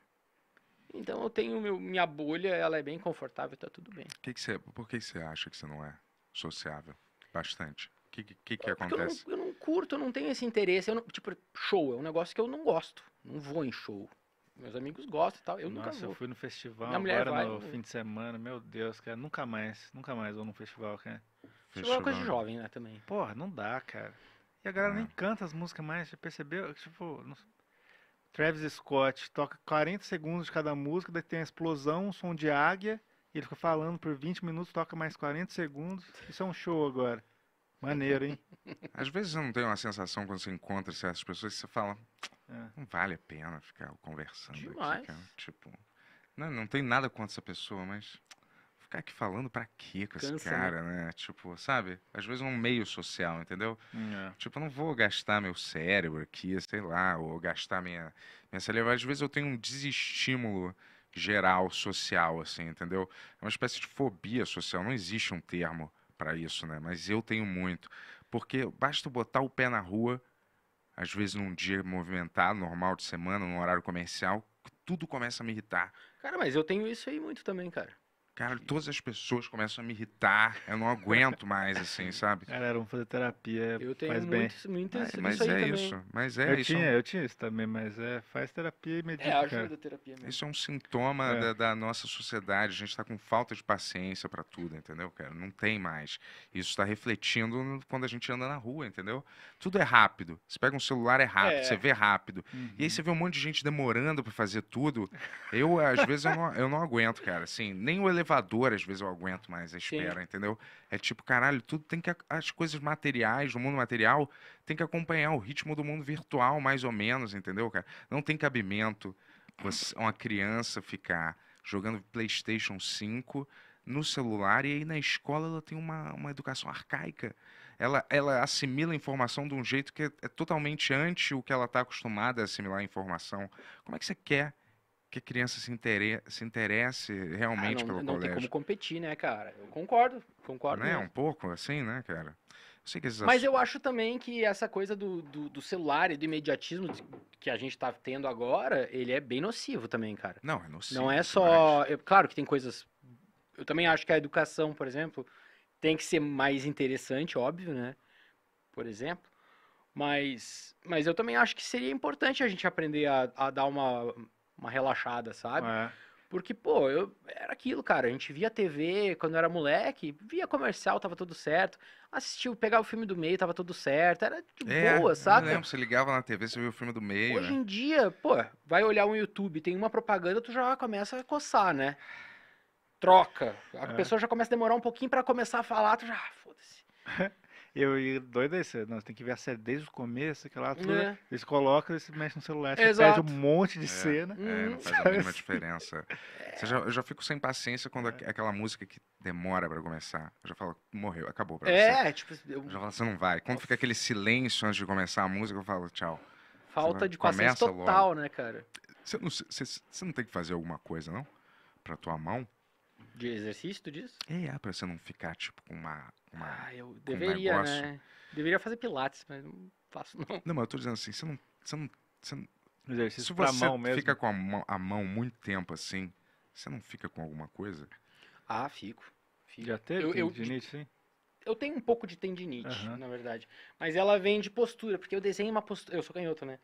Então eu tenho meu, minha bolha, ela é bem confortável, está tudo bem. Que que você, por que você acha que você não é sociável? Bastante. O que, que, que, acontece? É, eu não, eu não, curto, eu não tenho esse interesse. Não, tipo, show é um negócio que eu não gosto. Não vou em show. Meus amigos gostam e tal. Eu Nossa, nunca vou. eu fui no festival Minha agora vai, no eu... fim de semana. Meu Deus, cara. Nunca mais, nunca mais vou num festival, cara. Festival é uma coisa de jovem, né, também. Porra, não dá, cara. E a galera nem canta as músicas mais, você percebeu? Tipo, Travis Scott toca 40 segundos de cada música, daí tem a explosão, um som de águia, e ele fica falando por 20 minutos, toca mais 40 segundos. Isso é um show agora. Maneiro, hein? Às vezes eu não tenho uma sensação quando você encontra certas pessoas que você fala, é. não vale a pena ficar conversando. Demais. Aqui, cara. Tipo, não, não tem nada contra essa pessoa, mas ficar aqui falando pra quê com Cansa, esse né? cara, né? né? Tipo, sabe? Às vezes é um meio social, entendeu? É. Tipo, eu não vou gastar meu cérebro aqui, sei lá, ou gastar minha, minha cérebro. Às vezes eu tenho um desestímulo geral, social, assim, entendeu? É uma espécie de fobia social, não existe um termo para isso, né? Mas eu tenho muito. Porque basta botar o pé na rua, às vezes num dia movimentado, normal de semana, num horário comercial, tudo começa a me irritar. Cara, mas eu tenho isso aí muito também, cara. Cara, todas as pessoas começam a me irritar. Eu não aguento mais, assim, sabe? Galera, vamos fazer terapia. Eu tenho faz muitos, bem. muito Ah, mas isso é isso. Também. Mas é eu isso. Tinha, eu tinha isso também, mas é, faz terapia e medita. É, ajuda a terapia mesmo. Isso é um sintoma é. Da, da, nossa sociedade. A gente está com falta de paciência para tudo, entendeu, cara? Não tem mais. Isso está refletindo quando a gente anda na rua, entendeu? Tudo é rápido. Você pega um celular, é rápido. É. Você vê rápido. Uhum. E aí uhum. você vê um monte de gente demorando para fazer tudo. Eu, às vezes, eu não, eu não aguento, cara. Assim, nem o elevador elevador, às vezes eu aguento mais a espera, Sim. entendeu? É tipo, caralho, tudo tem que. As coisas materiais, no mundo material, tem que acompanhar o ritmo do mundo virtual, mais ou menos, entendeu, cara? Não tem cabimento você, uma criança ficar jogando PlayStation 5 no celular e aí na escola ela tem uma, uma educação arcaica. Ela, ela assimila a informação de um jeito que é, é totalmente anti o que ela está acostumada a assimilar a informação. Como é que você quer que criança se, intere se interesse ah, realmente ah, não, pelo não colégio. Não tem como competir, né, cara? Eu concordo, concordo. Não é? Um pouco assim, né, cara? Eu esses... Mas eu acho também que essa coisa do, do, do, celular e do imediatismo que a gente tá tendo agora, ele é bem nocivo também, cara. Não, é nocivo. Não é só... Eu, claro que tem coisas... Eu também acho que a educação, por exemplo, tem que ser mais interessante, óbvio, né? Por exemplo. Mas, mas eu também acho que seria importante a gente aprender a, a dar uma uma relaxada, sabe? É. Porque, pô, eu, era aquilo, cara. A gente via TV quando era moleque, via comercial, tava tudo certo. Assistiu, pegava o filme do meio, tava tudo certo. Era de é, boa, sabe? Eu lembro, você ligava na TV, você via o filme do meio. Hoje né? em dia, pô, vai olhar um YouTube, tem uma propaganda, tu já começa a coçar, né? Troca. A é. pessoa já começa a demorar um pouquinho para começar a falar, tu já, ah, foda-se. Eu e doido é isso. Né? Não, você tem que ver a série desde o começo, aquela altura. Né? É. Eles colocam, eles mexem no celular, você Exato. perde um monte de é, cena. É, não uhum. faz a mínima diferença. É. Já, eu já fico sem paciência quando é. aquela música que demora pra começar. Eu já falo, morreu, acabou pra é, você. É, tipo... Eu... eu já falo, você não vai. Quando fica aquele silêncio antes de começar a música, eu falo, tchau. Falta de paciência total, logo. né, cara? Você não, você, você não tem que fazer alguma coisa, não? Pra tua mão? De exercício, tu diz? É, ah, pra você não ficar, tipo, com uma. uma ah, eu deveria, um né? Deveria fazer pilates, mas não faço, não. Não, mas eu tô dizendo assim, você não. Você não, você exercício se você mão mesmo. fica com a mão, a mão muito tempo assim, você não fica com alguma coisa? Ah, fico. fico. Já teve eu, tendinite, eu, sim? Eu tenho um pouco de tendinite, uhum. na verdade. Mas ela vem de postura, porque eu desenho uma postura. Eu sou canhoto, né?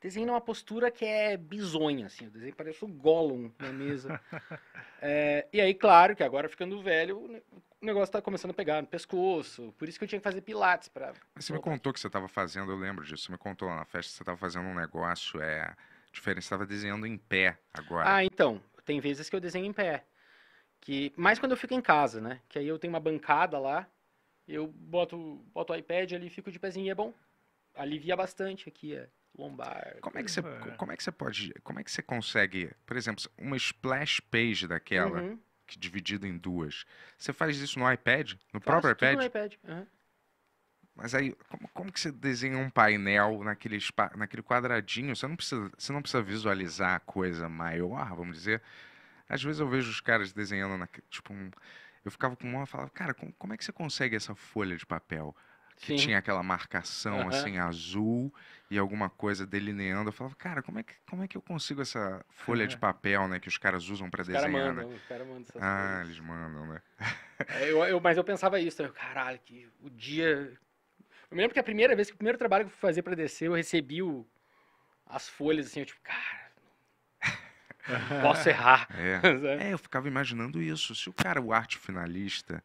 desenho numa postura que é bizonha, assim. O desenho parece o Gollum na mesa. é, e aí, claro, que agora ficando velho, o negócio tá começando a pegar no pescoço. Por isso que eu tinha que fazer pilates para. Você me contou que você estava fazendo, eu lembro disso. Você me contou lá na festa que você estava fazendo um negócio, é diferente. Você estava desenhando em pé agora. Ah, então. Tem vezes que eu desenho em pé. Que, mais quando eu fico em casa, né? Que aí eu tenho uma bancada lá, eu boto, boto o iPad ali, fico de pezinho e é bom. Alivia bastante aqui. É lombar. Como é que você, assim. como é que você pode, como é que você consegue, por exemplo, uma splash page daquela uhum. que dividida em duas? Você faz isso no iPad, no Faço próprio iPad? no iPad. Uhum. Mas aí, como, como que você desenha um painel naquele, naquele quadradinho? Você não, precisa, você não precisa visualizar a coisa maior, vamos dizer. Às vezes eu vejo os caras desenhando, na, tipo, um, eu ficava com uma e falava, cara, como, como é que você consegue essa folha de papel? que Sim. tinha aquela marcação uhum. assim azul e alguma coisa delineando. Eu falava, cara, como é que, como é que eu consigo essa folha de papel, né, que os caras usam para desenhar? Cara mandam, né? Os caras mandam ah, coisas. eles mandam, né? É, eu, eu, mas eu pensava isso, né, eu, caralho, que o dia. Eu me lembro que a primeira vez, que o primeiro trabalho que eu fui fazer para descer, eu recebi o, as folhas assim, eu tipo, cara. Posso errar. É. é, eu ficava imaginando isso. Se o cara, o arte finalista,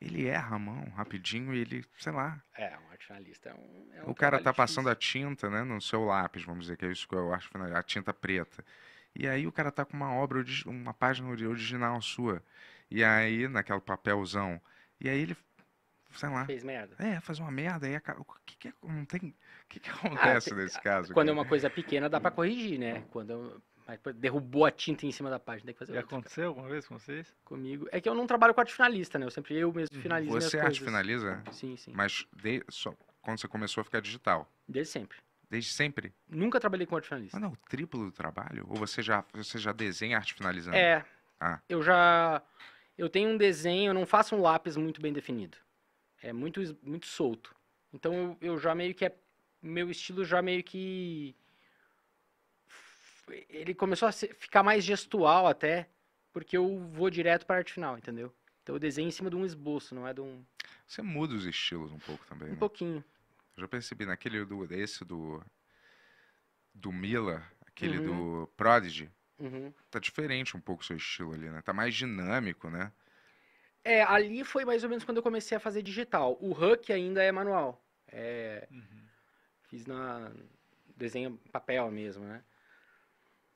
ele erra a mão rapidinho e ele, sei lá. É, é um arte finalista é um. É um o cara tá passando a tinta, né, no seu lápis, vamos dizer, que é isso que eu acho, a tinta preta. E aí o cara tá com uma obra, uma página original sua. E aí, naquele papelzão. E aí ele, sei lá. Fez merda. É, faz uma merda. Aí o que que, é, não tem, o que, que ah, acontece ah, nesse caso? Quando é cara? é uma coisa pequena, dá para corrigir, né? Quando mas derrubou a tinta em cima da página. Tem que fazer Já outra, aconteceu cara. alguma vez com vocês? Comigo. É que eu não trabalho com arte finalista, né? Eu sempre eu mesmo hum. finalizo Você é arte finaliza? Sim, sim. Mas de, só, quando você começou a ficar digital? Desde sempre. Desde sempre? Nunca trabalhei com arte finalista. Mas ah, não, o triplo do trabalho? Ou você já, você já desenha arte finalizando? É. Ah. Eu já... Eu tenho um desenho, eu não faço um lápis muito bem definido. É muito, muito solto. Então eu, eu já meio que... É, meu estilo já meio que ele começou a ficar mais gestual até, porque eu vou direto para a arte final, entendeu? Então eu desenho em cima de um esboço, não é de um. Você muda os estilos um pouco também. Um né? pouquinho. Eu já percebi naquele do esse do do Mila, aquele uhum. do Prodigy. Uhum. Tá diferente um pouco o seu estilo ali, né? Tá mais dinâmico, né? É, ali foi mais ou menos quando eu comecei a fazer digital. O Huck ainda é manual. É... Uhum. Fiz na desenho papel mesmo, né?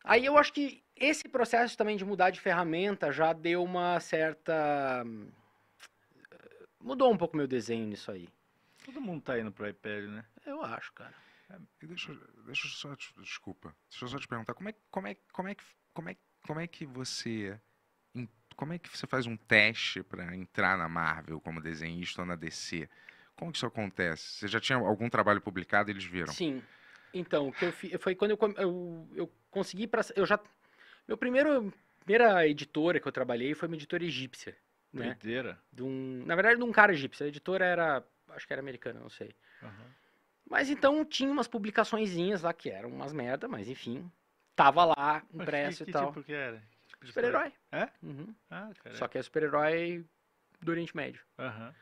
Aí eu acho que esse processo também de mudar de ferramenta já deu uma certa. Eh, mudou um pouco meu desenho nisso aí. Todo mundo tá indo pro iPad, né? Eu acho, cara. É, deixa, deixa eu só te, desculpa. Deixa eu só te perguntar, como é, como é, como é, como é, como é que você como é que você faz um teste para entrar na Marvel como desenhista ou na DC? Como que isso acontece? Você já tinha algum trabalho publicado, eles viram? Sim. Então, que eu foi quando eu, eu, eu consegui para eu já meu primeiro primeira editora que eu trabalhei foi uma editora egípcia, né? De um, na verdade, de um cara egípcio. A editora era, acho que era americana, não sei. Uhum. Mas então tinha umas publicaçõezinhas lá que eram umas merda, mas enfim, tava lá impresso que, que e tipo tal. Tipo que era? Tipo super-herói. É? Uhum. Ah, Só que é super-herói do Oriente Médio. Uhum.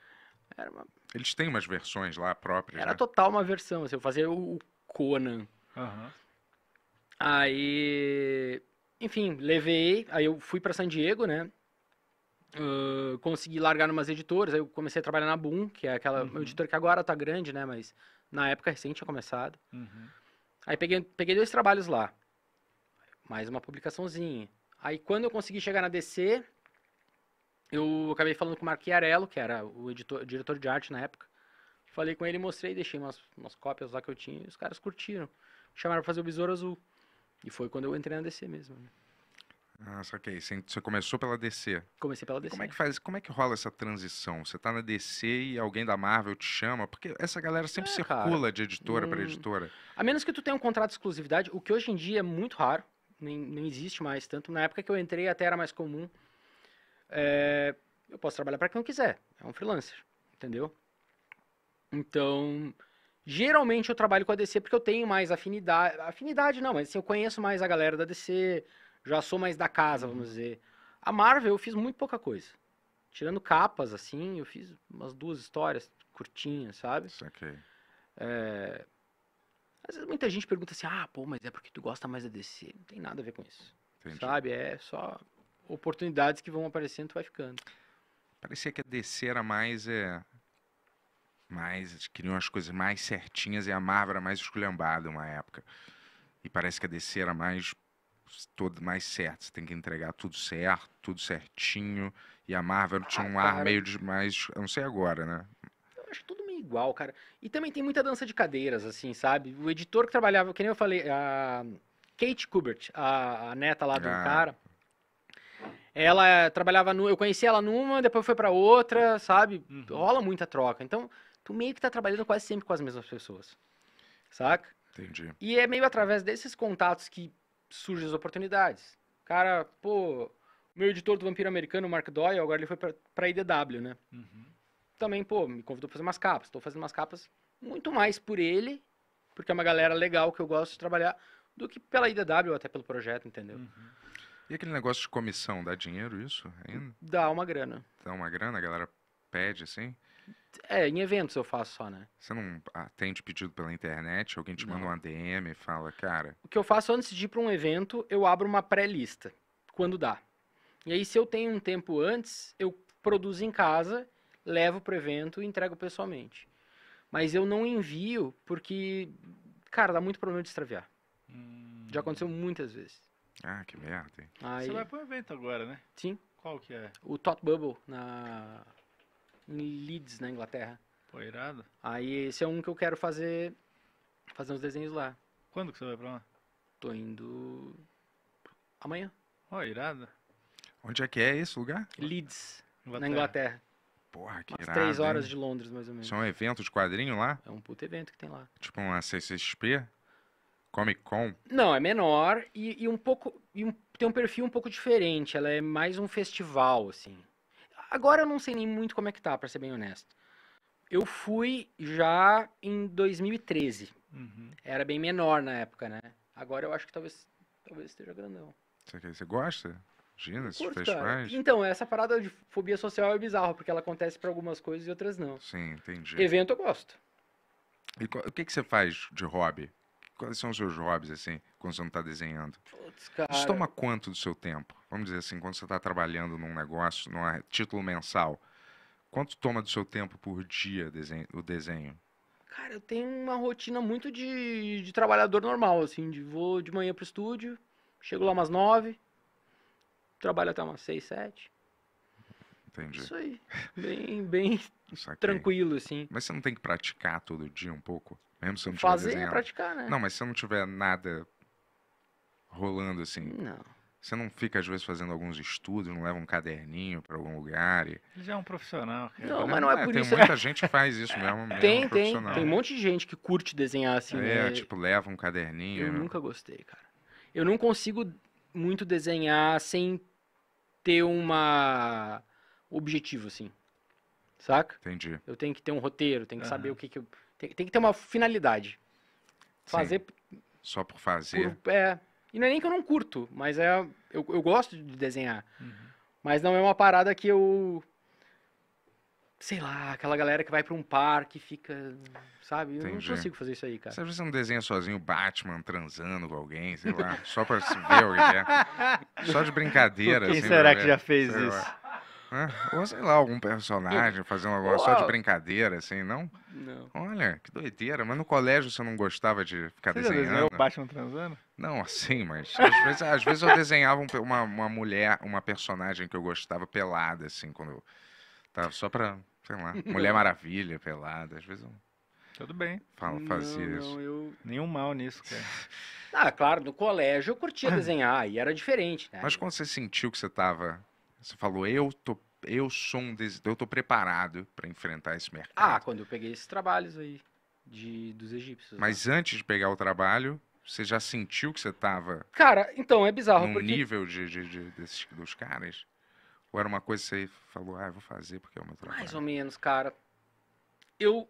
Uma... Eles têm umas versões lá próprias. Era né? total uma versão. Assim, eu fazia o, Conan. Uhum. Aí, enfim, levei. Aí eu fui para San Diego, né? Uh, consegui largar umas editoras. Aí eu comecei a trabalhar na Boom, que é aquela uhum. editora que agora tá grande, né? Mas na época recente tinha começado. Uhum. Aí peguei, peguei dois trabalhos lá. Mais uma publicaçãozinha. Aí quando eu consegui chegar na DC, eu acabei falando com o Mark que era o editor, diretor de arte na época. Falei com ele, mostrei, deixei umas, umas cópias lá que eu tinha e os caras curtiram. Chamaram pra fazer o Besouro Azul. E foi quando eu entrei na DC mesmo. Né? Ah, saquei. Você começou pela DC. Comecei pela DC. como é que faz? Como é que rola essa transição? Você tá na DC e alguém da Marvel te chama? Porque essa galera sempre é, circula cara, de editora hum, para editora. A menos que tu tenha um contrato de exclusividade, o que hoje em dia é muito raro, nem, existe mais tanto. Na época que eu entrei até era mais comum. É, eu posso trabalhar para quem quiser. É um freelancer, entendeu? Então, geralmente eu trabalho com a DC porque eu tenho mais afinidade. Afinidade não, mas assim, eu conheço mais a galera da DC, já sou mais da casa, vamos uhum. dizer. A Marvel eu fiz muito pouca coisa. Tirando capas, assim, eu fiz umas duas histórias curtinhas, sabe? Saquei. É... Às vezes muita gente pergunta assim, ah, pô, mas é porque tu gosta mais da DC. Não tem nada a ver com isso. Entendi. Sabe? É só oportunidades que vão aparecendo, tu vai ficando. Parecia que a DC era mais é, mais, queriam as coisas mais certinhas e a Marvel era mais esculhambada uma época. E parece que a DC era mais todo mais certo, você tem que entregar tudo certo, tudo certinho. E a Marvel tinha ah, um ar meio de mais, eu não sei agora, né? Eu acho tudo meio igual, cara. E também tem muita dança de cadeiras, assim, sabe? O editor que trabalhava, que nem eu falei, a Kate Kubert, a, a neta lá do ah. cara. Ela trabalhava no, eu conheci ela numa, depois foi para outra, sabe? Uhum. Rola muita troca. Então, tu meio que tá trabalhando quase sempre com as mesmas pessoas. Saca? Entendi. E é meio através desses contatos que surgem as oportunidades. Cara, pô, meu editor do Vampiro Americano, Mark Doyle, agora ele foi pra, pra IDW, né? Uhum. Também, pô, me convidou pra fazer umas capas. Tô fazendo umas capas muito mais por ele, porque é uma galera legal que eu gosto de trabalhar, do que pela IDW ou até pelo projeto, entendeu? Uhum. E aquele negócio de comissão, dá dinheiro isso ainda? Dá uma grana. Dá uma grana, a galera pede assim? É, em eventos eu faço só, né? Você não atende pedido pela internet? Alguém te não. manda um ADM e fala, cara. O que eu faço antes de ir para um evento, eu abro uma pré-lista, quando dá. E aí, se eu tenho um tempo antes, eu produzo em casa, levo pro evento e entrego pessoalmente. Mas eu não envio porque, cara, dá muito problema de extraviar. Hum. Já aconteceu muitas vezes. Ah, que merda, Aí... Você vai pro evento agora, né? Sim. Qual que é? O Tot Bubble na em Leeds, na Inglaterra. Pô, irado. Aí esse é um que eu quero fazer, fazer uns desenhos lá. Quando que você vai pra lá? Tô indo amanhã. Ó, oh, irado. Onde é que é esse lugar? Leeds, Inglaterra. na Inglaterra. Porra, que Umas irado, três horas hein? de Londres, mais ou menos. Isso é um evento de quadrinho lá? É um puto evento que tem lá. Tipo uma CCXP? Comic Con? Não, é menor e, e um pouco... E um, tem um perfil um pouco diferente. Ela é mais um festival, assim. Agora eu não sei nem muito como é que tá, pra ser bem honesto. Eu fui já em 2013. Uhum. Era bem menor na época, né? Agora eu acho que talvez, talvez esteja grandão. Você, gosta? Imagina, esses festivais? Então, essa parada de fobia social é bizarra, porque ela acontece para algumas coisas e outras não. Sim, entendi. Evento eu gosto. E o que, que você faz de hobby? Quais são os seus hobbies, assim, quando você não está desenhando? Putz, cara. Isso toma quanto do seu tempo? Vamos dizer assim, quando você está trabalhando num negócio, num título mensal, quanto toma do seu tempo por dia desenho, o desenho? Cara, eu tenho uma rotina muito de, de trabalhador normal, assim, de vou de manhã pro estúdio, chego lá umas nove, trabalho até umas seis, sete. Entendi. Isso aí, bem, bem tranquilo, assim. Mas você não tem que praticar todo dia um pouco? Mesmo se eu não Fazer tiver é desenhado. é praticar, né? Não, mas se eu não tiver nada rolando assim. Não. Você não fica, às vezes, fazendo alguns estudos, não leva um caderninho para algum lugar e... Ele já é um profissional. Cara. Não, mas não é, é por tem isso. Tem né? muita gente que faz isso mesmo, mesmo Tem, tem. Tem um monte de gente que curte desenhar assim. É, né? tipo, leva um caderninho. Eu nunca gostei, cara. Eu não consigo muito desenhar sem ter uma objetivo, assim. Saca? Entendi. Eu tenho que ter um roteiro, tenho que uhum. saber o que, que eu tem, tem que ter uma finalidade. Fazer. Sim, só por fazer. Por, é. E não é nem que eu não curto, mas é. Eu, eu gosto de desenhar. Uhum. Mas não é uma parada que eu. Sei lá, aquela galera que vai para um parque e fica. Sabe? Eu Entendi. não consigo fazer isso aí, cara. Sabe, você não desenha sozinho Batman transando com alguém, sei lá, só para se ver o que é. Só de brincadeira. Quem assim, será que já fez isso? Lá. É, ou sei lá, algum personagem, fazendo alguma Uau. só de brincadeira, assim, não? Não. Olha, que doideira. Mas no colégio você não gostava de ficar você desenhando? Você desenhou o Batman transando? Não, assim, mas às vezes, às vezes eu desenhava um, uma, uma mulher, uma personagem que eu gostava pelada, assim, quando eu tava só pra, sei lá, Mulher Maravilha pelada, às vezes eu... Tudo bem. Fala, fazia não, isso. Não, eu... Nenhum mal nisso, cara. ah, claro, no colégio eu curtia desenhar e era diferente, né? Mas quando você sentiu que você tava você falou, eu tô, eu sou um des... eu tô preparado para enfrentar esse ah, mercado. Ah, quando eu peguei esses trabalhos aí de dos egípcios. Mas né? antes de pegar o trabalho, você já sentiu que você tava Cara, então é bizarro num porque nível de, de, de desses dos caras. Ou era uma coisa que você falou, ah, eu vou fazer porque é o meu trabalho. Mais ou menos, cara. Eu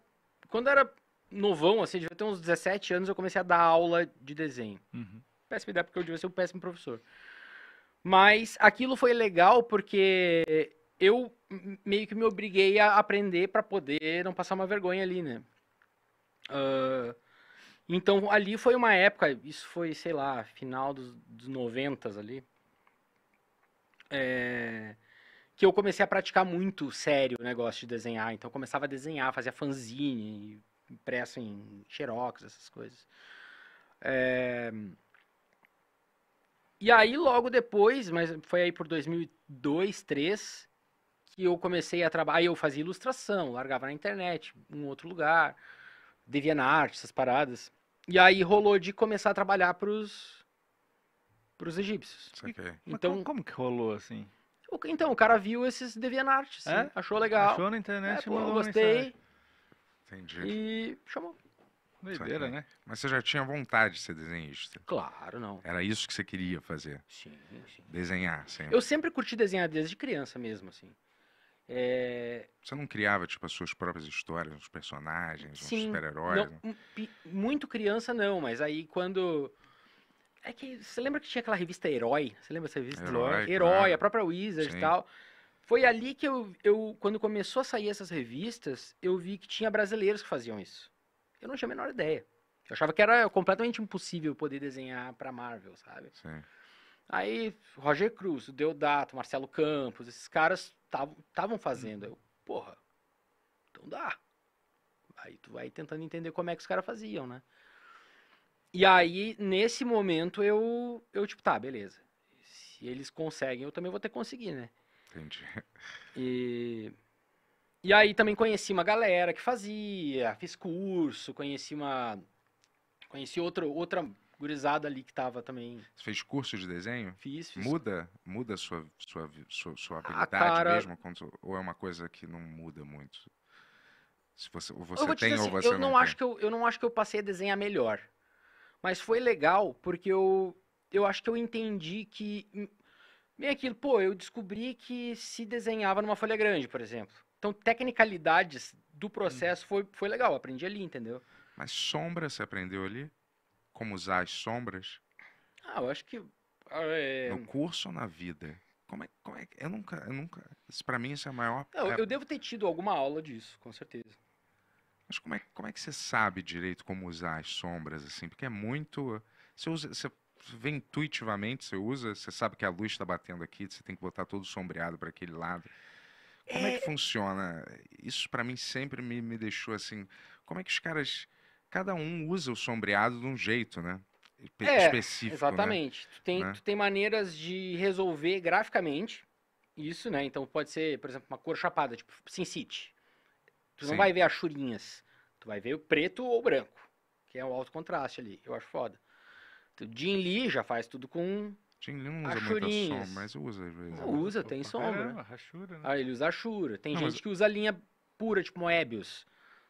quando era novão, assim, devia ter uns 17 anos, eu comecei a dar aula de desenho. Uhum. Péssima ideia, porque eu devia ser um péssimo professor. Mas aquilo foi legal porque eu meio que me obriguei a aprender para poder não passar uma vergonha ali, né? Uh, então ali foi uma época, isso foi, sei lá, final dos, dos 90 ali, é, que eu comecei a praticar muito sério o negócio de desenhar. Então eu começava a desenhar, fazia fanzine, impresso em xerox, essas coisas. É, e aí, logo depois, mas foi aí por 2002, 2003, que eu comecei a trabalhar. Aí eu fazia ilustração, largava na internet, em outro lugar, devia na arte, essas paradas. E aí rolou de começar a trabalhar pros, pros egípcios. Okay. Então, como, como que rolou assim? Então, o cara viu esses DeviantArt, na assim, é? achou legal. Achou na internet, é, pô, gostei. Entendi. E chamou. Doideira, é. né? Mas você já tinha vontade de ser desenhista? Claro, não. Era isso que você queria fazer? Sim, sim. Desenhar sempre? Eu sempre curti desenhar desde criança mesmo, assim. É... Você não criava, tipo, as suas próprias histórias, os personagens, os super-heróis? Né? Muito criança, não. Mas aí, quando... É que você lembra que tinha aquela revista Herói? Você lembra dessa revista Herói? Herói, Herói a própria Wizard sim. e tal. Foi ali que eu, eu, quando começou a sair essas revistas, eu vi que tinha brasileiros que faziam isso. Eu não tinha a menor ideia. Eu achava que era completamente impossível poder desenhar para Marvel, sabe? Sim. Aí, Roger Cruz, o Deodato, Marcelo Campos, esses caras estavam fazendo. Eu, porra, então dá. Aí tu vai tentando entender como é que os caras faziam, né? E aí, nesse momento, eu, eu tipo, tá, beleza. Se eles conseguem, eu também vou ter que conseguir, né? Entendi. E e aí também conheci uma galera que fazia, fiz curso, conheci uma. Conheci outra outra gurizada ali que tava também. Você fez curso de desenho? Fiz, fiz. Muda, muda sua, sua, sua, sua ah, habilidade cara... mesmo? Quando, ou é uma coisa que não muda muito? Se você, ou você tem ou assim, você eu não, não acho tem. Que eu, eu não acho que eu passei a desenhar melhor. Mas foi legal porque eu, eu acho que eu entendi que. Meio hum, aquilo, pô, eu descobri que se desenhava numa folha grande, por exemplo. Então, tecnicalidades do uhum. processo foi, foi legal, aprendi ali, entendeu? Mas sombra você aprendeu ali? Como usar as sombras? Ah, eu acho que. Ah, é... No curso ou na vida? Como é, como é que. Eu nunca. Eu nunca Para pra mim isso é a maior. Não, é Eu devo ter tido alguma aula disso, com certeza. Mas como é, como é que você sabe direito como usar as sombras, assim? Porque é muito. Você usa. Você vê intuitivamente, você usa, você sabe que a luz está batendo aqui, você tem que botar todo sombreado para aquele lado. Como é, é que funciona? Isso para mim sempre me, me deixou assim. Como é que os caras. Cada um usa o sombreado de um jeito, né? é, específico. Né? Exatamente. Né? Tu, tem, né? tu tem maneiras de resolver graficamente isso, né? Então pode ser, por exemplo, uma cor chapada, tipo Sin City. Tu Sim. não vai ver as churinhas. Tu vai ver o preto ou branco, que é o alto contraste ali. Eu acho foda. Então, Jin Lee já faz tudo com Jinglin não usa Achurinhas. muito som, mas usa às vezes. Não, usa, né? tem sombra. Caramba, Hashura, né? né? Ah, ele usa Ashura. Tem não, gente mas... que usa linha pura, tipo Moebius,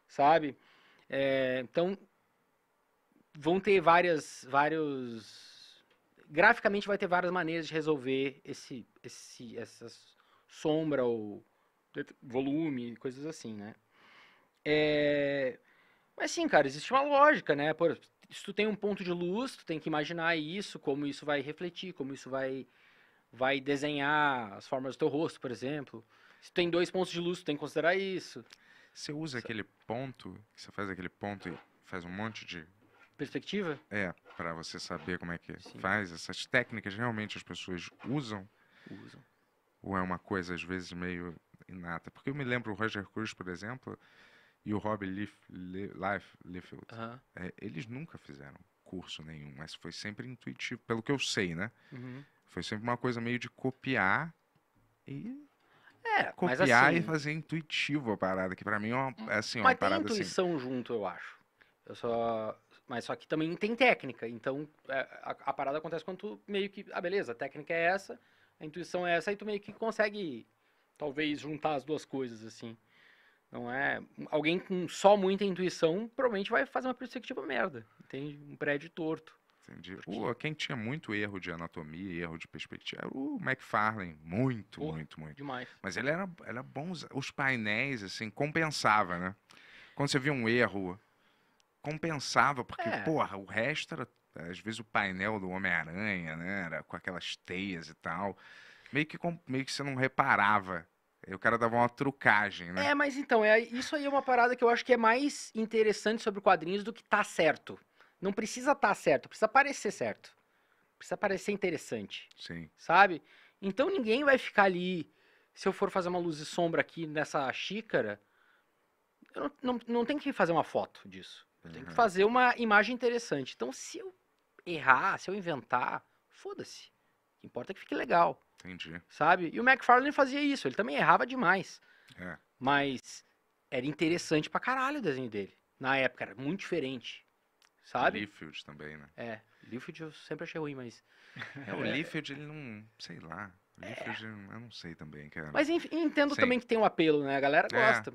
sabe? É, então, vão ter várias, vários... Graficamente vai ter várias maneiras de resolver esse, esse, essa sombra ou volume, coisas assim, né? É... Mas sim, cara, existe uma lógica, né? Por, se tu tem um ponto de luz, tu tem que imaginar isso, como isso vai refletir, como isso vai, vai desenhar as formas do teu rosto, por exemplo. Se tu tem dois pontos de luz, tu tem que considerar isso. Você usa aquele ponto, você faz aquele ponto e faz um monte de perspectiva? É, para você saber como é que Sim. faz essas técnicas realmente as pessoas usam? Usam. Ou é uma coisa às vezes meio inata? Porque eu me lembro o Roger Cruz, por exemplo, e o Rob Life Lief, Liefeld. Uhum. É, eles nunca fizeram curso nenhum, mas foi sempre intuitivo, pelo que eu sei, né? Uhum. Foi sempre uma coisa meio de copiar e é, copiar assim, e fazer intuitivo a parada, que para mim é uma, é assim, é uma parada tem assim intuição assim. junto, eu acho. Eu só... Mas só que também tem técnica, então é, a, a, parada acontece quando tu meio que... Ah, beleza, a técnica é essa, a intuição é essa, e tu meio que consegue, talvez, juntar as duas coisas, assim. Não é. Alguém com só muita intuição provavelmente vai fazer uma perspectiva merda. Entende? Um prédio torto. Entendi. Porque... Pô, quem tinha muito erro de anatomia, erro de perspectiva, era o McFarlane. Muito, Porra, muito, muito. Demais. Mas ele era, era bom. Os painéis, assim, compensava, né? Quando você via um erro, compensava, porque, é. porra, o resto era. Às vezes o painel do Homem-Aranha, né? Era com aquelas teias e tal. Meio que, meio que você não reparava o cara dava uma trucagem, né? É, mas então, é, isso aí é uma parada que eu acho que é mais interessante sobre quadrinhos do que tá certo. Não precisa tá certo, precisa parecer certo. Precisa parecer interessante. Sim. Sabe? Então ninguém vai ficar ali. Se eu for fazer uma luz e sombra aqui nessa xícara, não, não, não tem que fazer uma foto disso. Eu tenho que uhum. fazer uma imagem interessante. Então, se eu errar, se eu inventar, foda-se. O que importa é que fique legal. Entendi. Sabe? E o McFarlane fazia isso, ele também errava demais. É. Mas era interessante pra caralho o desenho dele. Na época, era muito diferente. Sabe? Leafield também, né? É. Leafield eu sempre achei ruim, mas. É, o Leafield, ele não. Sei lá. Leafield, é. eu não sei também, cara. Mas enfim, entendo Sim. também que tem um apelo, né? A galera é. gosta.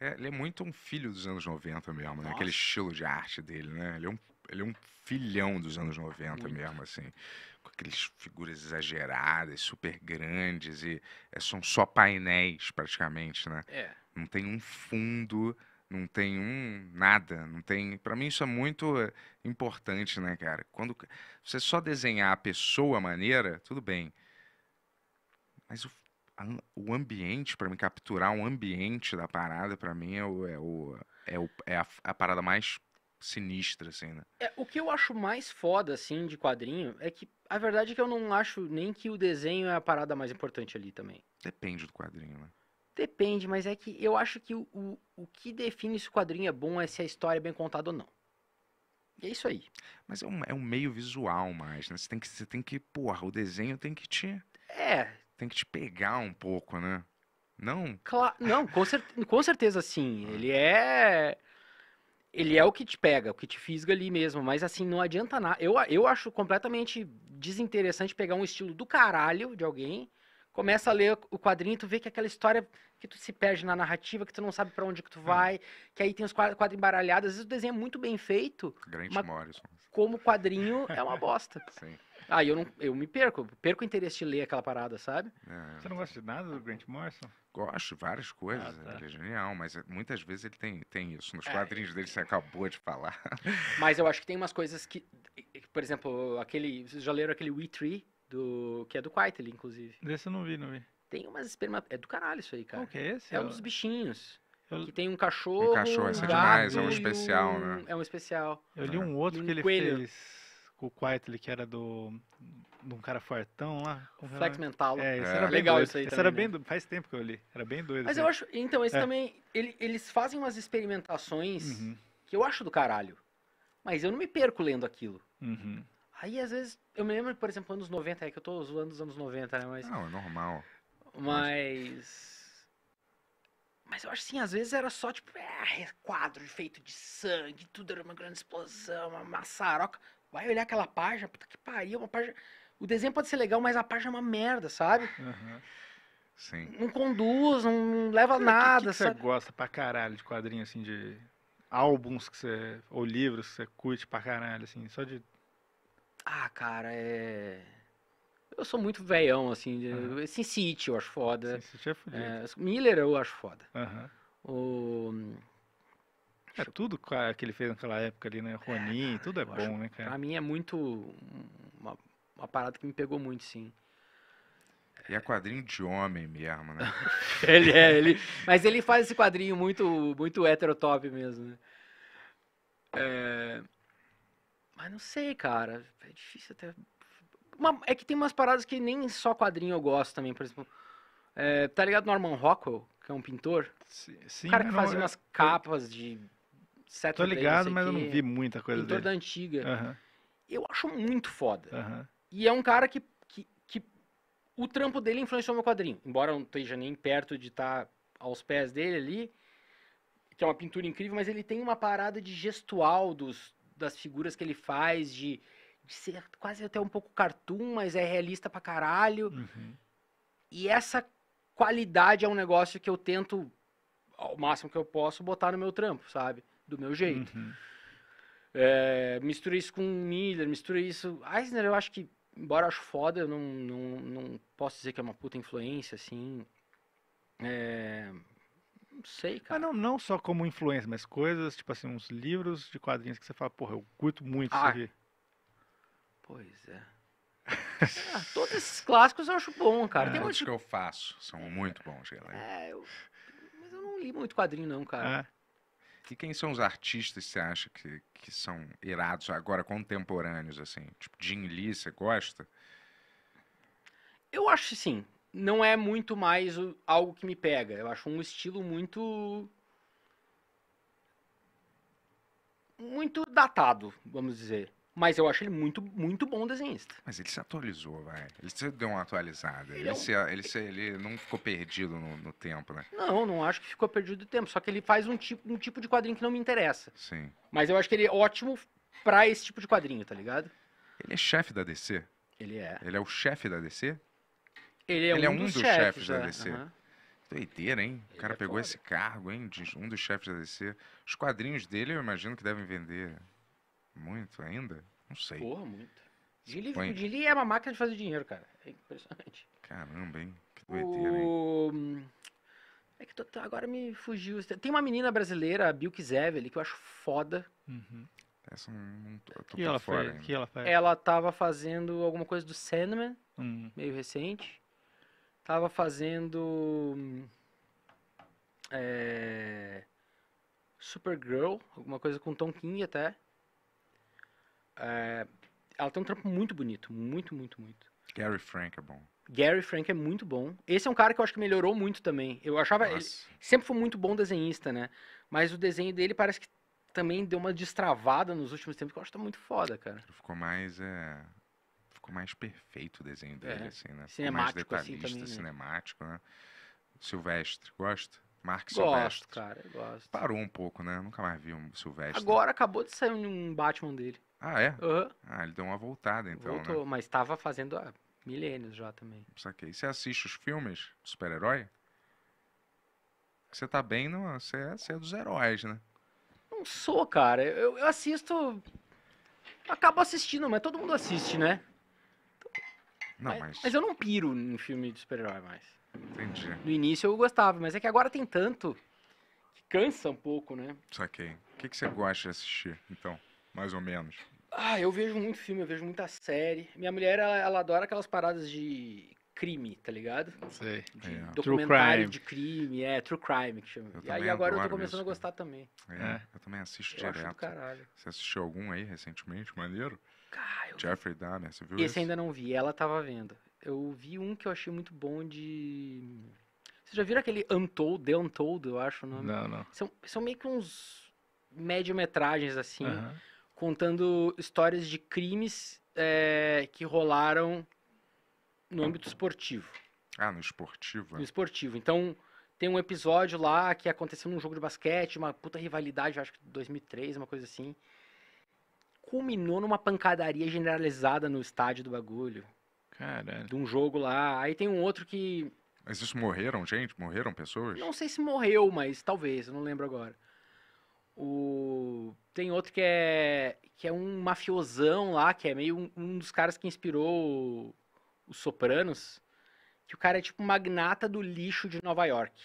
É, ele é muito um filho dos anos 90 mesmo, Nossa. né? Aquele estilo de arte dele, né? Ele é um, ele é um filhão dos anos 90 muito. mesmo, assim com aquelas figuras exageradas, super grandes, e eh, são só painéis, praticamente, né? É. Não tem um fundo, não tem um nada, não tem. Para mim isso é muito eh, importante, né, cara? Quando você só desenhar a pessoa maneira, tudo bem. Mas o, a, o ambiente, para me capturar um ambiente da parada, para mim é o é, o, é, o, é a, a, parada mais sinistra, assim, né? É, o que eu acho mais foda, assim, de quadrinho é que a verdade é que eu não acho nem que o desenho é a parada mais importante ali também. Depende do quadrinho, né? Depende, mas é que eu acho que o, o, o que define se o quadrinho é bom é se a história é bem contada ou não. E é isso aí. Mas é um, é um meio visual mais, né? Você tem, que, você tem que, porra, o desenho tem que te... É. Tem que te pegar um pouco, né? Não? Cla não, com, cer com certeza sim. Ah. Ele é ele é o que te pega, o que te fisga ali mesmo, mas assim, não adianta nada. Eu, eu acho completamente desinteressante pegar um estilo do caralho de alguém, começa a ler o quadrinho e tu vê que aquela história que tu se perde na narrativa, que tu não sabe para onde que tu hum. vai, hum. que aí tem os quadros embaralhados. Às vezes o desenho é muito bem feito, Grant mas Morrison. como quadrinho é uma bosta. Sim. Aí eu, não, eu me perco, perco o interesse de ler aquela parada, sabe? É. Você não gosta de nada do Grant Morrison? gosto, várias coisas. Ah, tá. Ele é genial, mas eh, muitas vezes ele tem, tem isso. Nos é, quadrinhos dele, você acabou de falar. Mas eu acho que tem umas coisas que. Eh, por exemplo, aquele. Vocês já leram aquele We Tree, do, que é do Quitely, inclusive. Desse eu não vi, não vi. Tem umas esperma. É do caralho isso aí, cara. Qual que é esse? É um dos bichinhos. Eu... Que tem um cachorro. Um cachorro, esse é um é demais, é um especial, um... né? É um especial. Eu li um outro um que ele fez com o Quitely, que era do de um cara fortão lá. Flex Mental. É, isso é. era legal doido. isso aí. Isso era bem né? do... Faz tempo que eu li. Era bem doido. Mas assim. eu acho. Então, esse é. também. Ele, eles fazem umas experimentações uhum. que eu acho do caralho. Mas eu não me perco lendo aquilo. Uhum. Aí, às vezes, eu me lembro, por exemplo, anos 90, é que eu tô zoando os anos 90, né? Mas... Não, é normal. Mas. Mas eu acho assim, às vezes era só tipo, é, quadro feito de sangue, tudo era uma grande explosão, uma maçaroca. Vai olhar aquela página, puta que pariu, uma página o desenho pode ser legal, mas a página é uma merda, sabe? Uhum. Sim. Não conduz, não leva nada. Que, que você gosta pra caralho de quadrinho assim de álbuns que você. ou livros que você curte pra caralho, assim, só de. Ah, cara, é. Eu sou muito veião assim. De... Uhum. Sin City eu acho foda. Sin City é fodido. É, Miller eu acho foda. Uhum. O... É tudo que ele fez naquela época ali, né? Ronin, é, tudo é bom, acho, né, cara? Pra mim é muito. Uma uma parada que me pegou muito, sim. E é quadrinho de homem mesmo, né? ele é, ele. Mas ele faz esse quadrinho muito, muito heterotop mesmo, né? É... Mas não sei, cara. É difícil até. Uma... É que tem umas paradas que nem só quadrinho eu gosto também, por exemplo. É... Tá ligado Norman Rockwell, que é um pintor? Sim, O cara que não, fazia eu... umas capas de. Saturday, Tô ligado, mas que. eu não vi muita coisa pintor dele. Pintor da antiga. Eu acho muito foda. Uhum. E é um cara que, que, que o trampo dele influenciou meu quadrinho. Embora não esteja nem perto de estar tá aos pés dele ali, que é uma pintura incrível, mas ele tem uma parada de gestual dos, das figuras que ele faz, de, de ser quase até um pouco cartoon, mas é realista pra caralho. Uhum. E essa qualidade é um negócio que eu tento, ao máximo que eu posso, botar no meu trampo, sabe? Do meu jeito. Uhum. É, mistura isso com Miller, mistura isso. Eisner, eu acho que embora eu acho foda, eu não, não, não posso dizer que é uma puta influência, assim. É... Não sei, cara. Mas não, não só como influência, mas coisas, tipo assim, uns livros de quadrinhos que você fala, porra, eu curto muito ah, isso aqui. Pois é. ah, todos esses clássicos eu acho bom, cara. É, Tem que eu faço, são muito bons, é, galera. É, eu... mas eu não li muito quadrinho, não, cara. É. E quem são os artistas que você acha que, que são irados agora, contemporâneos, assim? Tipo, Jim Lee, você gosta? Eu acho que sim. Não é muito mais algo que me pega. Eu acho um estilo muito. Muito datado, vamos dizer. Mas eu acho ele muito, muito bom desenhista. Mas ele se atualizou, vai. Ele se deu uma atualizada. Ele, ele, é um... se, ele, se, ele não ficou perdido no, no, tempo, né? Não, não acho que ficou perdido no tempo. Só que ele faz um tipo, um tipo de quadrinho que não me interessa. Sim. Mas eu acho que ele é ótimo pra esse tipo de quadrinho, tá ligado? Ele é chefe da DC? Ele é. Ele é o chefe da DC? Ele é, ele é um, é um, dos, dos chefes, chefes da DC. Uhum. Doideira, hein? O cara é pegou esse cargo, hein? De um dos chefes da DC. Os quadrinhos dele, eu imagino que devem vender muito ainda? Não sei. Porra, muito. Dili, O Dili é uma máquina de fazer dinheiro, cara. É impressionante. Caramba, hein? Que doideira, o... hein? É que tô, tô, agora me fugiu. Tem uma menina brasileira, a Bilk Zeveli, que eu acho foda. Uhum. Essa não tô, tô que ela fora. Foi, que ela, foi? ela tava fazendo alguma coisa do Sandman, uhum. meio recente. Tava fazendo. Hum, é, Supergirl, alguma coisa com Tom King até. É, ela tem um trampo muito bonito, muito, muito, muito. Gary Frank é bom. Gary Frank é muito bom. Esse é um cara que eu acho que melhorou muito também. Eu achava. Ele sempre foi muito bom desenhista, né? Mas o desenho dele parece que também deu uma destravada nos últimos tempos, que eu acho que tá muito foda, cara. Ficou mais. É... Ficou mais perfeito o desenho dele, é. assim, né? cinemático, mais assim, detalhista, assim, também, né? cinemático, né? Silvestre, gosta? Mark Silvestre. Gosto, cara, gosto. Parou um pouco, né? Nunca mais vi um Silvestre. Agora acabou de sair um Batman dele. Ah, é? Uhum. Ah, ele deu uma voltada, então. Né? Voltou, né? mas estava fazendo há milênios já também. Saquei. É você assiste os filmes de super-herói? Você tá bem no. Você é, você é dos heróis, né? Não sou, cara. Eu, eu assisto. Acabo assistindo, mas todo mundo assiste, né? Não, mas, mas... mas eu não piro em filme de super-herói mais. Entendi. No início eu gostava, mas é que agora tem tanto que cansa um pouco, né? Saquei. O que, que você gosta de assistir, então? mais ou menos? Ah, eu vejo muito filme, eu vejo muita série. Minha mulher, ela, ela adora aquelas paradas de crime, tá ligado? Sei. De é. Documentário de crime, é, true crime que chama. e aí agora eu tô começando isso, a gostar também. É, é, eu também assisto eu direto. Acho caralho. Você assistiu algum aí recentemente, maneiro? Cara, eu... Jeffrey Dahmer, você viu Esse isso? ainda não vi, ela tava vendo. Eu vi um que eu achei muito bom de... Vocês já viram aquele Untold, The Untold, eu acho o nome? Não, não. São, são meio que uns médio-metragens, assim. Uh -huh contando histórias de crimes é, que rolaram no âmbito esportivo. Ah, no esportivo? No esportivo. Então, tem um episódio lá que aconteceu num jogo de basquete, uma puta rivalidade, acho que 2003, uma coisa assim. Culminou numa pancadaria generalizada no estádio do bagulho. Caralho. De um jogo lá. Aí tem um outro que. Mas isso morreram, gente? Morreram pessoas? Não sei se morreu, mas talvez, eu não lembro agora. O... Tem outro que é que é um mafiosão lá, que é meio um, um dos caras que inspirou os Sopranos, que o cara é tipo magnata do lixo de Nova York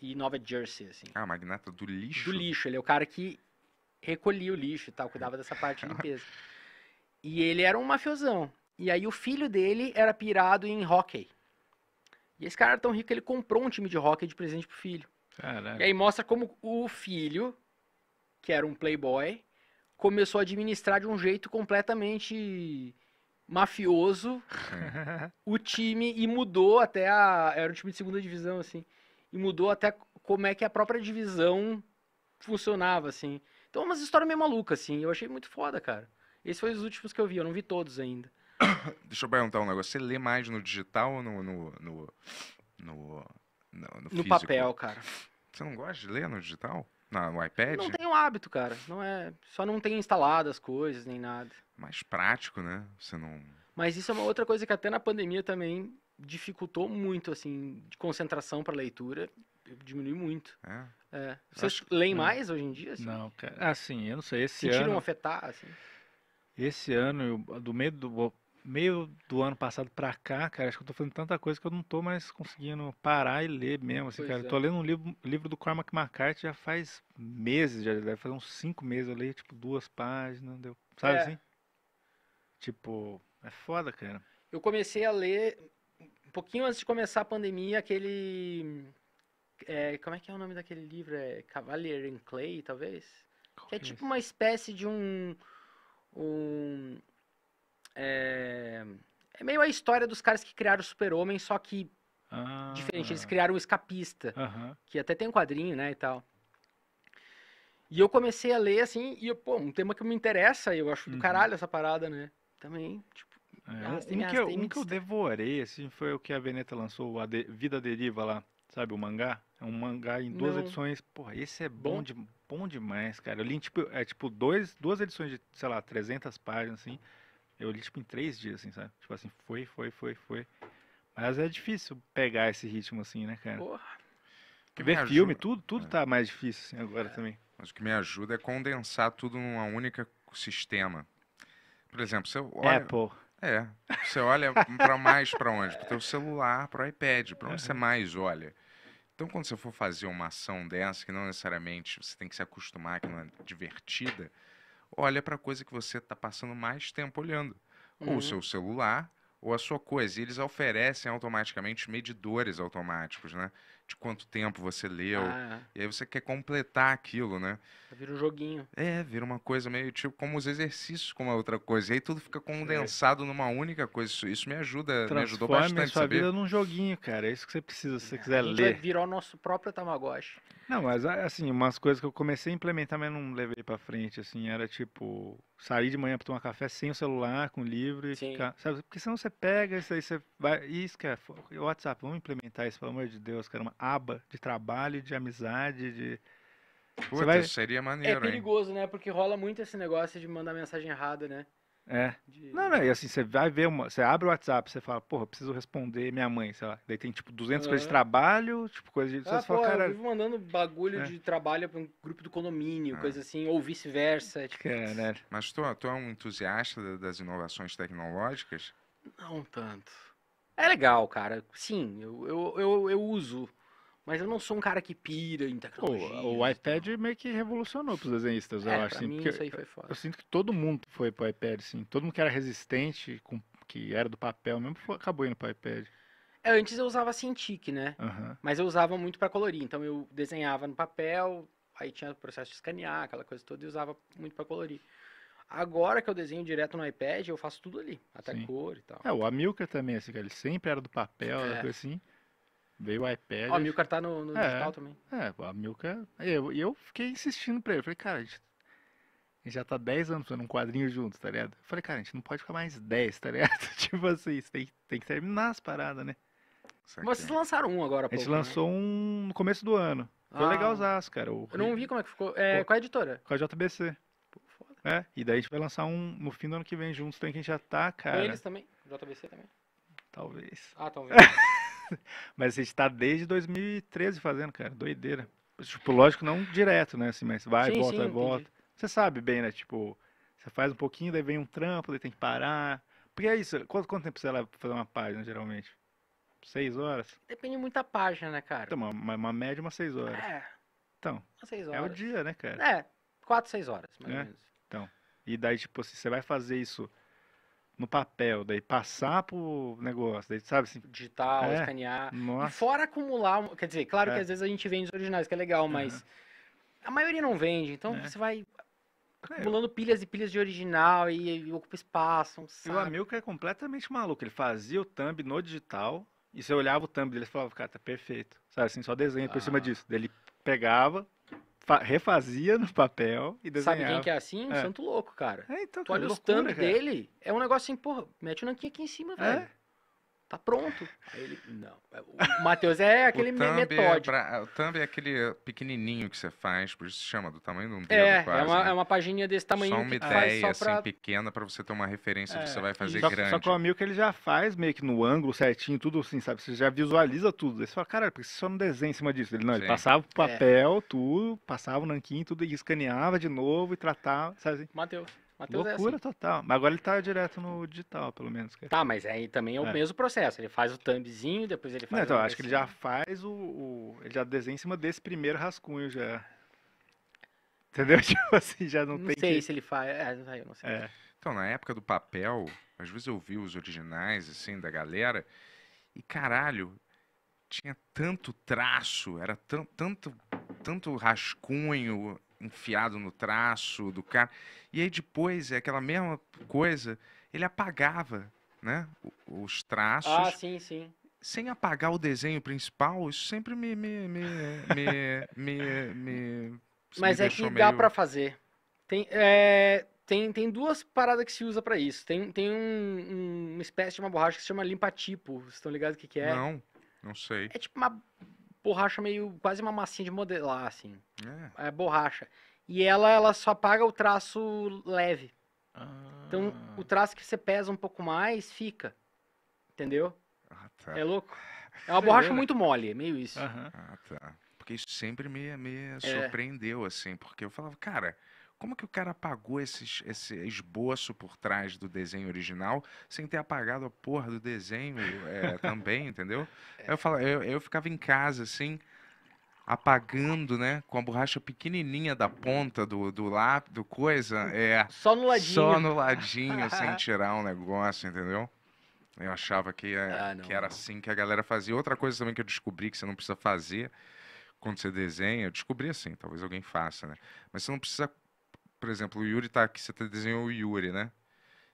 e Nova Jersey, assim. Ah, magnata do lixo? Do lixo, ele é o cara que recolhia o lixo e tal, cuidava dessa parte de limpeza. e ele era um mafiosão. E aí o filho dele era pirado em hockey. E esse cara era tão rico que ele comprou um time de hockey de presente pro filho. Caraca. E aí mostra como o filho que era um playboy, começou a administrar de um jeito completamente mafioso o time e mudou até a. Era um time de segunda divisão, assim. E mudou até como é que a própria divisão funcionava, assim. Então, umas histórias meio malucas, assim. Eu achei muito foda, cara. Esses foi os últimos que eu vi, eu não vi todos ainda. Deixa eu perguntar um negócio. Você lê mais no digital ou no. No, no, no, no, no papel, cara. Você não gosta de ler no digital? No iPad? Não tenho hábito, cara. Não é, só não tenho instalado as coisas nem nada. Mais prático, né? Você não. Mas isso é uma outra coisa que até na pandemia também dificultou muito, assim, de concentração para leitura. Diminui muito. É. é. Vocês Acho... leem mais hoje em dia? Assim? Não, cara. Assim, eu não sei. Esse Sentiram ano... afetar, assim? Esse ano, eu, do meio do, meio do ano passado pra cá, cara, acho que eu tô fazendo tanta coisa que eu não tô mais conseguindo parar e ler mesmo, assim, pois cara. É. Tô lendo um livro, livro do Cormac McCarthy já faz meses, já deve fazer uns cinco meses, eu leio, tipo, duas páginas, deu, sabe é. assim? Tipo, é foda, cara. Eu comecei a ler, um pouquinho antes de começar a pandemia, aquele... É, como é que é o nome daquele livro? É Cavalier in Clay, talvez? É que é tipo uma espécie de um... um é, é meio a história dos caras que criaram o Super-Homem, só que ah, diferente. Eles criaram o Escapista, uh -huh. que até tem um quadrinho, né, e tal. E eu comecei a ler, assim, e, pô, um tema que me interessa, eu acho uhum. do caralho essa parada, né? Também, tipo... É, ah, um, que eu, um que eu devorei, assim, foi o que a Veneta lançou, a de Vida Deriva lá, sabe, o mangá? É um mangá em duas Não. edições. Porra, esse é bom, de, bom demais, cara. Eu li, tipo, é, tipo dois, duas edições de, sei lá, 300 páginas, assim. Eu li, tipo, em três dias, assim, sabe? Tipo assim, foi, foi, foi, foi. Mas é difícil pegar esse ritmo, assim, né, cara? Porra. Que Ver filme, tudo, tudo é. tá mais difícil assim, agora é. também. Mas o que me ajuda é condensar tudo numa única sistema. Por exemplo, se eu olho... Apple. É. Você olha para mais para onde? Para o teu celular, para o iPad, para onde você mais olha. Então, quando você for fazer uma ação dessa, que não necessariamente você tem que se acostumar, que não é divertida, olha para a coisa que você está passando mais tempo olhando. Uhum. Ou o uhum. seu celular, ou a sua coisa. E eles oferecem automaticamente medidores automáticos, né? de quanto tempo você leu. Ah, é. E aí você quer completar aquilo, né? Vira um joguinho. É, vira uma coisa meio tipo como os exercícios, como a outra coisa. E aí tudo fica condensado é. numa única coisa. Isso, isso me ajuda, Transforme me ajudou bastante. sua saber. vida num joguinho, cara. É isso que você precisa se você é, quiser ler. Vai virar o nosso próprio Tamagotchi. Não, mas é, assim, umas coisas que eu comecei a implementar, mas não levei para frente, assim, era tipo sair de manhã para tomar café sem o celular, com o livro e Sim. ficar, sabe? Porque senão você pega isso aí, você vai, isso que é, WhatsApp, vamos implementar isso, pelo amor de Deus, cara, uma aba de trabalho, de amizade, de. Puta, vai... seria é maneiro. É perigoso, hein? né? Porque rola muito esse negócio de mandar mensagem errada, né? É. De... Não, não, e assim, você vai ver uma. Você abre o WhatsApp, você fala, porra, preciso responder minha mãe, sei lá. Daí tem, tipo, 200 uhum. coisas de trabalho, tipo, coisa de. Ah, você pô, fala, cara... eu vivo mandando bagulho é. de trabalho para um grupo do condomínio, ah. coisa assim, ou vice-versa. Tipo... É, né? Mas tu, tu é um entusiasta das inovações tecnológicas? Não tanto. É legal, cara. Sim, eu, eu, eu, eu uso mas eu não sou um cara que pira em tecnologia. O, o assim. iPad tal. meio que revolucionou pros desenhistas, é, eu acho. Pra assim, mim isso aí foi foda. Eu, eu sinto que todo mundo foi pro iPad, assim. Todo mundo que era resistente, com, que era do papel mesmo, foi, acabou indo pro iPad. É, antes eu usava Cintiq, né? Uhum. Mas eu usava muito para colorir. Então eu desenhava no papel, aí tinha o processo de escanear, aquela coisa toda, e usava muito para colorir. Agora que eu desenho direto no iPad, eu faço tudo ali, até Sim. cor e tal. É, o Amilcar também, assim, ele sempre era do papel, é. coisa assim. Veio o iPad. Ó, a Milka tá no, no é, digital também. É, a Milka. Eu, eu fiquei insistindo pra ele. falei, cara, a gente, a gente já tá 10 anos fazendo um quadrinho juntos, tá ligado? Eu falei, cara, a gente não pode ficar mais 10, tá ligado? tipo assim, tem, tem que terminar as paradas, né? Mas vocês lançaram um agora, pô. A gente né? lançou né? um no começo do ano. Foi ah, usar, cara. O... Eu não vi como é que ficou. É, pô, qual é a editora? Com a JBC. Pô, foda. É, e daí a gente vai lançar um no fim do ano que vem juntos, tem que a gente já tá, cara. eles também? JBC também? Talvez. Ah, talvez. mas a gente tá desde 2013 fazendo, cara. Doideira. Tipo, lógico, não direto, né? Assim, mas vai, sim, volta, sim, entendi. volta. Você sabe bem, né? Tipo, você faz um pouquinho, daí vem um trampo, daí tem que parar. Porque é isso. Quanto, quanto tempo você leva pra fazer uma página, geralmente? Seis horas? Depende muito da página, né, cara? Então, uma, uma média, umas seis horas. É. Então, seis horas. é o dia, né, cara? É, quatro, seis horas, mais é? ou menos. Então, e daí, tipo, se você vai fazer isso no papel, daí passar pro negócio, daí, sabe assim? Digital, é. escanear. Nossa. E fora acumular, quer dizer, claro é. que às vezes a gente vende os originais, que é legal, mas a maioria não vende, então é. você vai é. acumulando pilhas e pilhas de original e, e ocupa espaço, um saco. E o Amilcar é completamente maluco, ele fazia o thumb no digital, e você olhava o thumb dele e falava, cara, tá perfeito, sabe assim, só desenho ah. por cima disso. Daí ele pegava, refazia no papel e desenhava. Sabe quem que é assim? Um é. santo louco, cara. É, então, tu olha é loucura, os thumb dele, é um negócio assim, porra, mete o um nanquinho aqui em cima, é. velho. É. Tá pronto. Aí ele, não. É, o Matheus é aquele é metódico. É pra, o thumb é aquele pequenininho que você faz, por isso se chama do tamanho de um dedo é, é quase. É uma, né? é uma pagininha desse tamanho. Só uma ideia, só assim, pra... assim, pequena para você ter uma referência é, que você vai fazer só, grande. Só que o Amil que ele já faz meio que no ângulo certinho, tudo assim, sabe? Você já visualiza tudo. Aí você fala, cara, por que você só não desenha em cima disso? Ele não, Sim. ele passava o papel, é. tudo, passava o nanquim, tudo, e escaneava de novo e tratava, sabe assim? Matheus uma Loucura é assim. total. Mas agora ele tá direto no digital, pelo menos. Cara. É tá, mas aí também é o é. mesmo processo. Ele faz o thumbzinho, depois ele faz. Não, então, acho que ele já faz o, o, Ele já desenha em cima desse primeiro rascunho já. Entendeu? Tipo assim, já não, não tem. Não sei que... se ele faz. É, eu não sei. É. Então, na época do papel, às vezes eu vi os originais, assim, da galera. E caralho, tinha tanto traço, era tanto, tanto rascunho, enfiado no traço do cara. E aí depois, é aquela mesma coisa, ele apagava né, os traços. Ah, sim, sim. Sem apagar o desenho principal, isso sempre me. me, me, me, me Mas é que meio... dá para fazer. Tem, é, tem, tem duas paradas que se usa para isso. Tem, tem um, uma espécie de uma borracha que se chama limpa-tipo. Vocês estão ligados o que, que é? Não, não sei. É tipo uma borracha meio, quase uma massinha de modelar, assim. É. é borracha. E ela, ela só apaga o traço leve. Ah. Então, o traço que você pesa um pouco mais, fica. Entendeu? Ah, tá. É louco. É uma borracha muito mole, é meio isso. Uhum. Ah, tá. Porque isso sempre me, me é. surpreendeu, assim, porque eu falava, cara, como que o cara apagou esses, esse esboço por trás do desenho original sem ter apagado a porra do desenho é, também, entendeu? É. Eu, falo, eu, eu ficava em casa, assim, apagando, né? Com a borracha pequenininha da ponta do, do lápis, do coisa. É, só no ladinho. Só no ladinho, sem tirar um negócio, entendeu? Eu achava que, é, ah, que era assim que a galera fazia. Outra coisa também que eu descobri que você não precisa fazer quando você desenha, eu descobri assim, talvez alguém faça, né? Mas você não precisa por exemplo, o Yuri tá aqui, você tá desenhou o Yuri, né?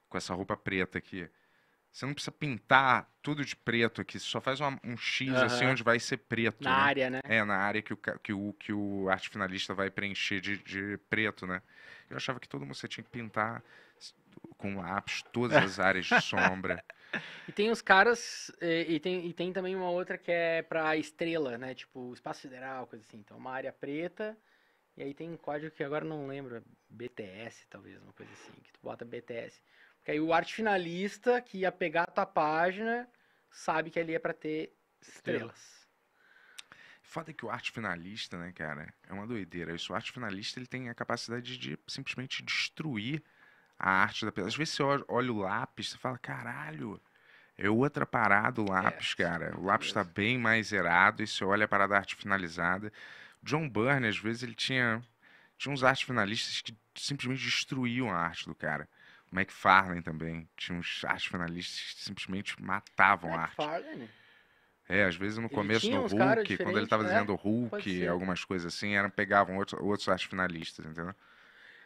Com essa roupa preta aqui. Você não precisa pintar tudo de preto aqui, você só faz uma, um X uhum. assim onde vai ser preto. Na né? área, né? É, na área que o, que o, que o arte finalista vai preencher de, de preto, né? Eu achava que todo mundo você tinha que pintar com lápis todas as áreas de sombra. E tem os caras, e, é, e, tem, e tem também uma outra que é pra estrela, né? Tipo, espaço sideral, coisa assim. Então, uma área preta, e aí tem um código que agora não lembro, BTS, talvez, uma coisa assim, que tu bota BTS. Porque aí o arte finalista que ia pegar a tua página sabe que ali é para ter estrelas. Foda que o arte finalista, né, cara, é uma doideira. Isso, o arte finalista ele tem a capacidade de simplesmente destruir a arte da pessoa. Às vezes você olha o lápis, você fala, caralho, é outra parada o é, lápis, é, cara. O lápis está bem mais zerado e você olha a parada da arte finalizada. John Byrne, às vezes, ele tinha tinha uns artes finalistas que simplesmente destruíam a arte do cara. O McFarlane também. Tinha uns artes finalistas que simplesmente matavam McFarlane? a arte. McFarlane? É, às vezes no começo do Hulk, quando ele estava né? desenhando Hulk, algumas coisas assim, eram, pegavam outros, outros finalistas, entendeu?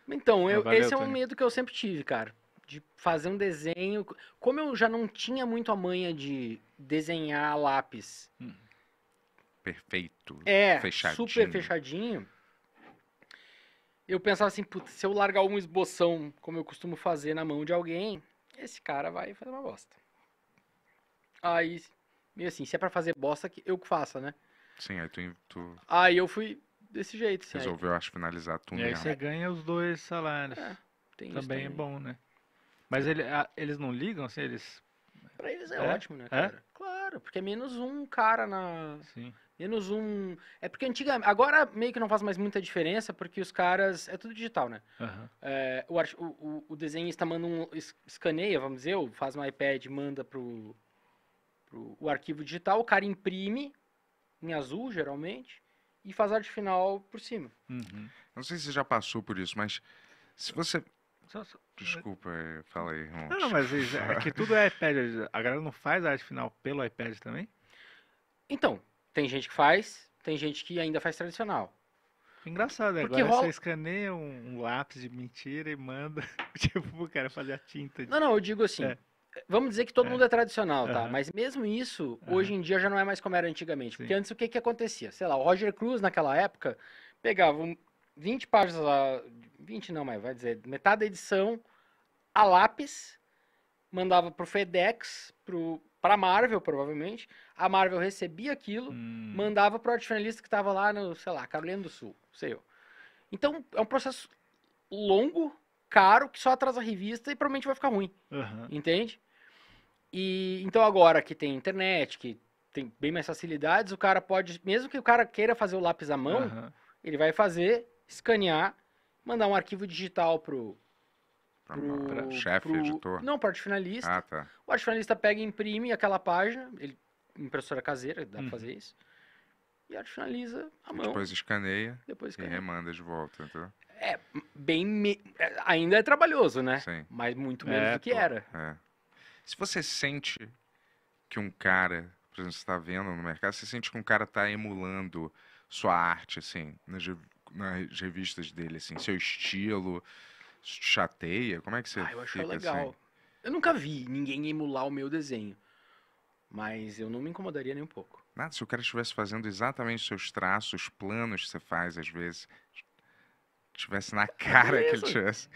Então, é, eu, Valeu, esse é um Tony. medo que eu sempre tive, cara. De fazer um desenho. Como eu já não tinha muito a manha de desenhar lápis. Hum. Perfeito. É, fechadinho. super fechadinho eu pensava assim, putz, se eu largar um esboção, como eu costumo fazer, na mão de alguém, esse cara vai fazer uma bosta. Aí, meio assim, se é pra fazer bosta, eu que faça, né? Sim, aí tu. tu... Aí eu fui desse jeito. Certo? Assim, resolveu, acho, finalizar tudo. E aí você ganha os dois salários. É, também, também, é bom, né? Mas ele, a, eles não ligam, assim, eles. Pra eles é, é? ótimo, né, é? cara? É? Claro, porque é menos um cara na. Sim. Menos um. É porque antiga. Agora meio que não faz mais muita diferença, porque os caras. É tudo digital, né? Uhum. É, o, o, o desenhista manda um. escaneia, vamos dizer, ou faz um iPad, manda pro, pro o arquivo digital, o cara imprime, em azul, geralmente, e faz arte final por cima. Uhum. Não sei se você já passou por isso, mas se você. Desculpa, fala aí, Não, não, mas é que tudo é iPad. A galera não faz a arte final pelo iPad também? Então, tem gente que faz, tem gente que ainda faz tradicional. Engraçado, né? Porque Agora rola... você escaneia um, um, lápis de mentira e manda tipo, o cara fazer a tinta. De... Não, não, eu digo assim. É. Vamos dizer que todo é. mundo é tradicional, tá? Mas mesmo isso, uhum. hoje em dia já não é mais como era antigamente. Sim. Porque antes o que que acontecia? Sei lá, o Roger Cruz naquela época pegava 20 páginas, 20 não, mas vai dizer, metade da edição a lápis, mandava pro FedEx, pro, para Marvel, provavelmente. A Marvel recebia aquilo, hum. mandava para o arte que estava lá no, sei lá, Carolina do Sul, sei eu. Então, é um processo longo, caro, que só atrasa a revista e provavelmente vai ficar ruim. Uhum. Entende? E então agora que tem internet, que tem bem mais facilidades, o cara pode, mesmo que o cara queira fazer o lápis à mão, uhum. ele vai fazer, escanear, mandar um arquivo digital pro para o chefe, pro, editor? Não, parte finalista. Ah, tá. O arte finalista pega e imprime aquela página, ele, impressora caseira, dá hum. fazer isso. E arte finaliza a e mão. Depois escaneia, depois escaneia. e remanda de volta, É, bem. Me... É, ainda é trabalhoso, né? Sim. Mas muito menos é, do que pô. era. É. Se você sente que um cara, por exemplo, você está vendo no mercado, você sente que um cara tá emulando sua arte, assim, nas, nas revistas dele, assim, seu estilo chateia? Como é que você ah, eu acho legal. Assim? Eu nunca vi ninguém emular o meu desenho. Mas eu não me incomodaria nem um pouco. Nada, se o cara estivesse fazendo exatamente os seus traços, planos que você faz às vezes, tivesse na é cara é que ele tivesse.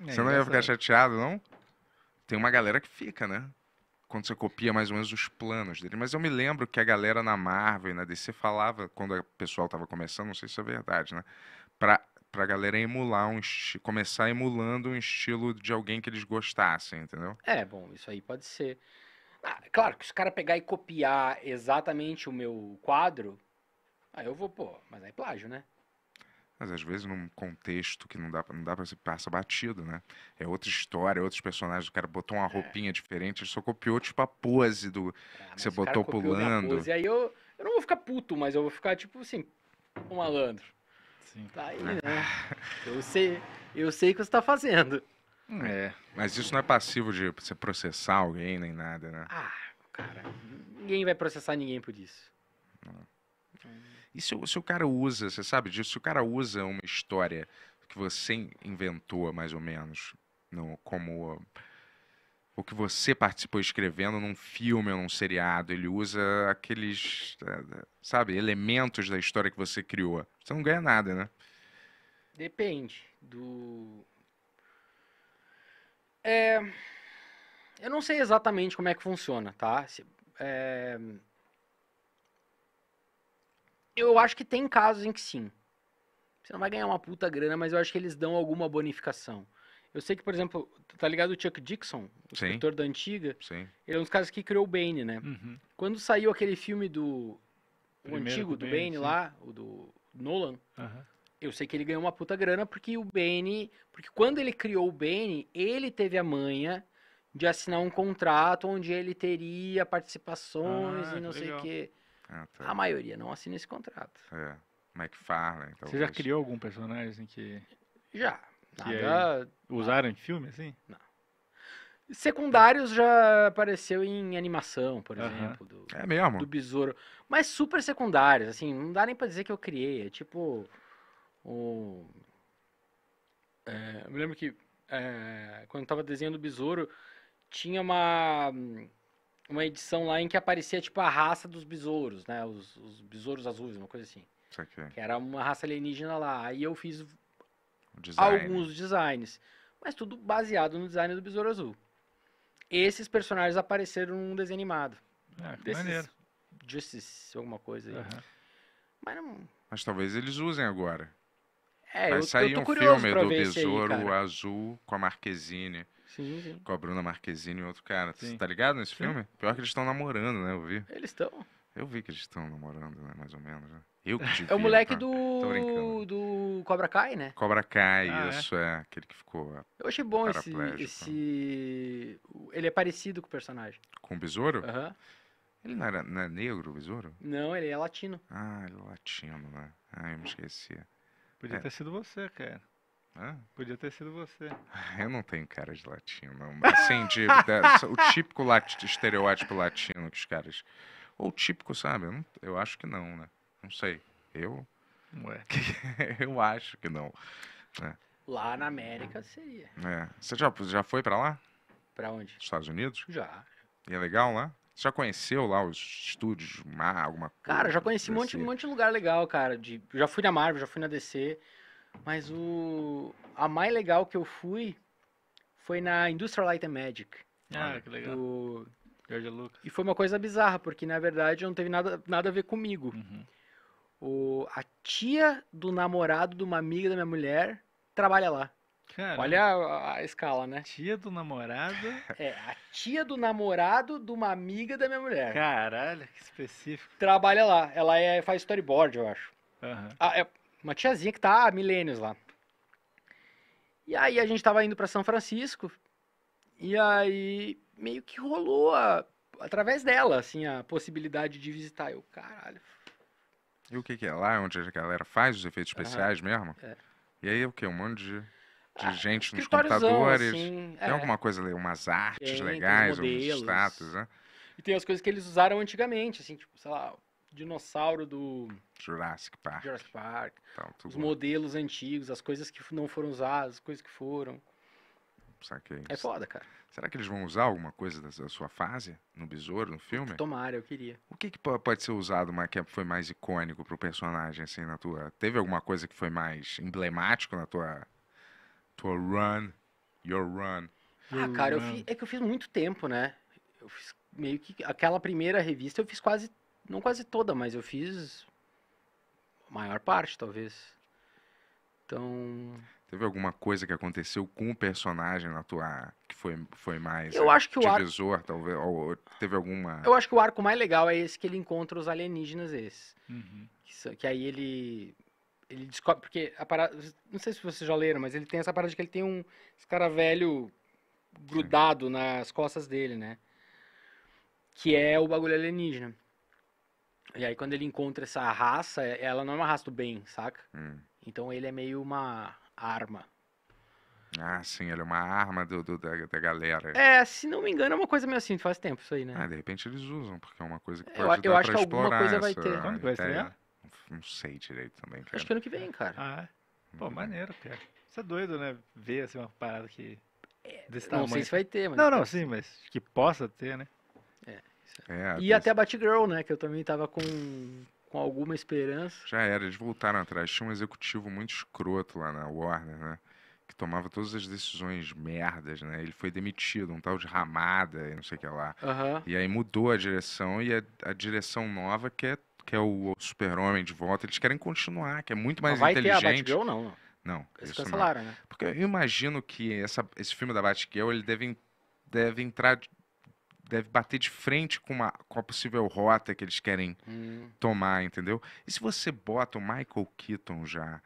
É você não ia ficar chateado, não? Tem uma galera que fica, né? Quando você copia mais ou menos os planos dele. Mas eu me lembro que a galera na Marvel e na DC falava, quando o pessoal tava começando, não sei se é verdade, né? Pra pra galera emular um começar emulando um estilo de alguém que eles gostassem, entendeu? É, bom, isso aí pode ser. Ah, claro que se o cara pegar e copiar exatamente o meu quadro, aí eu vou, pô, mas aí é plágio, né? Mas às vezes num contexto que não dá, não dá pra se passar batido, né? É outra história, é outros personagens. O cara botou uma é. roupinha é. diferente, ele só copiou tipo a pose do que ah, você botou pulando. Pose, aí eu, eu não vou ficar puto, mas eu vou ficar tipo assim, um malandro. Sim. Tá aí, né? Ah. eu, sei, eu sei o que você está fazendo. É, mas isso não é passivo de você processar alguém nem nada, né? Ah, cara, ninguém vai processar ninguém por isso. E se, se o cara usa, você sabe disso, se o cara usa uma história que você inventou, mais ou menos, no, como o que você participou escrevendo num filme ou num seriado. Ele usa aqueles, eh, sabe, elementos da história que você criou. Você não ganha nada, né? Depende do. É... Eu não sei exatamente como é que funciona, tá? É... Eu acho que tem casos em que sim. Você não vai ganhar uma puta grana, mas eu acho que eles dão alguma bonificação. Eu sei que, por exemplo, tá ligado o Chuck Dixon, o Sim. escritor da antiga? Sim. Ele é um dos caras que criou o Bane, né? Uhum. Quando saiu aquele filme do. O antigo do, Bane, Bane lá, o do Nolan, uhum. eu sei que ele ganhou uma puta grana porque o Bane. Porque quando ele criou o Bane, ele teve a manha de assinar um contrato onde ele teria participações ah, e não sei o quê. Ah, tá. A maioria não assina esse contrato. É. McFarlane. então. Você já criou algum personagem que. Já. Nada. usaram em filme, assim? Não. Secundários já apareceu em animação, por uhum. exemplo. Do, é mesmo? Do Besouro. Mas super secundários, assim, não dá nem pra dizer que eu criei. É tipo. O... É, eu me lembro que é, quando eu tava desenhando o Besouro, tinha uma, uma edição lá em que aparecia tipo a raça dos besouros, né? Os, os besouros azuis, uma coisa assim. Isso aqui. Que era uma raça alienígena lá. Aí eu fiz Design. alguns designs, mas tudo baseado no design do Besouro Azul. Esses personagens apareceram num desenho animado. É, que maneiro. Justice, alguma coisa aí. Uhum. Mas não... Mas talvez eles usem agora. É, Vai eu, sair eu um filme do Besouro aí, Azul com a Marquezine. Sim, sim. Com a Bruna Marquezine e outro cara. Sim. Você tá ligado nesse sim. filme? Pior que eles estão namorando, né? Eu vi. Eles estão. Eu vi que eles estão namorando, né? Mais ou menos, né? Eu que vi, É o moleque tá? do. do Cobra Kai, né? Cobra Kai, ah, é? isso, é. é. Aquele que ficou. Eu achei bom esse, esse. Ele é parecido com o personagem. Com o besouro? Aham. Ele não, era, não é negro, o besouro? Não, ele é latino. Ah, ele é latino, né? Ah, eu me esquecia. Podia é. ter sido você, cara. Hã? Podia ter sido você. Eu não tenho cara de latino, não. Assim, de, o típico lat, estereótipo latino que os caras ou típico, sabe? Eu, não, eu acho que não, né? Não sei. Eu. Ué. eu acho que não. É. Lá na América seria. É. Você já, já foi para lá? Para onde? Estados Unidos? Já. E é legal lá? Você já conheceu lá os estúdios, alguma coisa? Cara, já conheci um monte, monte de lugar legal, cara. De, já fui na Marvel, já fui na DC. Mas o. A mais legal que eu fui foi na Industrial Light and Magic. Ah, que legal. Do, Lucas. E foi uma coisa bizarra, porque na verdade não teve nada, nada a ver comigo. Uhum. O, a tia do namorado de uma amiga da minha mulher trabalha lá. Caramba. Olha a, a, escala, né? Tia do namorado. É, a tia do namorado de uma amiga da minha mulher. Caralho, que específico. Trabalha lá. Ela é, faz storyboard, eu acho. Uhum. Ah, é uma tiazinha que tá há milênios lá. E aí a gente tava indo para São Francisco, e aí meio que rolou a, através dela, assim, a possibilidade de visitar. Eu, caralho. E o que, que é lá onde a galera faz os efeitos especiais mesmo? É. E aí o que? Um monte de, de ah, gente nos computadores. Assim, tem é. alguma coisa ali, umas artes tem, legais, tem modelos, alguns status, né? E tem as coisas que eles usaram antigamente, assim, tipo, sei lá, dinossauro do. Jurassic Park. Jurassic Park. Então, os bom. modelos antigos, as coisas que não foram usadas, as coisas que foram. É foda, cara. Será que eles vão usar alguma coisa da sua fase no Besouro, no filme? Tomara, eu queria. O que, que pode ser usado, mas que foi mais icônico pro personagem, assim, na tua... Teve alguma coisa que foi mais emblemático na tua... Tua run, your run? ah, cara, Fiz, é que eu fiz muito tempo, né? Eu fiz meio que... Aquela primeira revista eu fiz quase... Não quase toda, mas eu fiz... A maior parte, talvez. Então... Teve alguma coisa que aconteceu com o personagem na tua. que foi, foi mais. Eu é, acho que o divisor, arco... talvez. Ou, teve alguma. Eu acho que o arco mais legal é esse que ele encontra os alienígenas esses. Uhum. Que, que, aí ele. Ele descobre. Porque a parada. Não sei se vocês já leram, mas ele tem essa parada de que ele tem um. Esse cara velho grudado Sim. nas costas dele, né? Que é o bagulho alienígena. E aí quando ele encontra essa raça, ela não é uma raça do bem, saca? Hum. Então ele é meio uma arma. Ah, sim, ele é uma arma do, do da, da, galera. É, se não me engano, é uma coisa meio assim, faz tempo isso aí, né? Ah, de repente eles usam, porque é uma coisa que pode eu, eu acho que alguma coisa vai ter. Quando vai Não sei direito também, cara. Acho que ano que vem, cara. Ah, é? Uhum. maneiro, cara. Isso é doido, né? Ver, assim, uma parada que... É, desse não sei se vai ter, mas... Não, não, sim, mas que possa ter, né? É. É. é e até a Batgirl, né? Que eu também tava com com alguma esperança. Já era, eles voltaram atrás. Tinha um executivo muito escroto lá na Warner, né? Que tomava todas as decisões merdas, né? Ele foi demitido, um tal de Ramada e não sei o que lá. Uhum. E aí mudou a direção e a, a direção nova que é, que é o Super-Homem de volta. Eles querem continuar, que é muito mais vai inteligente. Vai ter a Batgirl, não, não. Não, Eles cancelaram, não. né? Porque eu imagino que essa, esse filme da Batgirl, ele deve, deve entrar deve bater de frente com, uma, com a possível rota que eles querem hum. tomar, entendeu? E se você bota o Michael Keaton já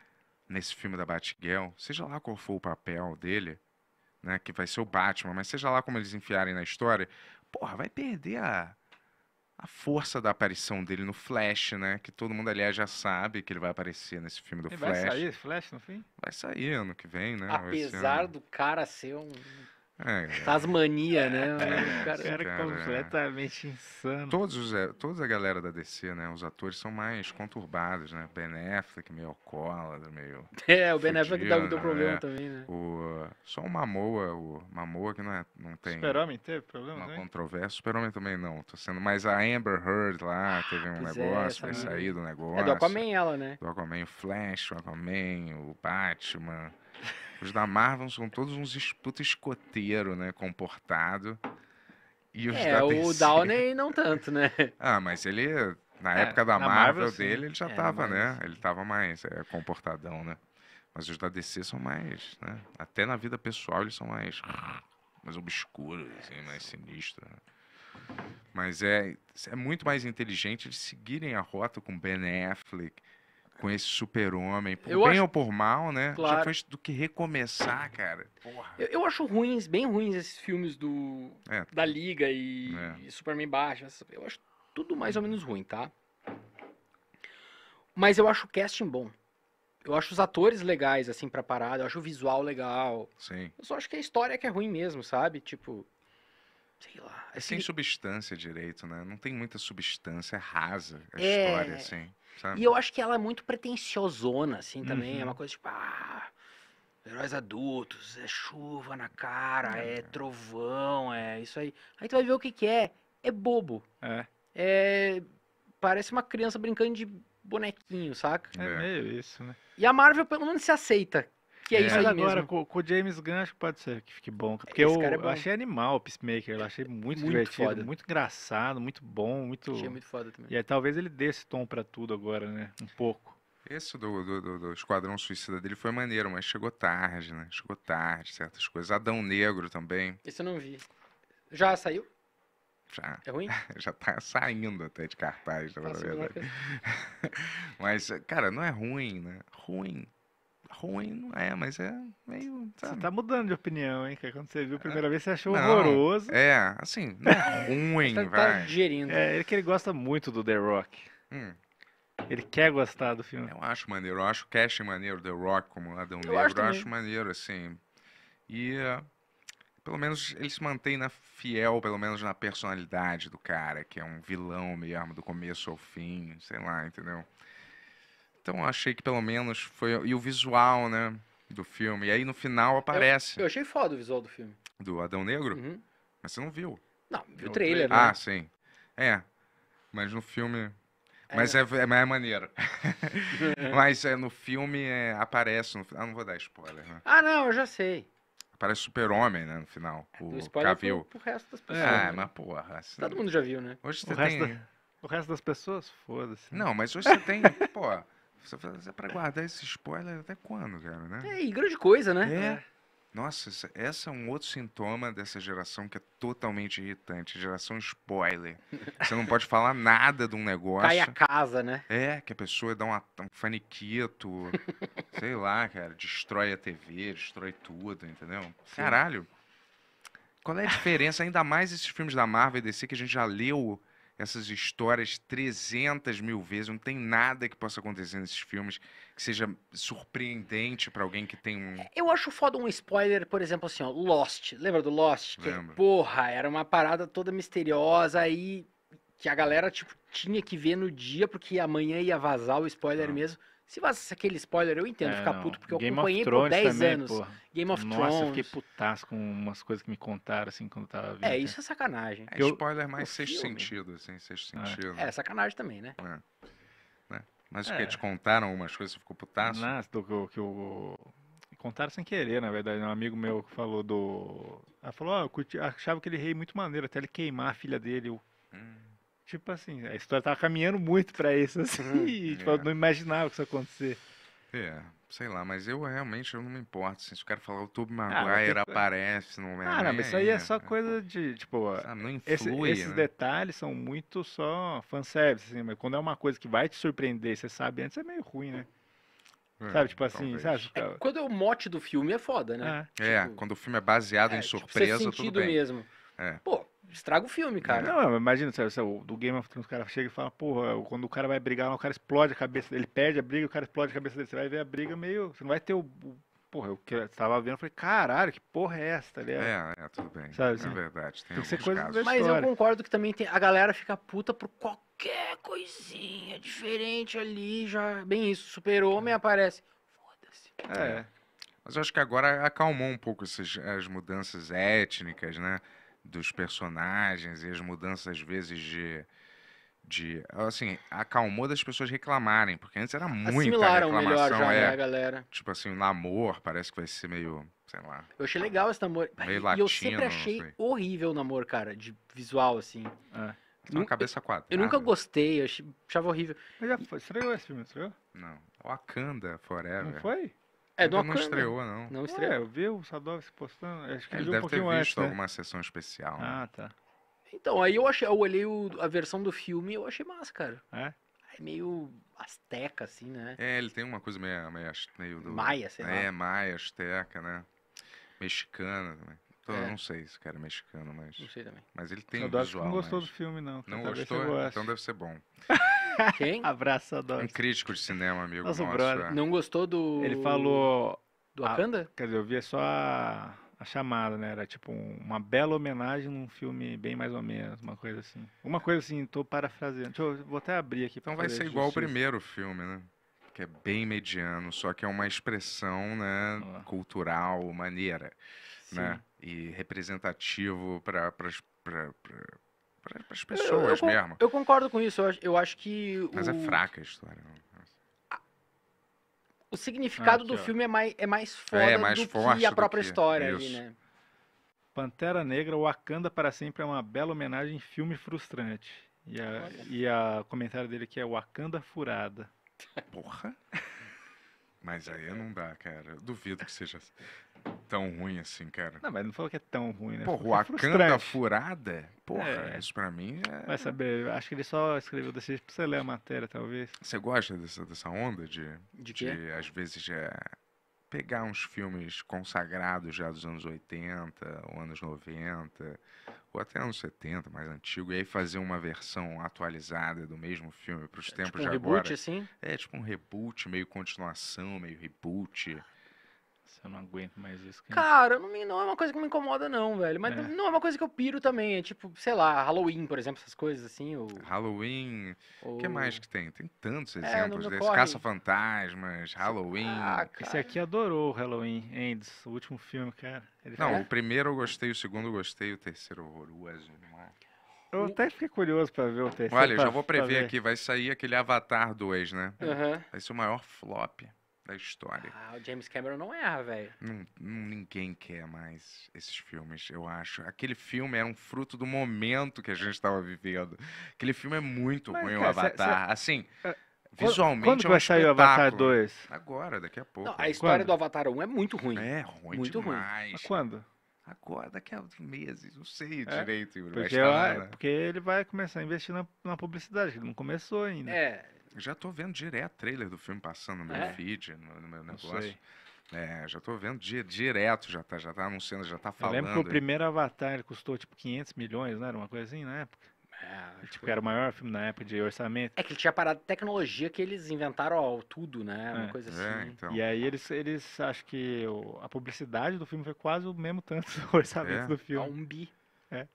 nesse filme da Batgirl, seja lá qual for o papel dele, né, que vai ser o Batman, mas seja lá como eles enfiarem na história, porra, vai perder a, a força da aparição dele no Flash, né? Que todo mundo, aliás, já sabe que ele vai aparecer nesse filme do ele Flash. Vai sair esse Flash no fim? Vai sair ano que vem, né? Apesar do cara ser um é, Tasmania, tá né? É, cara, é, cara, cara completamente insano. Todos os, é, toda a galera da DC, né? Os atores são mais conturbados, né? Ben Affleck, meio alcoólatra, meio. É, o Ben Affleck dá muito né? problema é. também, né? O, só o Mamoa, o Mamoa que não, é, não tem. Super-Homem teve problema? Uma também? controvérsia. Super-Homem também não. Tô sendo, mas a Amber Heard lá ah, teve um pois é, negócio, vai sair do negócio. É do Aquaman ela, né? Do Aquaman, o Flash, o Aquaman, o Batman. Os da Marvel são todos uns disputa escoteiro, né? Comportado. E os é, da DC... o Downey não tanto, né? Ah, mas ele, na é, época da na Marvel, Marvel dele, ele já é, tava, né? Ele tava mais é, comportadão, né? Mas os da DC são mais, né? Até na vida pessoal eles são mais, mais obscuros, assim, é, mais sinistros. Né? Mas é, é muito mais inteligente eles seguirem a rota com Ben Affleck, com esse super-homem, por eu bem acho... ou por mal, né? Claro. Já foi do que recomeçar, cara. Eu, eu, acho ruins, bem ruins esses filmes do é. da Liga e, é. e Superman Baixa. Eu acho tudo mais ou uhum. menos ruim, tá? Mas eu acho o casting bom. Eu acho os atores legais, assim, pra parada. Eu acho o visual legal. Sim. Eu só acho que a história é que é ruim mesmo, sabe? Tipo, sei lá. Assim... Sem substância direito, né? Não tem muita substância, é rasa a é... história, assim. Sabe? E eu acho que ela é muito pretenciosona, assim, também. Uhum. É uma uhum. coisa tipo, ah, heróis adultos, é chuva na cara, é, é trovão, é isso aí. Aí tu vai ver o que que é. É bobo. É. É... Parece uma criança brincando de bonequinho, saca? É, é meio isso, né? E a Marvel, pelo menos, se aceita que é, é isso aí agora, mesmo. Com, com, o James Gunn, acho que pode ser que fique bom. Porque eu, é bom. eu, achei animal o Peacemaker, eu achei muito, muito divertido, foda. muito engraçado, muito bom, muito... Achei muito foda também. E aí talvez ele dê esse tom pra tudo agora, né? Um pouco. Esse do, do, do, do, Esquadrão Suicida dele foi maneiro, mas chegou tarde, né? Chegou tarde, certas coisas. Adão Negro também. Esse eu não vi. Já saiu? Já. É ruim? já tá saindo até de cartaz, na tá verdade. Mas, cara, não é ruim, né? Ruim ruim não é, mas é meio. Sabe? Você tá mudando de opinião, hein? Quando você viu a é. primeira é, vez, você achou não, horroroso. É, assim, não é ruim, tá, vai. Tá digerindo. É, ele que ele gosta muito do The Rock. Hum. Ele quer gostar do filme. Eu acho maneiro, eu acho casting maneiro, The Rock, como Adão Negro, um acho, eu acho maneiro, assim. E uh, pelo menos ele se mantém na fiel, pelo menos na personalidade do cara, que é um vilão mesmo, do começo ao fim, sei lá, entendeu? Então achei que pelo menos foi. E o visual, né? Do filme. E aí no final aparece. Eu, eu achei foda o visual do filme. Do Adão Negro? Uhum. Mas você não viu. Não, viu o trailer, né? Ah, sim. É. Mas no filme. É. Mas é, é, é maneiro. mas é, no filme é, aparece. No... Ah, não vou dar spoiler, né? Ah, não, eu já sei. aparece super-homem, né, no final. É, o, o spoiler Cavill. Pro, pro resto das é, pessoas. É, né? mas porra. Assim... Todo mundo já viu, né? Hoje você o tem... Resto da... O resto das pessoas? Foda-se. Né? Não, mas hoje você tem, pô... Você fala, é pra guardar esse spoiler até quando, cara, né? É, e grande coisa, né? É. é. Nossa, essa, é um outro sintoma dessa geração que é totalmente irritante. Geração spoiler. Você não pode falar nada de um negócio. Cai a casa, né? É, que a pessoa dá um faniquito, sei lá, cara, destrói a TV, destrói tudo, entendeu? Sim. Caralho. Qual é a diferença, ainda mais esses filmes da Marvel e DC que a gente já leu essas histórias 300 mil vezes. Não tem nada que possa acontecer nesses filmes que seja surpreendente para alguém que tem um. Eu acho foda um spoiler, por exemplo, assim, ó, Lost. Lembra do Lost? Que, Lembra. porra, era uma parada toda misteriosa aí que a galera, tipo, tinha que ver no dia, porque amanhã ia vazar o spoiler mesmo. Se vazasse aquele spoiler, eu entendo é, ficar puto, porque Game eu acompanhei por 10 também, anos. Porra. Game of Nossa, Thrones. Nossa, fiquei putaço com umas coisas que me contaram, assim, quando tava vendo. É, isso é sacanagem. É eu, spoiler mais sexto sentido, assim, sexto é. sentido. É, sacanagem também, né? É. né? Mas o que? É. Te contaram umas coisas, você ficou putaço? Nada, que eu... Que eu contaram sem querer, na verdade. Um amigo meu falou do. Ela falou, ó, oh, eu curti... achava aquele rei muito maneiro, até ele queimar a filha dele. Eu... Hum. Tipo assim, a história tava caminhando muito para isso, assim, uhum, e, tipo, é. eu não imaginava que isso acontecer. É, sei lá, mas eu realmente eu não me importo. Assim, se o cara falar o Tube ah, Maguire ah, aparece, não é. Ah, não, mas isso aí é, é só é, é coisa de. Tipo, sabe, não influi, esse, esses né? detalhes são muito só fanservice, assim, mas quando é uma coisa que vai te surpreender, você sabe antes, é meio ruim, né? É, sabe, tipo assim, sabe? É, quando é o mote do filme é foda, né? É, é tipo, quando o filme é baseado em é, tipo, surpresa, tipo, tudo bem. mesmo. É. Pô, estraga o filme, cara. Não, imagina, sabe, sabe, do Game of Thrones, o cara chega e fala, porra, quando o cara vai brigar, o cara explode a cabeça, ele perde a briga, o cara explode a cabeça dele. Você vai ver a briga meio. Você não vai ter o. o porra, eu que eu tava vendo, eu falei, caralho, que porra é essa, tá é, ligado? É, é, tudo bem. Sabe, é assim, é verdade, tem, tem que ser coisa casos. Mas eu concordo que também tem, a galera fica puta por qualquer coisinha diferente ali, já. Bem isso, super-homem é. aparece. Foda-se. É. Mas eu acho que agora acalmou um pouco essas, as mudanças étnicas, né? dos personagens e as mudanças, às vezes, de, de assim, acalmou das pessoas reclamarem, porque antes era muito. Assimilaram reclamação. Melhor já, né, é, né, galera? Tipo assim, o namoro parece que vai ser meio, sei lá. Eu achei legal esse namoro Meio e latino, eu sempre achei horrível o namoro cara, de visual, assim. É. Tá cabeça quadrada. Eu nunca gostei, eu achava horrível. Mas já foi, estreou esse filme, estreou? Não. Wakanda Forever. Não foi? É, não estreou, não. Não estreou. É, eu vi o Sadovski postando. Acho que ele, deve um ter visto antes, né? alguma né? sessão especial. Né? Ah, tá. Então, aí eu achei, eu olhei o, a versão do filme e eu achei massa, cara. É? É meio asteca, assim, né? É, ele tem uma coisa meio, meio, meio do... Maia, sei lá. É, maia, asteca, né? Mexicana também. Então, é. Eu não sei se o cara é mexicano, mas. Não sei também. Mas ele tem visual. Não gostou mas... do filme, não. Não gostou? Então deve ser bom. Quem? Abraço, adoro. Um crítico de cinema, amigo. Nosso nosso, brother. É. Não gostou do. Ele falou. Do Wakanda? Ah, quer dizer, eu vi só a, a chamada, né? Era tipo um, uma bela homenagem num filme bem mais ou menos, uma coisa assim. Uma coisa assim, tô parafraseando. Deixa eu vou até abrir aqui. Então vai ser igual o primeiro filme, né? Que é bem mediano, só que é uma expressão né, ah. cultural, maneira. Né? Sim. Né? E representativo para para as pessoas eu, eu mesmo. Eu concordo com isso. Eu, eu acho que. Mas o... é fraca a história. Né? O significado ah, aqui, do ó. filme é, é mais, é mais é foda é, é mais do que a própria que... história isso. ali, né? Pantera Negra, Wakanda para sempre é uma bela homenagem filme frustrante. E a, e a comentário dele aqui é Wakanda furada. Porra! Mas aí não dá, cara. Eu duvido que seja tão ruim assim, cara. Não, mas não falou que é tão ruim, né? Porra, é Wakanda canta furada? Porra, é. isso pra mim é. Vai saber, acho que ele só escreveu desse jeito pra você ler a matéria, talvez. Você gosta dessa, dessa onda de. De, quê? de às vezes, é, pegar uns filmes consagrados já dos anos 80 ou anos 90 ou até anos 70, mais antigo, e aí fazer uma versão atualizada do mesmo filme para os é, tempos tipo um de reboot, agora. Assim? É tipo um reboot, meio continuação, meio reboot eu não aguento mais isso. Cara, cara não, me, não é uma coisa que me incomoda, não, velho. Mas é. não é uma coisa que eu piro também. É tipo, sei lá, Halloween, por exemplo, essas coisas assim. Ou... Halloween. O ou... que mais que tem? Tem tantos é, exemplos é, desses. Caça-fantasmas, ah, Halloween. Ah, Esse aqui adorou o Halloween, Endes, o último filme, cara. Ele não, é. o primeiro eu gostei, o segundo eu gostei, o terceiro horroroso demais. Eu hum. até fiquei curioso para ver o terceiro. Olha, pra, já vou prever aqui, vai sair aquele Avatar 2, né? Uhum. Vai ser o maior flop da história. Ah, o James Cameron não erra, velho. Ninguém quer mais esses filmes, eu acho. Aquele filme era um fruto do momento que a gente estava vivendo. Aquele filme é muito Mas, ruim, cara, o Avatar. Cê, cê... Assim. É... Visualmente Quando é um vai sair o Avatar 2? Agora, daqui a pouco. Não, a história quando? do Avatar 1 é muito ruim. É ruim muito demais. Ruim. Mas quando? Agora, daqui a meses, não sei é? direito. Porque, eu, né? porque, ele vai começar a investir na, na publicidade, que ele não começou ainda. É, já tô vendo direto trailer do filme passando no meu é? feed, no, no meu negócio. É, já tô vendo di direto, já tá, já tá anunciando, já tá falando. Eu lembro que o primeiro Avatar custou tipo 500 milhões, né? Era uma coisinha assim na época. É, tipo, era o maior filme na época de orçamento. É que ele tinha parado de tecnologia que eles inventaram ó, tudo, né? Uma é. coisa é, assim. É, então. E aí eles, eles acho que o, a publicidade do filme foi quase o mesmo tanto do orçamento do filme. É um bi. É.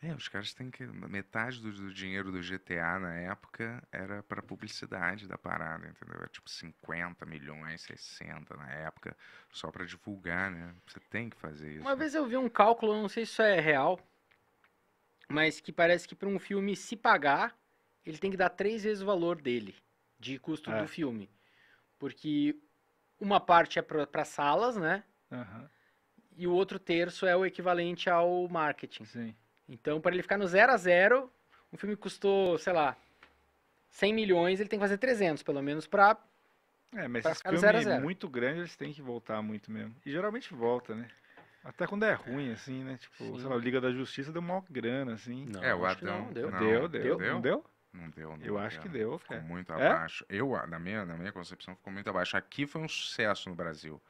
É, os caras têm que. Metade do, do dinheiro do GTA na época era para publicidade da parada, entendeu? Era é tipo 50 milhões, 60 na época, só para divulgar, né? Você tem que fazer isso. Uma né? vez eu vi um cálculo, não sei se isso é real, mas que parece que para um filme se pagar, ele tem que dar três vezes o valor dele, de custo é. do filme. Porque uma parte é para salas, né? Uhum. E o outro terço é o equivalente ao marketing. Sim. Então, para ele ficar no 0 a 0 um filme que custou, sei lá, 100 milhões, ele tem que fazer 300, pelo menos, para É, mas pra esse filme zero zero. muito grande, eles têm que voltar muito mesmo. E geralmente volta, né? Até quando é ruim, assim, né? Tipo, Sim. sei lá, Liga da Justiça deu maior grana, assim. Não, é, o Adão... Não, deu. Não, deu, deu. Deu? Não deu? Não deu, não. Eu acho que deu, cara. Ficou é. muito é? abaixo. Eu, na minha, na minha concepção, ficou muito abaixo. Aqui foi um sucesso no Brasil.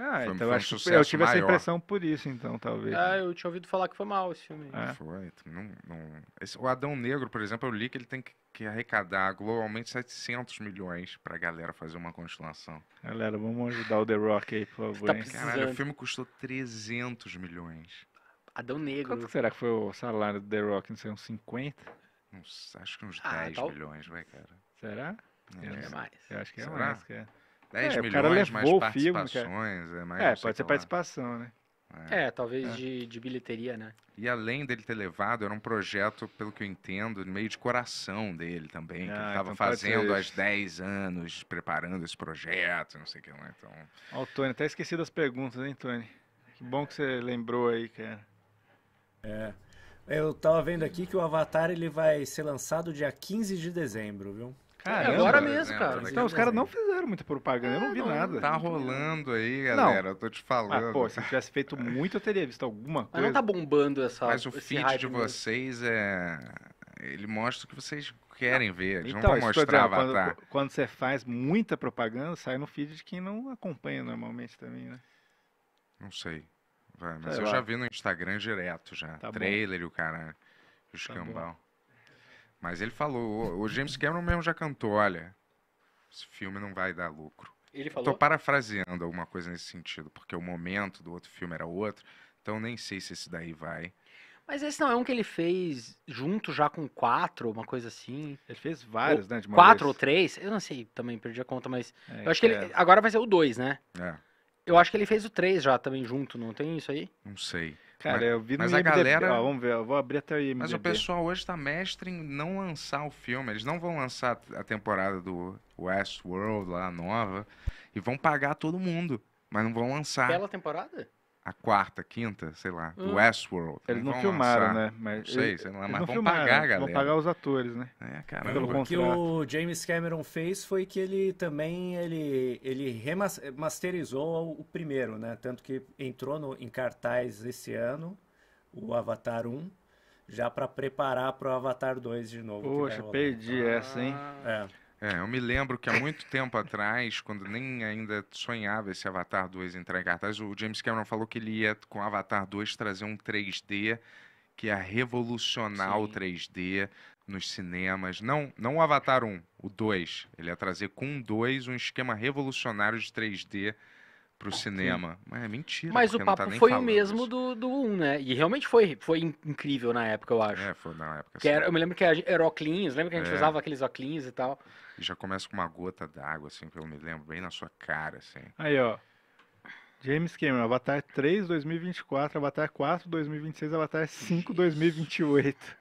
Ah, foi, então foi um acho que eu tive maior. essa impressão por isso, então, talvez. Ah, né? eu tinha ouvido falar que foi mal esse filme. É. Foi. Não, não... Esse, o Adão Negro, por exemplo, eu li que ele tem que, que arrecadar globalmente 700 milhões pra galera fazer uma continuação. Galera, vamos ajudar o The Rock aí, por favor. Tá Caralho, o filme custou 300 milhões. Adão Negro. Quanto será que foi o salário do The Rock? Não sei, uns 50? Uns, acho que uns ah, 10 milhões, vai, cara. Será? Não, é mais. Eu acho que é será? mais, cara. 10 é, milhões, mais participações. Filme, é, mais é pode ser é. participação, né? É, é talvez é. de, de, bilheteria, né? E além dele ter levado, era um projeto, pelo que eu entendo, meio de coração dele também, que ele estava ah, então fazendo há 10 anos, preparando esse projeto, não sei o que lá. Então... Ó, oh, Tony, até esqueci das perguntas, hein, Tony? Que bom que você lembrou aí, cara. É. Eu tava vendo aqui que o Avatar ele vai ser lançado dia 15 de dezembro, viu? Caramba, é, agora né, mesmo, cara. Então, os caras é. não fizeram muita propaganda, eu não é, vi não, nada. Tá rolando aí, galera, não. eu tô te falando. Ah, pô, se tivesse feito muito, eu teria visto alguma coisa. Mas não tá bombando essa Mas o feed de vocês mesmo. é... Ele mostra o que vocês querem ver, eles então, não vão mostrar dizendo, Quando, quando você faz muita propaganda, sai no feed de quem não acompanha normalmente também, né? Não sei. Vai, mas sei eu lá. já vi no Instagram direto já. Tá Trailer e o cara. O escambau. Tá mas ele falou, o James Cameron mesmo já cantou, olha, esse filme não vai dar lucro. Ele falou? Estou parafraseando alguma coisa nesse sentido, porque o momento do outro filme era outro, então nem sei se esse daí vai. Mas esse não é um que ele fez junto já com quatro, uma coisa assim. Ele fez vários, ou né? De quatro vez. ou três, eu não sei, também perdi a conta, mas é, eu acho que é. ele agora vai ser o dois, né? É. Eu acho que ele fez o três já também junto, não tem isso aí? Não sei. Cara, mas, eu vi no Mas a galera. vamos ver, eu vou abrir até o IMDb. Mas o pessoal hoje tá mestre em não lançar o filme. Eles não vão lançar a temporada do Westworld lá nova e vão pagar todo mundo, mas não vão lançar. Bela temporada? a quarta, quinta, sei lá, hum. Westworld. Né? Eles não, filmaram, lançar, né? Mas, não sei, sei lá, mas vão filmaram, pagar, galera. Vão pagar os atores, né? É, caramba. O que o James Cameron fez foi que ele também, ele, ele remasterizou o primeiro, né? Tanto que entrou no, em cartaz esse ano, o Avatar 1, já para preparar para o Avatar 2 de novo. Poxa, perdi essa, hein? Ah. É. É, eu me lembro que há muito tempo atrás, quando nem ainda sonhava esse Avatar 2 entrar em cartaz, o James Cameron falou que ele ia, com o Avatar 2, trazer um 3D que ia revolucionar Sim. o 3D nos cinemas. Não, não o Avatar 1, o 2. Ele ia trazer com o 2 um esquema revolucionário de 3D pro cinema. Sim. Mas é mentira. Mas o tá papo tá foi o mesmo do, do 1, né? E realmente foi, foi incrível na época, eu é, acho. É, foi na época. Que era, eu me lembro que era, era óculos, lembra que a gente é. usava aqueles óculos e tal. E já começa com uma gota d'água, assim, que eu me lembro, bem na sua cara, assim. Aí, ó. James Cameron, Avatar 3 2024, Avatar 4 2026, Avatar 5 2028.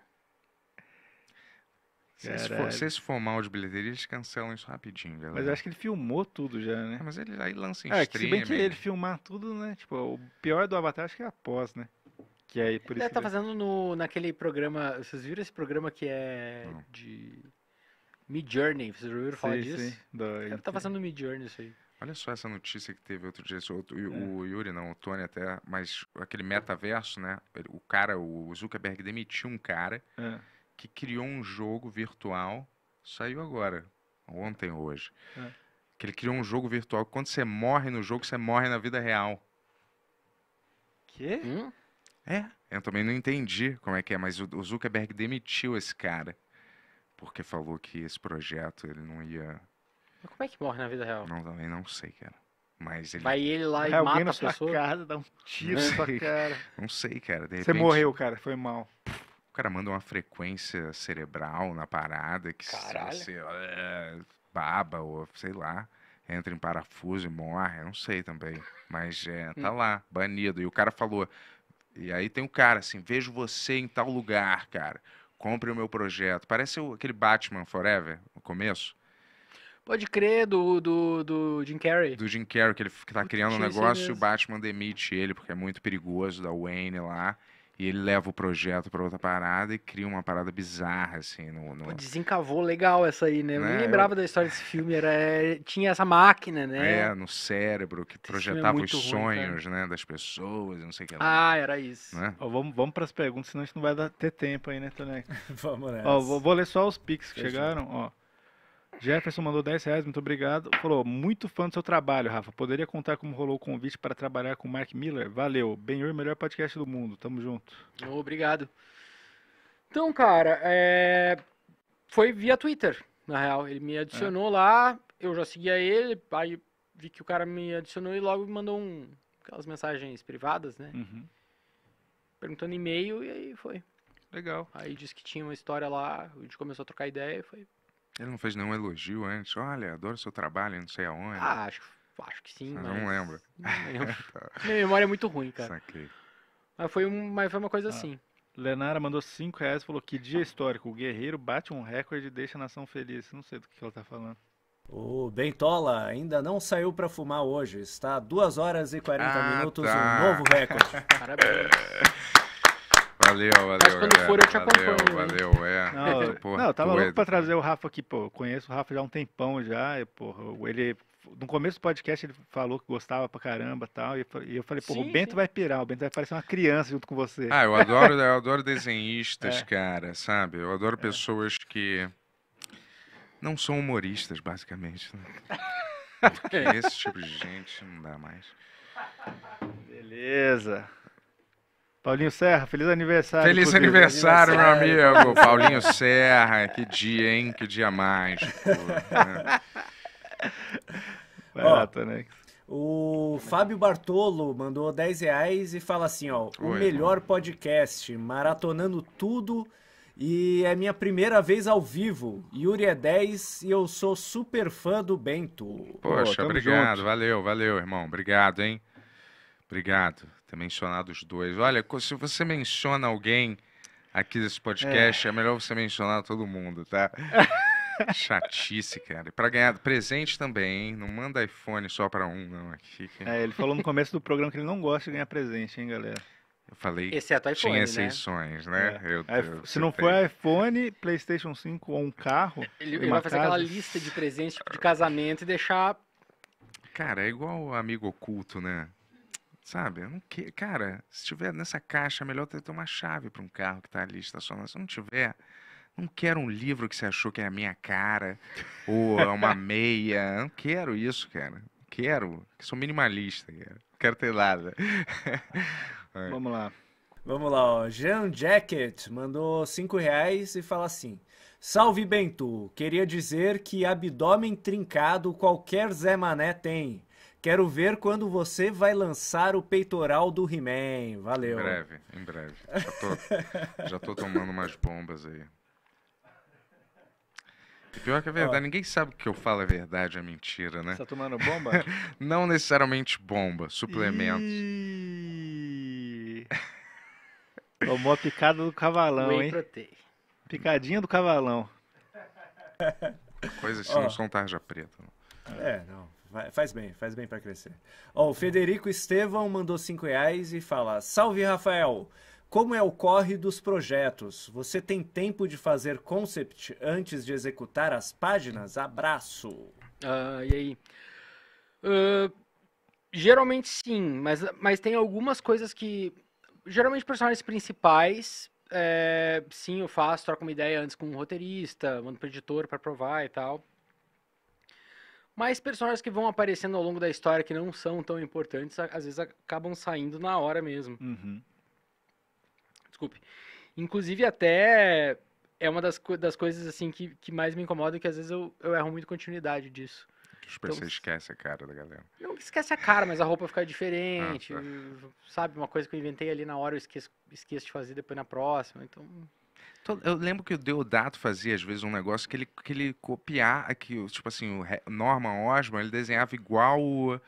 Se esse, for, se esse, for, mal de bilheteria, eles cancelam isso rapidinho, galera. Mas eu acho que ele filmou tudo já, né? É, mas ele aí lança em é, Se bem que ele filmar tudo, né? Tipo, o pior do Avatar acho que é após, né? Que é aí, por ele é, isso tá fazendo no, naquele programa. Vocês viram esse programa que é Não. de Mid Journey, vocês já ouviram falar sim, disso? Sim, da... Ele é, tá fazendo Mid Journey isso aí. Olha só essa notícia que teve outro dia, o, é. o Yuri, não, o Tony até, mas aquele metaverso, né? O cara, o Zuckerberg demitiu um cara é. que criou um jogo virtual, saiu agora, ontem, hoje. É. Que ele criou um jogo virtual, quando você morre no jogo, você morre na vida real. Quê? Hum? É, eu também não entendi como é que é, mas o, o Zuckerberg demitiu esse cara porque falou que esse projeto ele não ia. Mas como é que morre na vida real? Não, também não sei, cara. Mas ele. Vai ele lá e é mata a pessoa. Casa, dá um tiro pra na cara. Não sei, cara. Repente, Você morreu, cara, foi mal. O cara manda uma frequência cerebral na parada que Caralho. se você baba ou sei lá, entra em parafuso e morre, não sei também. Mas é, tá hum. lá, banido. E o cara falou. E aí tem um cara assim, vejo você em tal lugar, cara compre o meu projeto. Parece o, aquele Batman Forever, no começo. Pode crer, do, do, do Jim Carrey. Do Jim Carrey, que ele que tá criando um negócio e né? o Batman demite ele, porque é muito perigoso, da Wayne lá. E ele leva o projeto para outra parada e cria uma parada bizarra, assim. No, no... Pô, desencavou legal essa aí, né? Eu né? nem lembrava eu... da história desse filme. Era... É, tinha essa máquina, né? É, no cérebro, que Esse é projetava é os sonhos, ruim, né? Das pessoas, não sei o que lá. Ah, era isso. Né? Ó, vamos vamos para as perguntas, senão a gente não vai dar, ter tempo aí, né, Toneco? vamos nessa. Ó, vou, vou, ler só os pics que chegaram, ó. Jefferson mandou 10 reais, muito obrigado. Falou, muito fã do seu trabalho, Rafa. Poderia contar como rolou o convite para trabalhar com o Mark Miller? Valeu. o melhor podcast do mundo. Tamo junto. Obrigado. Então, cara, é... foi via Twitter, na real. Ele me adicionou é. lá, eu já seguia ele, aí vi que o cara me adicionou e logo me mandou um... aquelas mensagens privadas, né? Uhum. Perguntando e-mail e aí foi. Legal. Aí disse que tinha uma história lá, a gente começou a trocar ideia e foi ele não fez nenhum elogio antes. Olha, adoro seu trabalho, não sei aonde. Ah, acho, acho que sim, Você Não lembro. Tá. Minha memória é muito ruim, cara. Saquei. Mas foi, um, mas foi uma coisa ah. assim. Lenara mandou 5 reais e falou que dia histórico. O guerreiro bate um recorde e deixa a nação feliz. Não sei do que ela tá falando. O Bentola ainda não saiu para fumar hoje. Está 2 horas e 40 ah, minutos, tá. um novo recorde. Parabéns. Valeu, valeu. Mas quando galera, for, eu te acompanho. Valeu, valeu é. Não, não eu tava louco é... pra trazer o Rafa aqui, pô. Conheço o Rafa já há um tempão já. E, porra, ele. No começo do podcast ele falou que gostava pra caramba e tal. E eu falei, pô, o Bento sim. vai pirar, o Bento vai parecer uma criança junto com você. Ah, eu adoro, eu adoro desenhistas, é. cara, sabe? Eu adoro é. pessoas que não são humoristas, basicamente. Né? Porque esse tipo de gente não dá mais. Beleza. Paulinho Serra, feliz aniversário. Feliz aniversário, aniversário, meu amigo. Paulinho Serra, que dia, hein? Que dia mágico. É. Barato, né? O Fábio Bartolo mandou 10 reais e fala assim, ó, o Oi, melhor mano. podcast, maratonando tudo e é minha primeira vez ao vivo. Yuri é 10 e eu sou super fã do Bento. Poxa, Pô, obrigado, junto. valeu, valeu, irmão. Obrigado, hein? Obrigado. Ter mencionado os dois. Olha, se você menciona alguém aqui desse podcast, é, é melhor você mencionar todo mundo, tá? Chatice, cara. Para ganhar presente também, hein? Não manda iPhone só para um, não. Aqui, é, ele falou no começo do programa que ele não gosta de ganhar presente, hein, galera? Eu falei Exceto é iPhone, tinha né? exceções, né? né? É. Eu, eu, se não for iPhone, PlayStation 5 ou um carro. Ele, ele vai fazer casa. aquela lista de presentes de casamento e deixar. Cara, é igual amigo oculto, né? Sabe? Eu não que... Cara, se tiver nessa caixa, é melhor ter uma chave para um carro que está ali estacionado. Se não tiver, não quero um livro que você achou que é a minha cara, ou é uma meia. Não quero isso, cara. Quero, que sou minimalista, cara. Não quero ter nada. É. Vamos lá. Vamos lá, ó. Jean Jacket mandou 5 reais e fala assim: Salve Bento, queria dizer que abdômen trincado qualquer Zé Mané tem. Quero ver quando você vai lançar o peitoral do He-Man. Valeu. Em breve, em breve. Já tô, já tô tomando umas bombas aí. E pior que é verdade, Ó. ninguém sabe o que eu falo é verdade ou é mentira, né? Você tá tomando bomba? Não necessariamente bomba, suplementos. Ih... Tomou a picada do cavalão, hein? Picadinha do cavalão. Coisas assim Ó. não são tarja preta. Não. É, não faz bem, faz bem para crescer. Ó, oh, o Federico Estevão mandou 5 reais e fala: Salve Rafael! Como é o corre dos projetos? Você tem tempo de fazer concept antes de executar as páginas? Abraço! ah e aí? Uh, geralmente sim, mas, mas tem algumas coisas que. Geralmente personagens principais, é, sim, eu faço, troco uma ideia antes com um roteirista, mando para editor para provar e tal. Mas personagens que vão aparecendo ao longo da história que não são tão importantes, às vezes acabam saindo na hora mesmo. Uhum. Desculpe. Inclusive, até é uma das, das coisas assim que, que mais me incomoda, que às vezes eu, eu erro muito continuidade disso. os então, você esquece a cara da galera. Não esquece a cara, mas a roupa fica diferente. Ah, tá. Sabe, uma coisa que eu inventei ali na hora, eu esqueço, esqueço de fazer depois na próxima. Então, eu lembro que o Deodato fazia, às vezes, um negócio que ele, que ele copiar, que, tipo assim, o Norman Osborn, ele desenhava igual o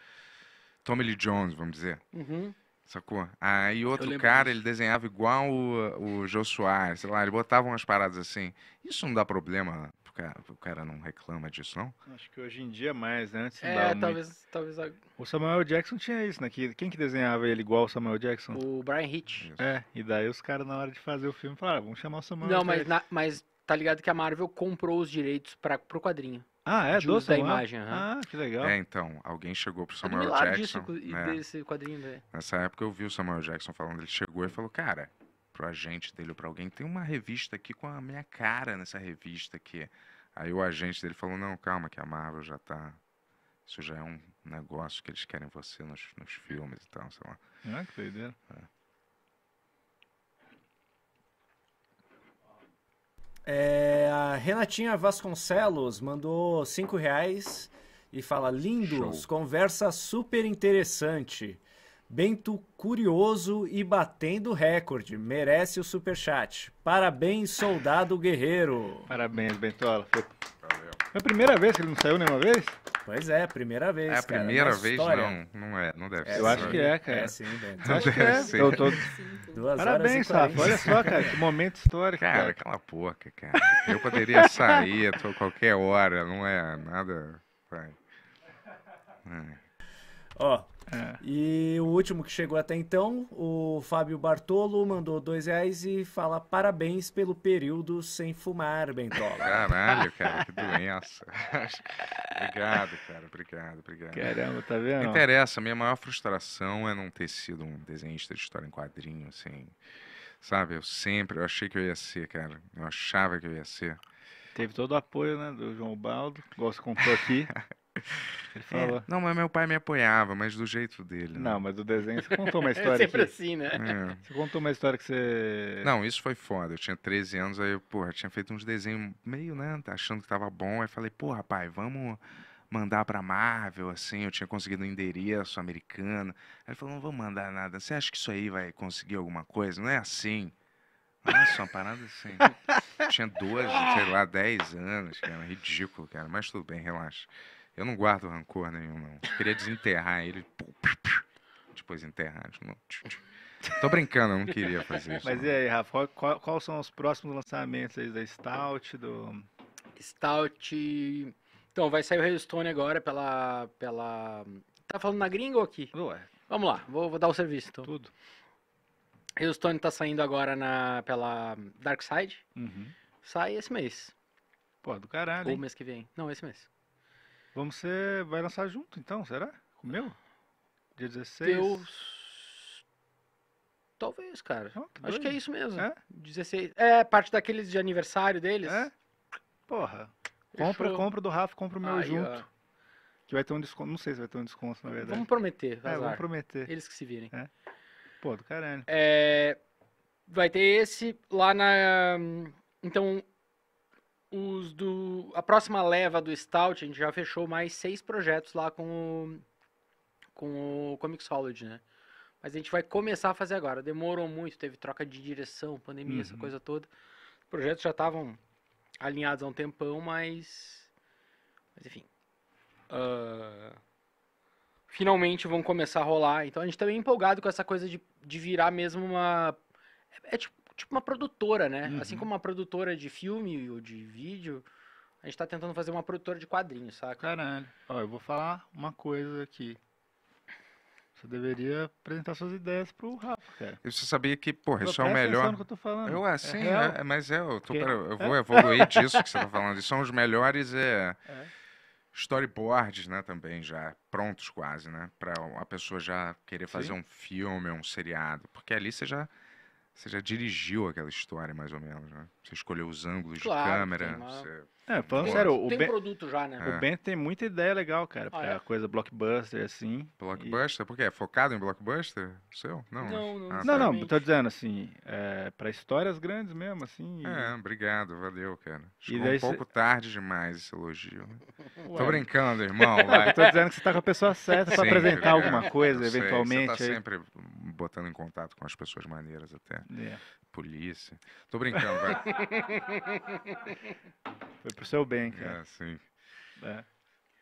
Tommy Lee Jones, vamos dizer. Uhum. Sacou? Aí outro cara, disso. ele desenhava igual o, o Soares, sei lá, ele botava umas paradas assim. Isso não dá problema cara, o cara não reclama disso, não? Acho que hoje em dia é mais, né? Antes é, talvez, muito... talvez. O Samuel Jackson tinha isso, né? Que, quem que desenhava ele igual o Samuel Jackson? O Brian Hitch. Isso. É, e daí os caras, na hora de fazer o filme, falaram, vamos chamar o Samuel Não, mas, na, mas tá ligado que a Marvel comprou os direitos para pro quadrinho. Ah, é? Do da imagem. Uhum. Ah, que legal. É, então, alguém chegou pro é Samuel é Jackson. Disso, né? desse quadrinho, véio. Nessa época eu vi o Samuel Jackson falando, ele chegou e falou, cara, pro agente dele ou pra alguém, tem uma revista aqui com a minha cara nessa revista aqui. Aí o agente dele falou: não, calma, que a Marvel já está. Isso já é um negócio que eles querem você nos, nos filmes e tal, sei lá. Ah, que doideira. É. É, a Renatinha Vasconcelos mandou cinco reais e fala: Lindos, Show. conversa super interessante. Bento curioso e batendo recorde. Merece o superchat. Parabéns, soldado guerreiro. Parabéns, Bentola. Foi... Valeu. a primeira vez que ele não saiu nenhuma vez? Pois é, primeira vez. É a cara, primeira vez, história. não. Não é, não deve é, ser. Eu acho que é, cara. É sim, Bento. Não é. deve é. Eu tô... Duas Parabéns, Safa. Olha só, cara, que momento histórico. Cara, cara, cala a boca, cara. Eu poderia sair a qualquer hora, não é nada. É. Ó, é. E o último que chegou até então, o Fábio Bartolo mandou dois reais e fala parabéns pelo período sem fumar, Bentola. Caralho, cara, que doença. obrigado, cara, obrigado, obrigado. Caramba, tá vendo? Não interessa, minha maior frustração é não ter sido um desenhista de história em quadrinho, assim. Sabe, eu sempre, eu achei que eu ia ser, cara. Eu achava que eu ia ser. Teve todo o apoio, né, do João Baldo, gosto comprou aqui. Ele é, falou. É, não, mas meu pai me apoiava, mas do jeito dele. Né? Não, mas do desenho você contou uma história. é sempre que... assim, né? É. Você contou uma história que você. Não, isso foi foda. Eu tinha 13 anos, aí, eu, porra, tinha feito uns desenhos meio, né? Achando que tava bom. Aí falei, porra, pai, vamos mandar pra Marvel, assim. Eu tinha conseguido um endereço americano. Aí ele falou, não vou mandar nada. Você acha que isso aí vai conseguir alguma coisa? Não é assim. Nossa, uma parada assim. tinha 12, sei lá, 10 anos, cara. Ridículo, cara. Mas tudo bem, relaxa. Eu não guardo rancor nenhum, não. Eu queria desenterrar ele. Depois enterrar de novo. Tô brincando, eu não queria fazer isso. Mas e aí, Rafa, qual, qual são os próximos lançamentos aí da Stout, do... Stout... Então, vai sair o Redstone agora pela... pela... Tá falando na gringa ou aqui? Ué. Vamos lá, vou, vou dar o serviço. Então. Tudo. Redstone tá saindo agora na, pela Darkside. Uhum. Sai esse mês. Pô, do caralho. Ou mês que vem. Não, esse mês. Vamos ser. Vai lançar junto então, será? O meu? Dia 16? Deus. Talvez, cara. Oh, que Acho que é isso mesmo. É? 16. É, parte daqueles de aniversário deles. É? Porra. Fechou. Compra, compra do Rafa, compra o meu junto. Ó. Que vai ter um desconto. Não sei se vai ter um desconto, na verdade. Vamos prometer, É, vamos prometer. Eles que se virem. É. Pô, do caralho. É, vai ter esse lá na. Então, os do a próxima leva do Stout, a gente já fechou mais seis projetos lá com o com o Comixology, né? Mas a gente vai começar a fazer agora. Demorou muito, teve troca de direção, pandemia, uhum. essa coisa toda. Os projetos já estavam alinhados há um tempão, mas mas enfim. Uh, finalmente vão começar a rolar. Então a gente tá bem empolgado com essa coisa de, de virar mesmo uma. É, é tipo tipo uma produtora, né? Assim uhum. Assim como uma produtora de filme ou de vídeo, a gente tá tentando fazer uma produtora de quadrinhos, saca? Caralho. Ó, eu vou falar uma coisa aqui. Você deveria apresentar suas ideias pro Rafa, cara. Eu sabia que, porra, isso é o melhor. Que eu, tô falando. eu assim, é, é, é mas é, eu, tô, eu vou é. evoluir disso que você tá falando. E são os melhores é, é. storyboards, né, também, já prontos quase, né? Pra a pessoa já querer fazer um filme, um seriado. Porque ali você já você já dirigiu aquela história, mais ou menos, né? Você escolheu os ângulos claro, de câmera. Você... É, é falando sério, o tem ben, produto já, né? É. O Ben tem muita ideia legal, cara, pra ah, é? coisa blockbuster, assim. Blockbuster? E... Por quê? É focado em blockbuster? Seu? Não, não. Não, ah, tá. não, não, tô dizendo assim, é, pra histórias grandes mesmo, assim. É, e... obrigado, valeu, cara. Chegou um pouco cê... tarde demais esse elogio. Ué. Tô brincando, irmão. tô dizendo que você tá com a pessoa certa pra apresentar alguma coisa, eventualmente. Você tá aí. sempre botando em contato com as pessoas maneiras até. É. Polícia. Tô brincando, vai. Foi pro seu bem, cara. É, sim. É.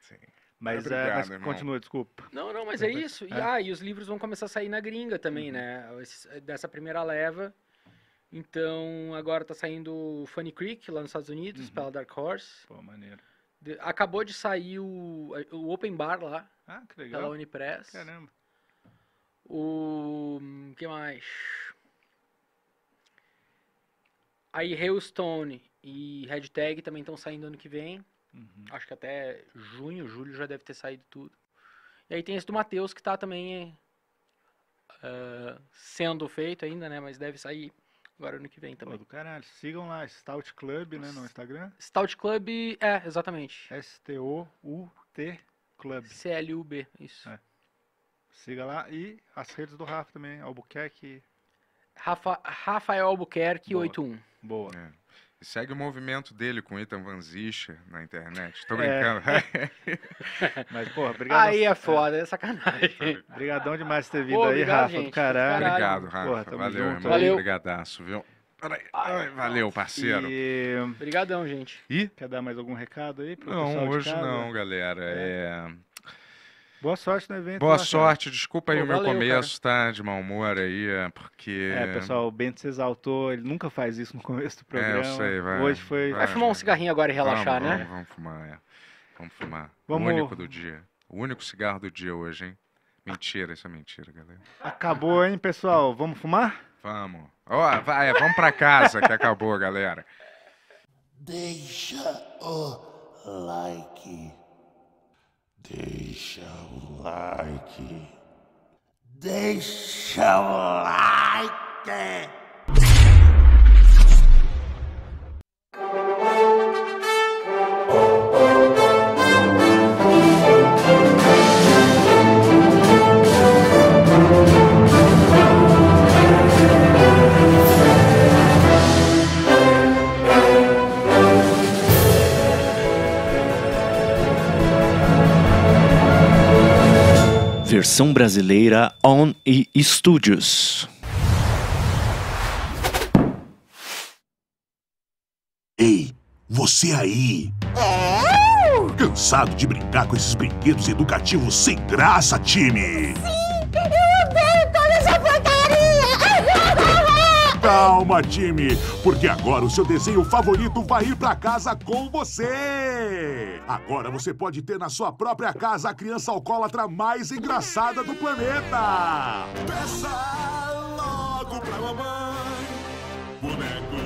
Sim. Mas, é, Obrigado, é, mas continua, desculpa. Não, não, mas é isso. E, é. Ah, e os livros vão começar a sair na gringa também, uhum. né? Eh, dessa primeira leva. Então, agora tá saindo Funny Creek, lá nos Estados Unidos, uhum. pela Dark Horse. Pô, maneiro. De, acabou de sair o, eh, o Open Bar lá. Ah, que legal. Pela Unipress. Caramba. O. Hum, que mais? Aí Hailstone e Red Tag também estão saindo ano que vem. Uhum. Acho que até junho, julho já deve ter saído tudo. E aí tem esse do Matheus que está também uh, sendo feito ainda, né? Mas deve sair agora ano que vem também. Pô, do caralho. Sigam lá, Stout Club, né? No Instagram. Stout Club, é, exatamente. S-T-O-U-T Club. C-L-U-B, isso. É. Siga lá. E as redes do Rafa também, Albuquerque. Rafa, Rafael Albuquerque Boa. 81. Boa. É. E segue o movimento dele com Ethan Van Zischer na internet. Tô é. brincando. É. Mas, porra, obrigado. Aí é foda, é. É, é, sacanagem. Obrigadão demais por ter vindo Pô, aí, obrigado, Rafa, gente. do caralho. Obrigado, Rafa. Porra, valeu, junto. irmão. Valeu. Obrigadaço, viu? Ai, valeu, parceiro. E... Obrigadão, gente. E? Quer dar mais algum recado aí? Pro não, hoje não, galera. É. é... Boa sorte no evento. Boa lá, sorte, cara. desculpa aí Pô, o meu valeu, começo, cara. tá? De mau humor aí, é, porque. É, pessoal, o Bento se exaltou, ele nunca faz isso no começo do programa. É, eu sei, vai. Hoje foi. Vai, vai fumar um cigarrinho agora e relaxar, vamos, né? Vamos, vamos fumar, é. Vamos fumar. Vamos... O único do dia. O único cigarro do dia hoje, hein? Mentira, isso é mentira, galera. Acabou, hein, pessoal? Vamos fumar? Vamos. Ó, oh, vai, é, vamos pra casa que acabou, galera. Deixa o like. Deixa o like. Deixa o like. versão brasileira On e Studios. Ei, você aí! É? Cansado de brincar com esses brinquedos educativos sem graça, time? Sim! Calma, time, porque agora o seu desenho favorito vai ir para casa com você. Agora você pode ter na sua própria casa a criança alcoólatra mais engraçada do planeta. Peça logo pra mamãe, boneco